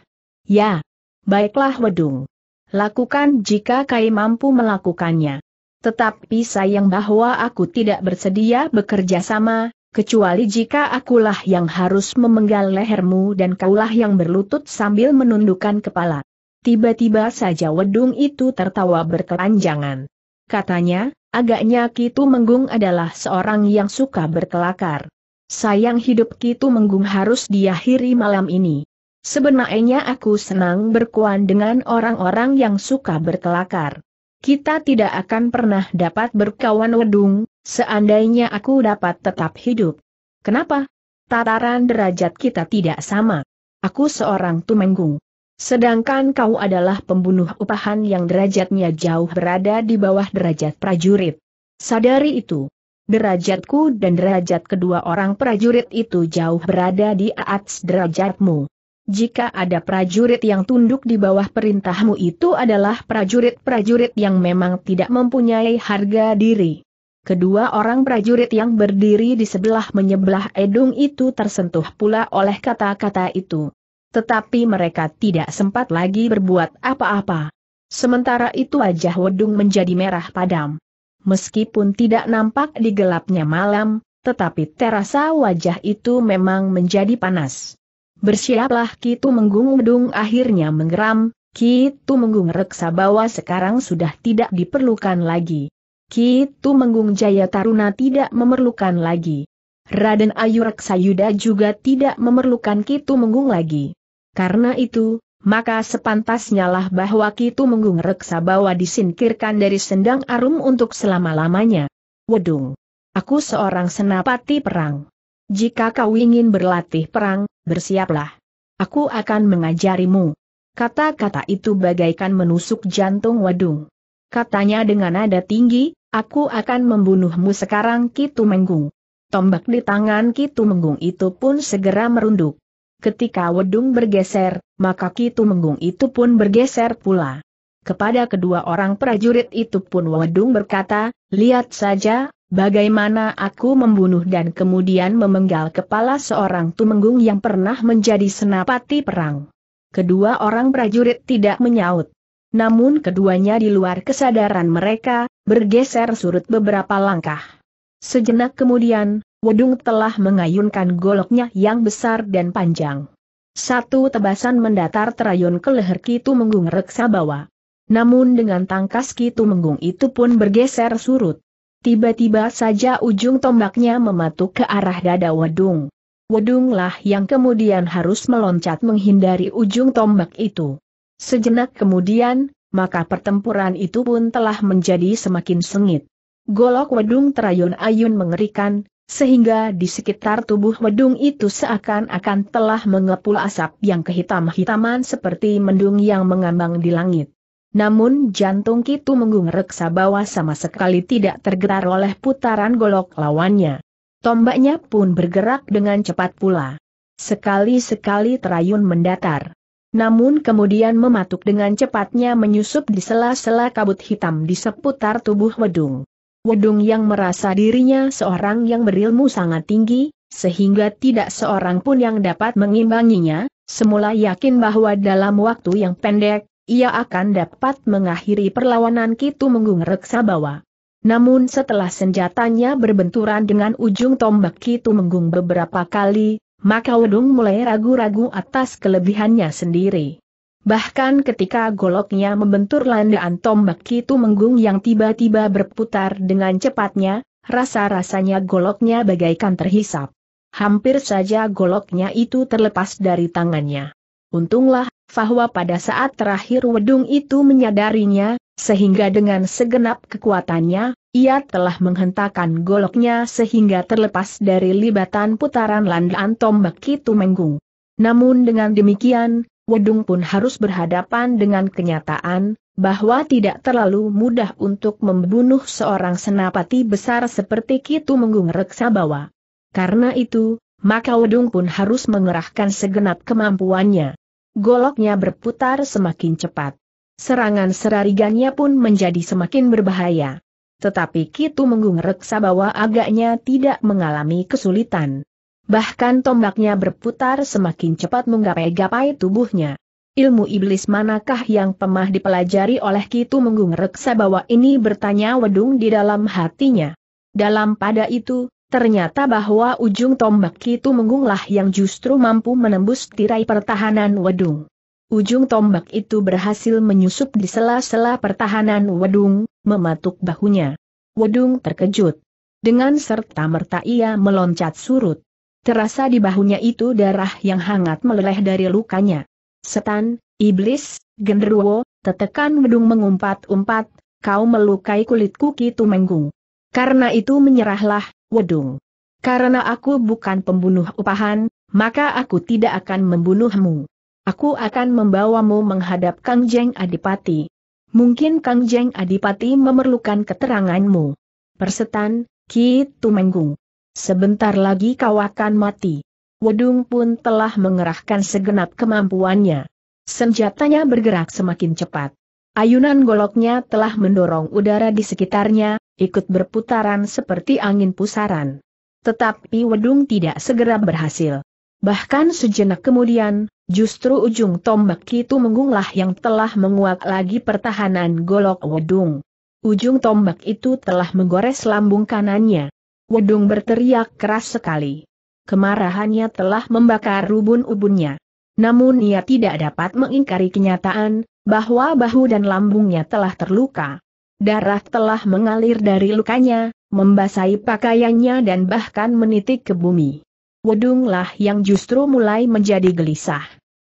Ya. Baiklah Wedung. Lakukan jika kau mampu melakukannya. Tetapi sayang bahwa aku tidak bersedia bekerja sama, kecuali jika akulah yang harus memenggal lehermu dan kaulah yang berlutut sambil menundukkan kepala. Tiba-tiba saja wedung itu tertawa berkelanjangan. Katanya, agaknya Kitu Menggung adalah seorang yang suka berkelakar. Sayang hidup Kitu Menggung harus diakhiri malam ini. Sebenarnya aku senang berkuan dengan orang-orang yang suka berkelakar. Kita tidak akan pernah dapat berkawan wedung, seandainya aku dapat tetap hidup. Kenapa? Tataran derajat kita tidak sama. Aku seorang tumenggung. Sedangkan kau adalah pembunuh upahan yang derajatnya jauh berada di bawah derajat prajurit. Sadari itu. Derajatku dan derajat kedua orang prajurit itu jauh berada di atas derajatmu jika ada prajurit yang tunduk di bawah perintahmu itu adalah prajurit-prajurit yang memang tidak mempunyai harga diri. Kedua orang prajurit yang berdiri di sebelah menyebelah Edung itu tersentuh pula oleh kata-kata itu. Tetapi mereka tidak sempat lagi berbuat apa-apa. Sementara itu wajah Wedung menjadi merah padam. Meskipun tidak nampak di gelapnya malam, tetapi terasa wajah itu memang menjadi panas. Bersiaplah Kitu Menggung Medung akhirnya menggeram, Kitu Menggung reksa bahwa sekarang sudah tidak diperlukan lagi. Kitu Menggung Jaya Taruna tidak memerlukan lagi. Raden Ayu Reksa Yuda juga tidak memerlukan Kitu Menggung lagi. Karena itu, maka sepantasnya lah bahwa Kitu Menggung Reksa bawa disingkirkan dari Sendang Arum untuk selama-lamanya. Wedung. Aku seorang senapati perang. Jika kau ingin berlatih perang, bersiaplah. Aku akan mengajarimu. Kata-kata itu bagaikan menusuk jantung wadung. Katanya dengan nada tinggi, aku akan membunuhmu sekarang Kitu Menggung. Tombak di tangan Kitu Menggung itu pun segera merunduk. Ketika Wedung bergeser, maka Kitu Menggung itu pun bergeser pula. Kepada kedua orang prajurit itu pun Wedung berkata, lihat saja, Bagaimana aku membunuh dan kemudian memenggal kepala seorang tumenggung yang pernah menjadi senapati perang? Kedua orang prajurit tidak menyaut. Namun keduanya di luar kesadaran mereka, bergeser surut beberapa langkah. Sejenak kemudian, Wedung telah mengayunkan goloknya yang besar dan panjang. Satu tebasan mendatar terayun ke leher Kitu Menggung reksa bawah. Namun dengan tangkas Kitu Menggung itu pun bergeser surut. Tiba-tiba saja ujung tombaknya mematuk ke arah dada Wedung. Wedunglah yang kemudian harus meloncat menghindari ujung tombak itu. Sejenak kemudian, maka pertempuran itu pun telah menjadi semakin sengit. Golok Wedung terayun-ayun mengerikan, sehingga di sekitar tubuh Wedung itu seakan-akan telah mengepul asap yang kehitam-hitaman seperti mendung yang mengambang di langit. Namun jantung Kitu Menggung reksa bawah sama sekali tidak tergetar oleh putaran golok lawannya. Tombaknya pun bergerak dengan cepat pula. Sekali-sekali terayun mendatar. Namun kemudian mematuk dengan cepatnya menyusup di sela-sela kabut hitam di seputar tubuh Wedung. Wedung yang merasa dirinya seorang yang berilmu sangat tinggi, sehingga tidak seorang pun yang dapat mengimbanginya, semula yakin bahwa dalam waktu yang pendek, ia akan dapat mengakhiri perlawanan Kitu Menggung Reksa Bawa. Namun setelah senjatanya berbenturan dengan ujung tombak Kitu Menggung beberapa kali, maka Wedung mulai ragu-ragu atas kelebihannya sendiri. Bahkan ketika goloknya membentur landaan tombak Kitu Menggung yang tiba-tiba berputar dengan cepatnya, rasa-rasanya goloknya bagaikan terhisap. Hampir saja goloknya itu terlepas dari tangannya. Untunglah, bahwa pada saat terakhir wedung itu menyadarinya, sehingga dengan segenap kekuatannya, ia telah menghentakkan goloknya sehingga terlepas dari libatan putaran landaan tombak itu menggung. Namun dengan demikian, Wedung pun harus berhadapan dengan kenyataan, bahwa tidak terlalu mudah untuk membunuh seorang senapati besar seperti Kitu Menggung Reksabawa. Karena itu, maka Wedung pun harus mengerahkan segenap kemampuannya. Goloknya berputar semakin cepat. Serangan serarigannya pun menjadi semakin berbahaya. Tetapi Kitu Menggung reksa bahwa agaknya tidak mengalami kesulitan. Bahkan tombaknya berputar semakin cepat menggapai-gapai tubuhnya. Ilmu iblis manakah yang pemah dipelajari oleh Kitu Menggung Reksa bahwa ini bertanya wedung di dalam hatinya. Dalam pada itu, Ternyata bahwa ujung tombak itu menggunglah yang justru mampu menembus tirai pertahanan wedung. Ujung tombak itu berhasil menyusup di sela-sela pertahanan wedung, mematuk bahunya. Wedung terkejut. Dengan serta-merta ia meloncat surut. Terasa di bahunya itu darah yang hangat meleleh dari lukanya. Setan, iblis, genderuwo, tetekan Wedung mengumpat-umpat, kau melukai kulitku Kitu Menggung. Karena itu menyerahlah, Wedung. Karena aku bukan pembunuh upahan, maka aku tidak akan membunuhmu. Aku akan membawamu menghadap Kang Jeng Adipati. Mungkin Kang Jeng Adipati memerlukan keteranganmu. Persetan, Ki Tumenggung. Sebentar lagi kau akan mati. Wedung pun telah mengerahkan segenap kemampuannya. Senjatanya bergerak semakin cepat. Ayunan goloknya telah mendorong udara di sekitarnya, ikut berputaran seperti angin pusaran. Tetapi Wedung tidak segera berhasil. Bahkan sejenak kemudian, justru ujung tombak itu mengunglah yang telah menguak lagi pertahanan golok Wedung. Ujung tombak itu telah menggores lambung kanannya. Wedung berteriak keras sekali. Kemarahannya telah membakar rubun ubunnya. Namun ia tidak dapat mengingkari kenyataan, bahwa bahu dan lambungnya telah terluka. Darah telah mengalir dari lukanya, membasahi pakaiannya dan bahkan menitik ke bumi. Wedunglah yang justru mulai menjadi gelisah.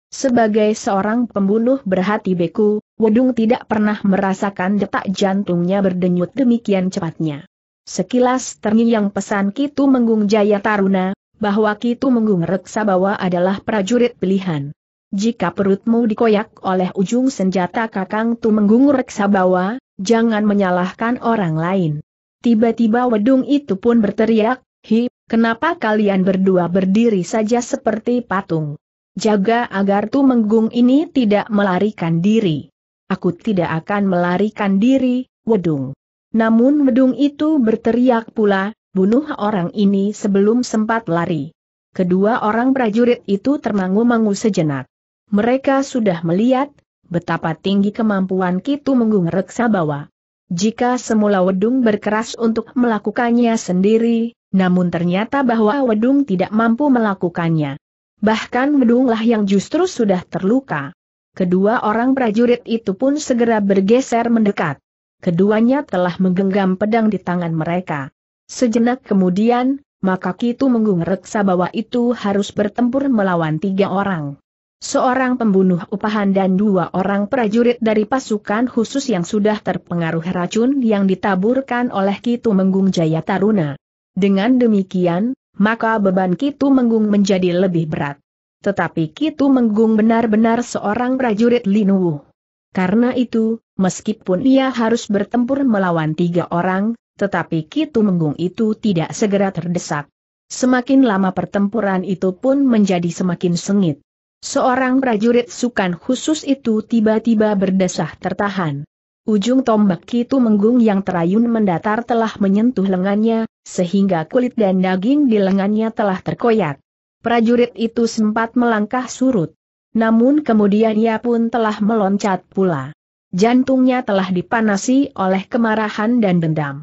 Sebagai seorang pembunuh berhati beku, Wedung tidak pernah merasakan detak jantungnya berdenyut demikian cepatnya. Sekilas terngiang pesan Kitu Menggung Jaya Taruna, bahwa Kitu Menggung Bawa adalah prajurit pilihan. Jika perutmu dikoyak oleh ujung senjata Kakang tu Tumenggung reksa bawa, jangan menyalahkan orang lain. Tiba-tiba wedung itu pun berteriak, Hi, kenapa kalian berdua berdiri saja seperti patung? Jaga agar tu menggung ini tidak melarikan diri. Aku tidak akan melarikan diri, Wedung. Namun Wedung itu berteriak pula, bunuh orang ini sebelum sempat lari. Kedua orang prajurit itu termangu-mangu sejenak mereka sudah melihat betapa tinggi kemampuan Kitu Menggung Reksa bawa. Jika semula Wedung berkeras untuk melakukannya sendiri, namun ternyata bahwa Wedung tidak mampu melakukannya. Bahkan Wedunglah yang justru sudah terluka. Kedua orang prajurit itu pun segera bergeser mendekat. Keduanya telah menggenggam pedang di tangan mereka. Sejenak kemudian, maka Kitu Menggung Reksa bahwa itu harus bertempur melawan tiga orang seorang pembunuh upahan dan dua orang prajurit dari pasukan khusus yang sudah terpengaruh racun yang ditaburkan oleh Kitu Menggung Jaya Taruna. Dengan demikian, maka beban Kitu Menggung menjadi lebih berat. Tetapi Kitu Menggung benar-benar seorang prajurit Linuwu. Karena itu, meskipun ia harus bertempur melawan tiga orang, tetapi Kitu Menggung itu tidak segera terdesak. Semakin lama pertempuran itu pun menjadi semakin sengit. Seorang prajurit sukan khusus itu tiba-tiba berdesah tertahan. Ujung tombak itu menggung yang terayun mendatar telah menyentuh lengannya, sehingga kulit dan daging di lengannya telah terkoyak. Prajurit itu sempat melangkah surut. Namun kemudian ia pun telah meloncat pula. Jantungnya telah dipanasi oleh kemarahan dan dendam.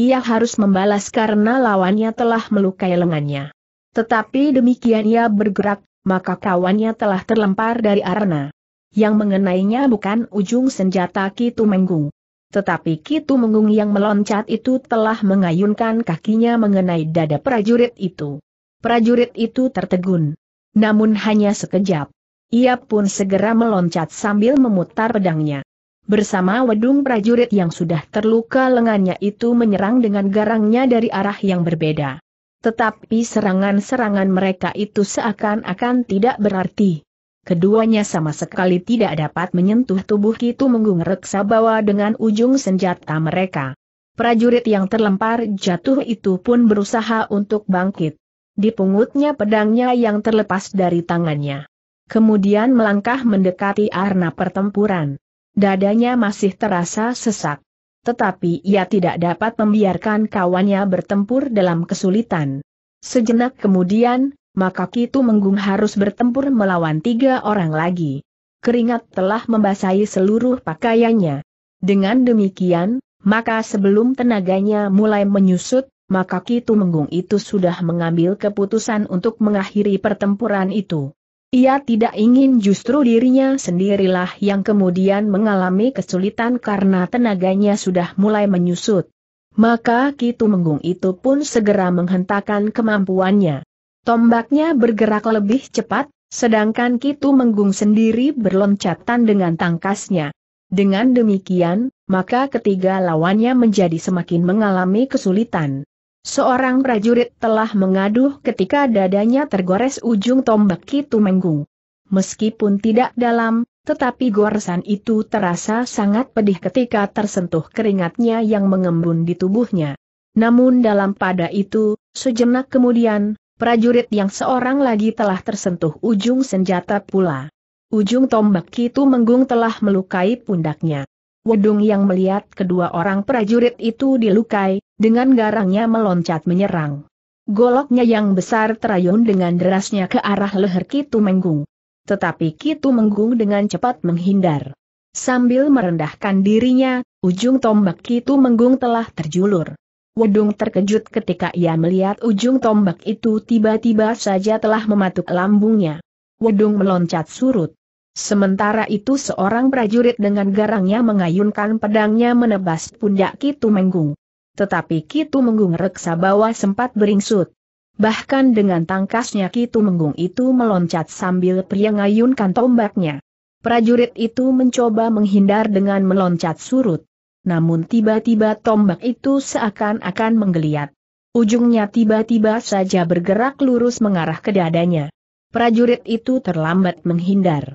Ia harus membalas karena lawannya telah melukai lengannya. Tetapi demikian ia bergerak, maka kawannya telah terlempar dari arena. Yang mengenainya bukan ujung senjata Kitu Menggung. Tetapi Kitu Menggung yang meloncat itu telah mengayunkan kakinya mengenai dada prajurit itu. Prajurit itu tertegun. Namun hanya sekejap. Ia pun segera meloncat sambil memutar pedangnya. Bersama wedung prajurit yang sudah terluka lengannya itu menyerang dengan garangnya dari arah yang berbeda. Tetapi serangan-serangan mereka itu seakan-akan tidak berarti. Keduanya sama sekali tidak dapat menyentuh tubuh Kitu Menggung Bawa dengan ujung senjata mereka. Prajurit yang terlempar jatuh itu pun berusaha untuk bangkit. Dipungutnya pedangnya yang terlepas dari tangannya. Kemudian melangkah mendekati arena pertempuran. Dadanya masih terasa sesak tetapi ia tidak dapat membiarkan kawannya bertempur dalam kesulitan. Sejenak kemudian, maka Kitu Menggung harus bertempur melawan tiga orang lagi. Keringat telah membasahi seluruh pakaiannya. Dengan demikian, maka sebelum tenaganya mulai menyusut, maka Kitu Menggung itu sudah mengambil keputusan untuk mengakhiri pertempuran itu. Ia tidak ingin justru dirinya sendirilah yang kemudian mengalami kesulitan karena tenaganya sudah mulai menyusut. Maka Kitu Menggung itu pun segera menghentakkan kemampuannya. Tombaknya bergerak lebih cepat, sedangkan Kitu Menggung sendiri berloncatan dengan tangkasnya. Dengan demikian, maka ketiga lawannya menjadi semakin mengalami kesulitan. Seorang prajurit telah mengaduh ketika dadanya tergores ujung tombak itu menggung. Meskipun tidak dalam, tetapi goresan itu terasa sangat pedih ketika tersentuh keringatnya yang mengembun di tubuhnya. Namun dalam pada itu, sejenak kemudian, prajurit yang seorang lagi telah tersentuh ujung senjata pula. Ujung tombak itu menggung telah melukai pundaknya. Wedung yang melihat kedua orang prajurit itu dilukai, dengan garangnya meloncat menyerang. Goloknya yang besar terayun dengan derasnya ke arah leher Kitu Menggung. Tetapi Kitu Menggung dengan cepat menghindar. Sambil merendahkan dirinya, ujung tombak Kitu Menggung telah terjulur. Wedung terkejut ketika ia melihat ujung tombak itu tiba-tiba saja telah mematuk lambungnya. Wedung meloncat surut. Sementara itu seorang prajurit dengan garangnya mengayunkan pedangnya menebas pundak Kitu Menggung. Tetapi Kitu Menggung reksa bawa sempat beringsut. Bahkan dengan tangkasnya Kitu Menggung itu meloncat sambil pria ngayunkan tombaknya. Prajurit itu mencoba menghindar dengan meloncat surut. Namun tiba-tiba tombak itu seakan-akan menggeliat. Ujungnya tiba-tiba saja bergerak lurus mengarah ke dadanya. Prajurit itu terlambat menghindar.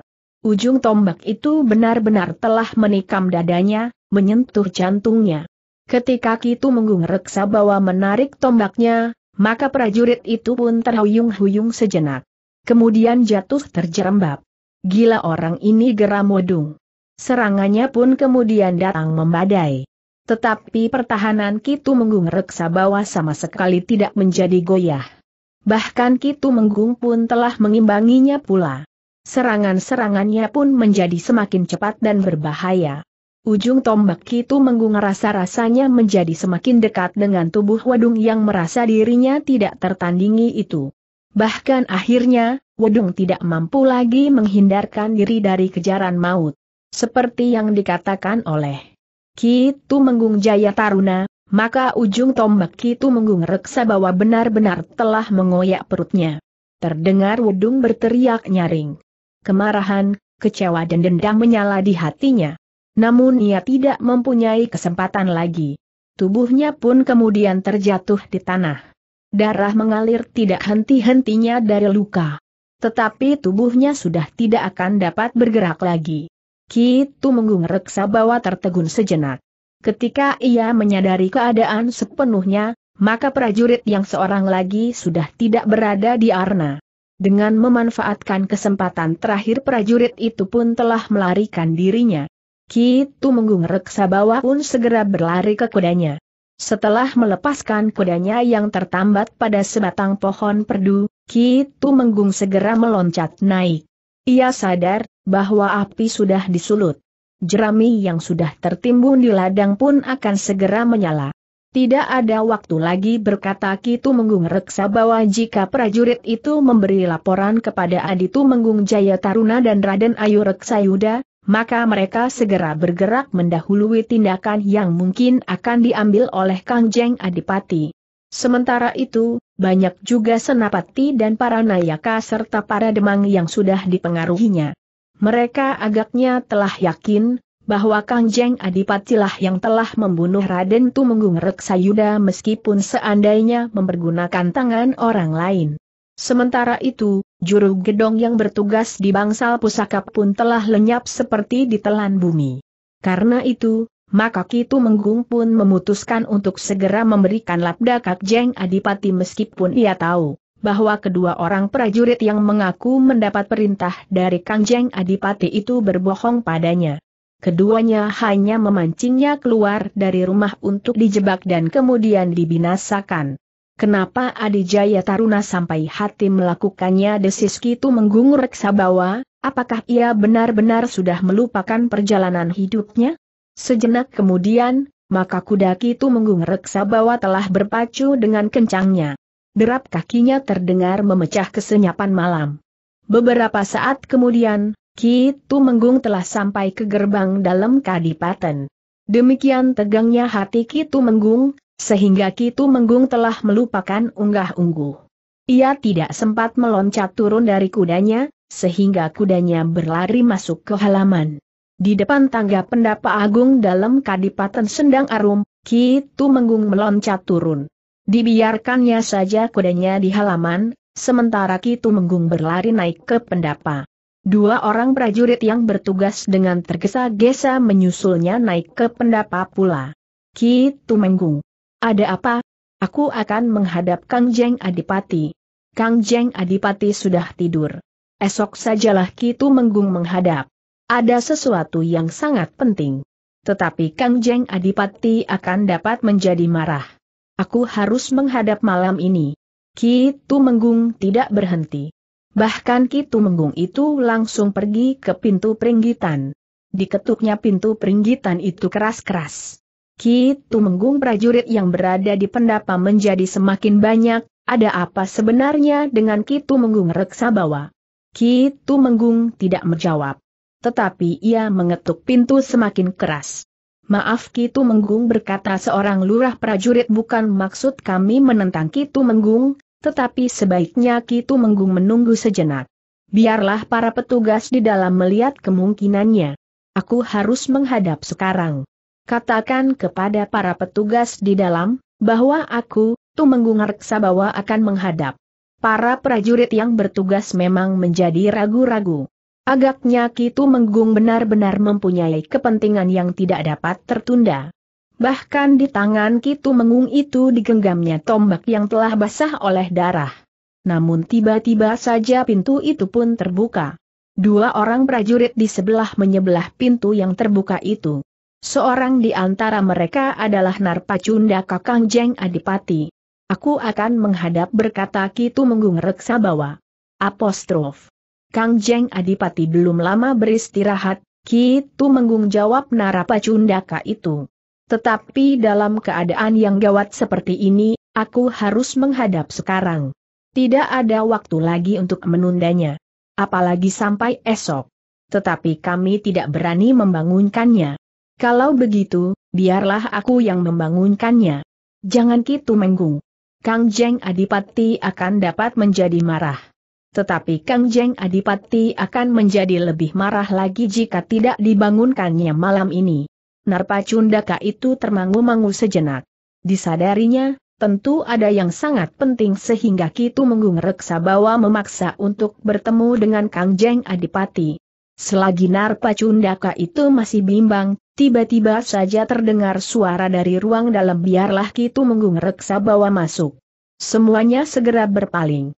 Ujung tombak itu benar-benar telah menikam dadanya, menyentuh jantungnya. Ketika Kitu Menggung reksa bahwa menarik tombaknya, maka prajurit itu pun terhuyung-huyung sejenak. Kemudian jatuh terjerembab. Gila orang ini geram wedung. Serangannya pun kemudian datang membadai. Tetapi pertahanan Kitu Menggung reksa bahwa sama sekali tidak menjadi goyah. Bahkan Kitu Menggung pun telah mengimbanginya pula. Serangan-serangannya pun menjadi semakin cepat dan berbahaya. Ujung tombak itu menggung rasa-rasanya menjadi semakin dekat dengan tubuh Wedung yang merasa dirinya tidak tertandingi itu. Bahkan akhirnya, Wedung tidak mampu lagi menghindarkan diri dari kejaran maut. Seperti yang dikatakan oleh Kitu Menggung Jaya Taruna, maka ujung tombak itu Menggung Reksa bahwa benar-benar telah mengoyak perutnya. Terdengar Wedung berteriak nyaring kemarahan, kecewa dan dendam menyala di hatinya. Namun ia tidak mempunyai kesempatan lagi. Tubuhnya pun kemudian terjatuh di tanah. Darah mengalir tidak henti-hentinya dari luka. Tetapi tubuhnya sudah tidak akan dapat bergerak lagi. Kitu Menggung reksa bawa tertegun sejenak. Ketika ia menyadari keadaan sepenuhnya, maka prajurit yang seorang lagi sudah tidak berada di Arna. Dengan memanfaatkan kesempatan terakhir prajurit itu pun telah melarikan dirinya. Kitu Menggung Reksa Bawa pun segera berlari ke kudanya. Setelah melepaskan kudanya yang tertambat pada sebatang pohon perdu, Kitu Menggung segera meloncat naik. Ia sadar bahwa api sudah disulut. Jerami yang sudah tertimbun di ladang pun akan segera menyala. Tidak ada waktu lagi berkata Kitu Menggung reksa bahwa jika prajurit itu memberi laporan kepada Aditu Menggung Jaya Taruna dan Raden Ayu Reksayuda, maka mereka segera bergerak mendahului tindakan yang mungkin akan diambil oleh Kang Jeng Adipati. Sementara itu, banyak juga senapati dan para nayaka serta para demang yang sudah dipengaruhinya. Mereka agaknya telah yakin bahwa Kang Jeng lah yang telah membunuh Raden Tumenggung Reksayuda meskipun seandainya mempergunakan tangan orang lain. Sementara itu, juru gedong yang bertugas di bangsal pusaka pun telah lenyap seperti ditelan bumi. Karena itu, maka Kitu Tumenggung pun memutuskan untuk segera memberikan labda Kak Jeng Adipati meskipun ia tahu bahwa kedua orang prajurit yang mengaku mendapat perintah dari Kang Jeng Adipati itu berbohong padanya. Keduanya hanya memancingnya keluar dari rumah untuk dijebak dan kemudian dibinasakan. Kenapa Adijaya Taruna sampai hati melakukannya desis Kitu menggung Reksabawa, apakah ia benar-benar sudah melupakan perjalanan hidupnya? Sejenak kemudian, maka kuda itu menggung Reksabawa telah berpacu dengan kencangnya. Derap kakinya terdengar memecah kesenyapan malam. Beberapa saat kemudian, Ki Menggung telah sampai ke gerbang dalam kadipaten. Demikian tegangnya hati Ki Menggung, sehingga Ki Menggung telah melupakan unggah-ungguh. Ia tidak sempat meloncat turun dari kudanya, sehingga kudanya berlari masuk ke halaman. Di depan tangga pendapa agung dalam kadipaten Sendang Arum, Ki Menggung meloncat turun. Dibiarkannya saja kudanya di halaman, sementara Ki Menggung berlari naik ke pendapa. Dua orang prajurit yang bertugas dengan tergesa-gesa menyusulnya naik ke pendapa pula. Ki Tumenggung. Ada apa? Aku akan menghadap Kang Jeng Adipati. Kang Jeng Adipati sudah tidur. Esok sajalah Ki Tumenggung menghadap. Ada sesuatu yang sangat penting. Tetapi Kang Jeng Adipati akan dapat menjadi marah. Aku harus menghadap malam ini. Ki Tumenggung tidak berhenti. Bahkan Kitu Menggung itu langsung pergi ke pintu peringgitan. Diketuknya pintu peringgitan itu keras-keras. Kitu Menggung prajurit yang berada di pendapa menjadi semakin banyak, ada apa sebenarnya dengan Ki Tumenggung Reksabawa? Kitu Menggung tidak menjawab. Tetapi ia mengetuk pintu semakin keras. Maaf Kitu Menggung berkata seorang lurah prajurit bukan maksud kami menentang Kitu Menggung, tetapi sebaiknya Kitu Menggung menunggu sejenak. Biarlah para petugas di dalam melihat kemungkinannya. Aku harus menghadap sekarang. Katakan kepada para petugas di dalam, bahwa aku, Tumenggung bahwa akan menghadap. Para prajurit yang bertugas memang menjadi ragu-ragu. Agaknya Kitu Menggung benar-benar mempunyai kepentingan yang tidak dapat tertunda. Bahkan di tangan Kitu Mengung itu digenggamnya tombak yang telah basah oleh darah. Namun tiba-tiba saja pintu itu pun terbuka. Dua orang prajurit di sebelah menyebelah pintu yang terbuka itu. Seorang di antara mereka adalah Narpacunda Kakang Jeng Adipati. Aku akan menghadap berkata Kitu Mengung reksa bawa. Apostrof. Kang Jeng Adipati belum lama beristirahat, Kitu Mengung jawab Narapacundaka itu. Tetapi dalam keadaan yang gawat seperti ini, aku harus menghadap sekarang. Tidak ada waktu lagi untuk menundanya. Apalagi sampai esok. Tetapi kami tidak berani membangunkannya. Kalau begitu, biarlah aku yang membangunkannya. Jangan gitu menggung. Kang Jeng Adipati akan dapat menjadi marah. Tetapi Kang Jeng Adipati akan menjadi lebih marah lagi jika tidak dibangunkannya malam ini. Narpacundaka itu termangu-mangu sejenak. Disadarinya, tentu ada yang sangat penting sehingga Kitu Menggung Reksa bawa memaksa untuk bertemu dengan Kang Jeng Adipati. Selagi Narpacundaka itu masih bimbang, tiba-tiba saja terdengar suara dari ruang dalam biarlah Kitu Menggung Reksa bawa masuk. Semuanya segera berpaling.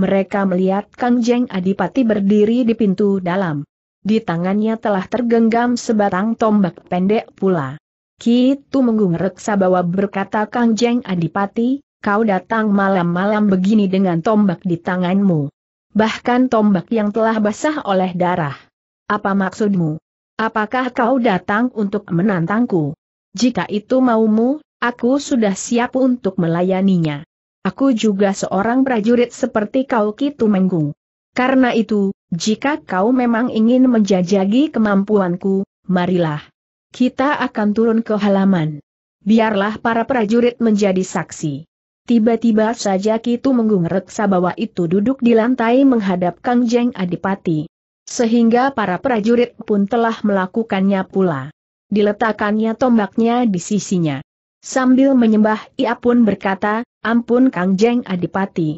Mereka melihat Kang Jeng Adipati berdiri di pintu dalam. Di tangannya telah tergenggam sebatang tombak pendek pula. Kitu menggungrek sabawa berkata Kang Jeng Adipati, kau datang malam-malam begini dengan tombak di tanganmu. Bahkan tombak yang telah basah oleh darah. Apa maksudmu? Apakah kau datang untuk menantangku? Jika itu maumu, aku sudah siap untuk melayaninya. Aku juga seorang prajurit seperti kau Kitu Menggung. Karena itu, jika kau memang ingin menjajagi kemampuanku, marilah. Kita akan turun ke halaman. Biarlah para prajurit menjadi saksi. Tiba-tiba saja Kitu menggungrek sabawa itu duduk di lantai menghadap Kang Jeng Adipati. Sehingga para prajurit pun telah melakukannya pula. Diletakkannya tombaknya di sisinya. Sambil menyembah ia pun berkata, ampun Kang Jeng Adipati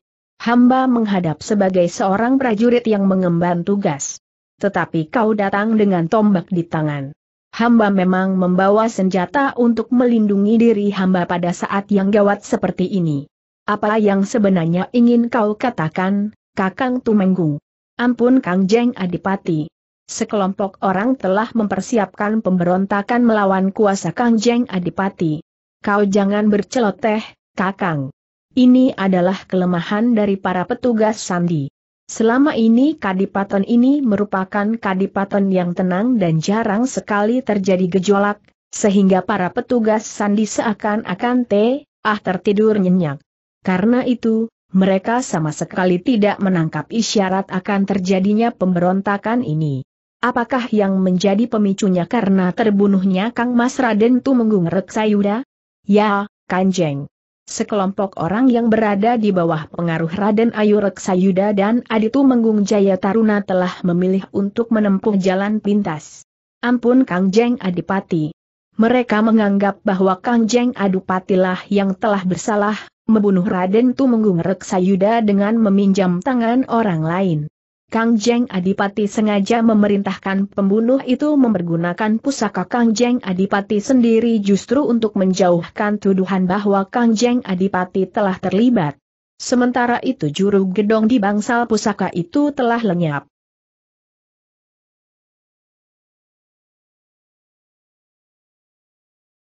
hamba menghadap sebagai seorang prajurit yang mengemban tugas. Tetapi kau datang dengan tombak di tangan. Hamba memang membawa senjata untuk melindungi diri hamba pada saat yang gawat seperti ini. Apa yang sebenarnya ingin kau katakan, Kakang Tumenggung? Ampun Kang Jeng Adipati. Sekelompok orang telah mempersiapkan pemberontakan melawan kuasa Kang Jeng Adipati. Kau jangan berceloteh, Kakang. Ini adalah kelemahan dari para petugas sandi. Selama ini kadipaten ini merupakan kadipaten yang tenang dan jarang sekali terjadi gejolak, sehingga para petugas sandi seakan-akan teh, ah tertidur nyenyak. Karena itu, mereka sama sekali tidak menangkap isyarat akan terjadinya pemberontakan ini. Apakah yang menjadi pemicunya karena terbunuhnya Kang Mas Raden Tumenggung Reksayuda? Ya, Kanjeng. Sekelompok orang yang berada di bawah pengaruh Raden Ayu Reksayuda dan Aditu Menggung Jaya Taruna telah memilih untuk menempuh jalan pintas. Ampun Kang Jeng Adipati. Mereka menganggap bahwa Kang Jeng lah yang telah bersalah, membunuh Raden Tumenggung Reksayuda dengan meminjam tangan orang lain. Kang Jeng Adipati sengaja memerintahkan pembunuh itu mempergunakan pusaka Kang Jeng Adipati sendiri justru untuk menjauhkan tuduhan bahwa Kang Jeng Adipati telah terlibat. Sementara itu juru gedong di bangsal pusaka itu telah lenyap.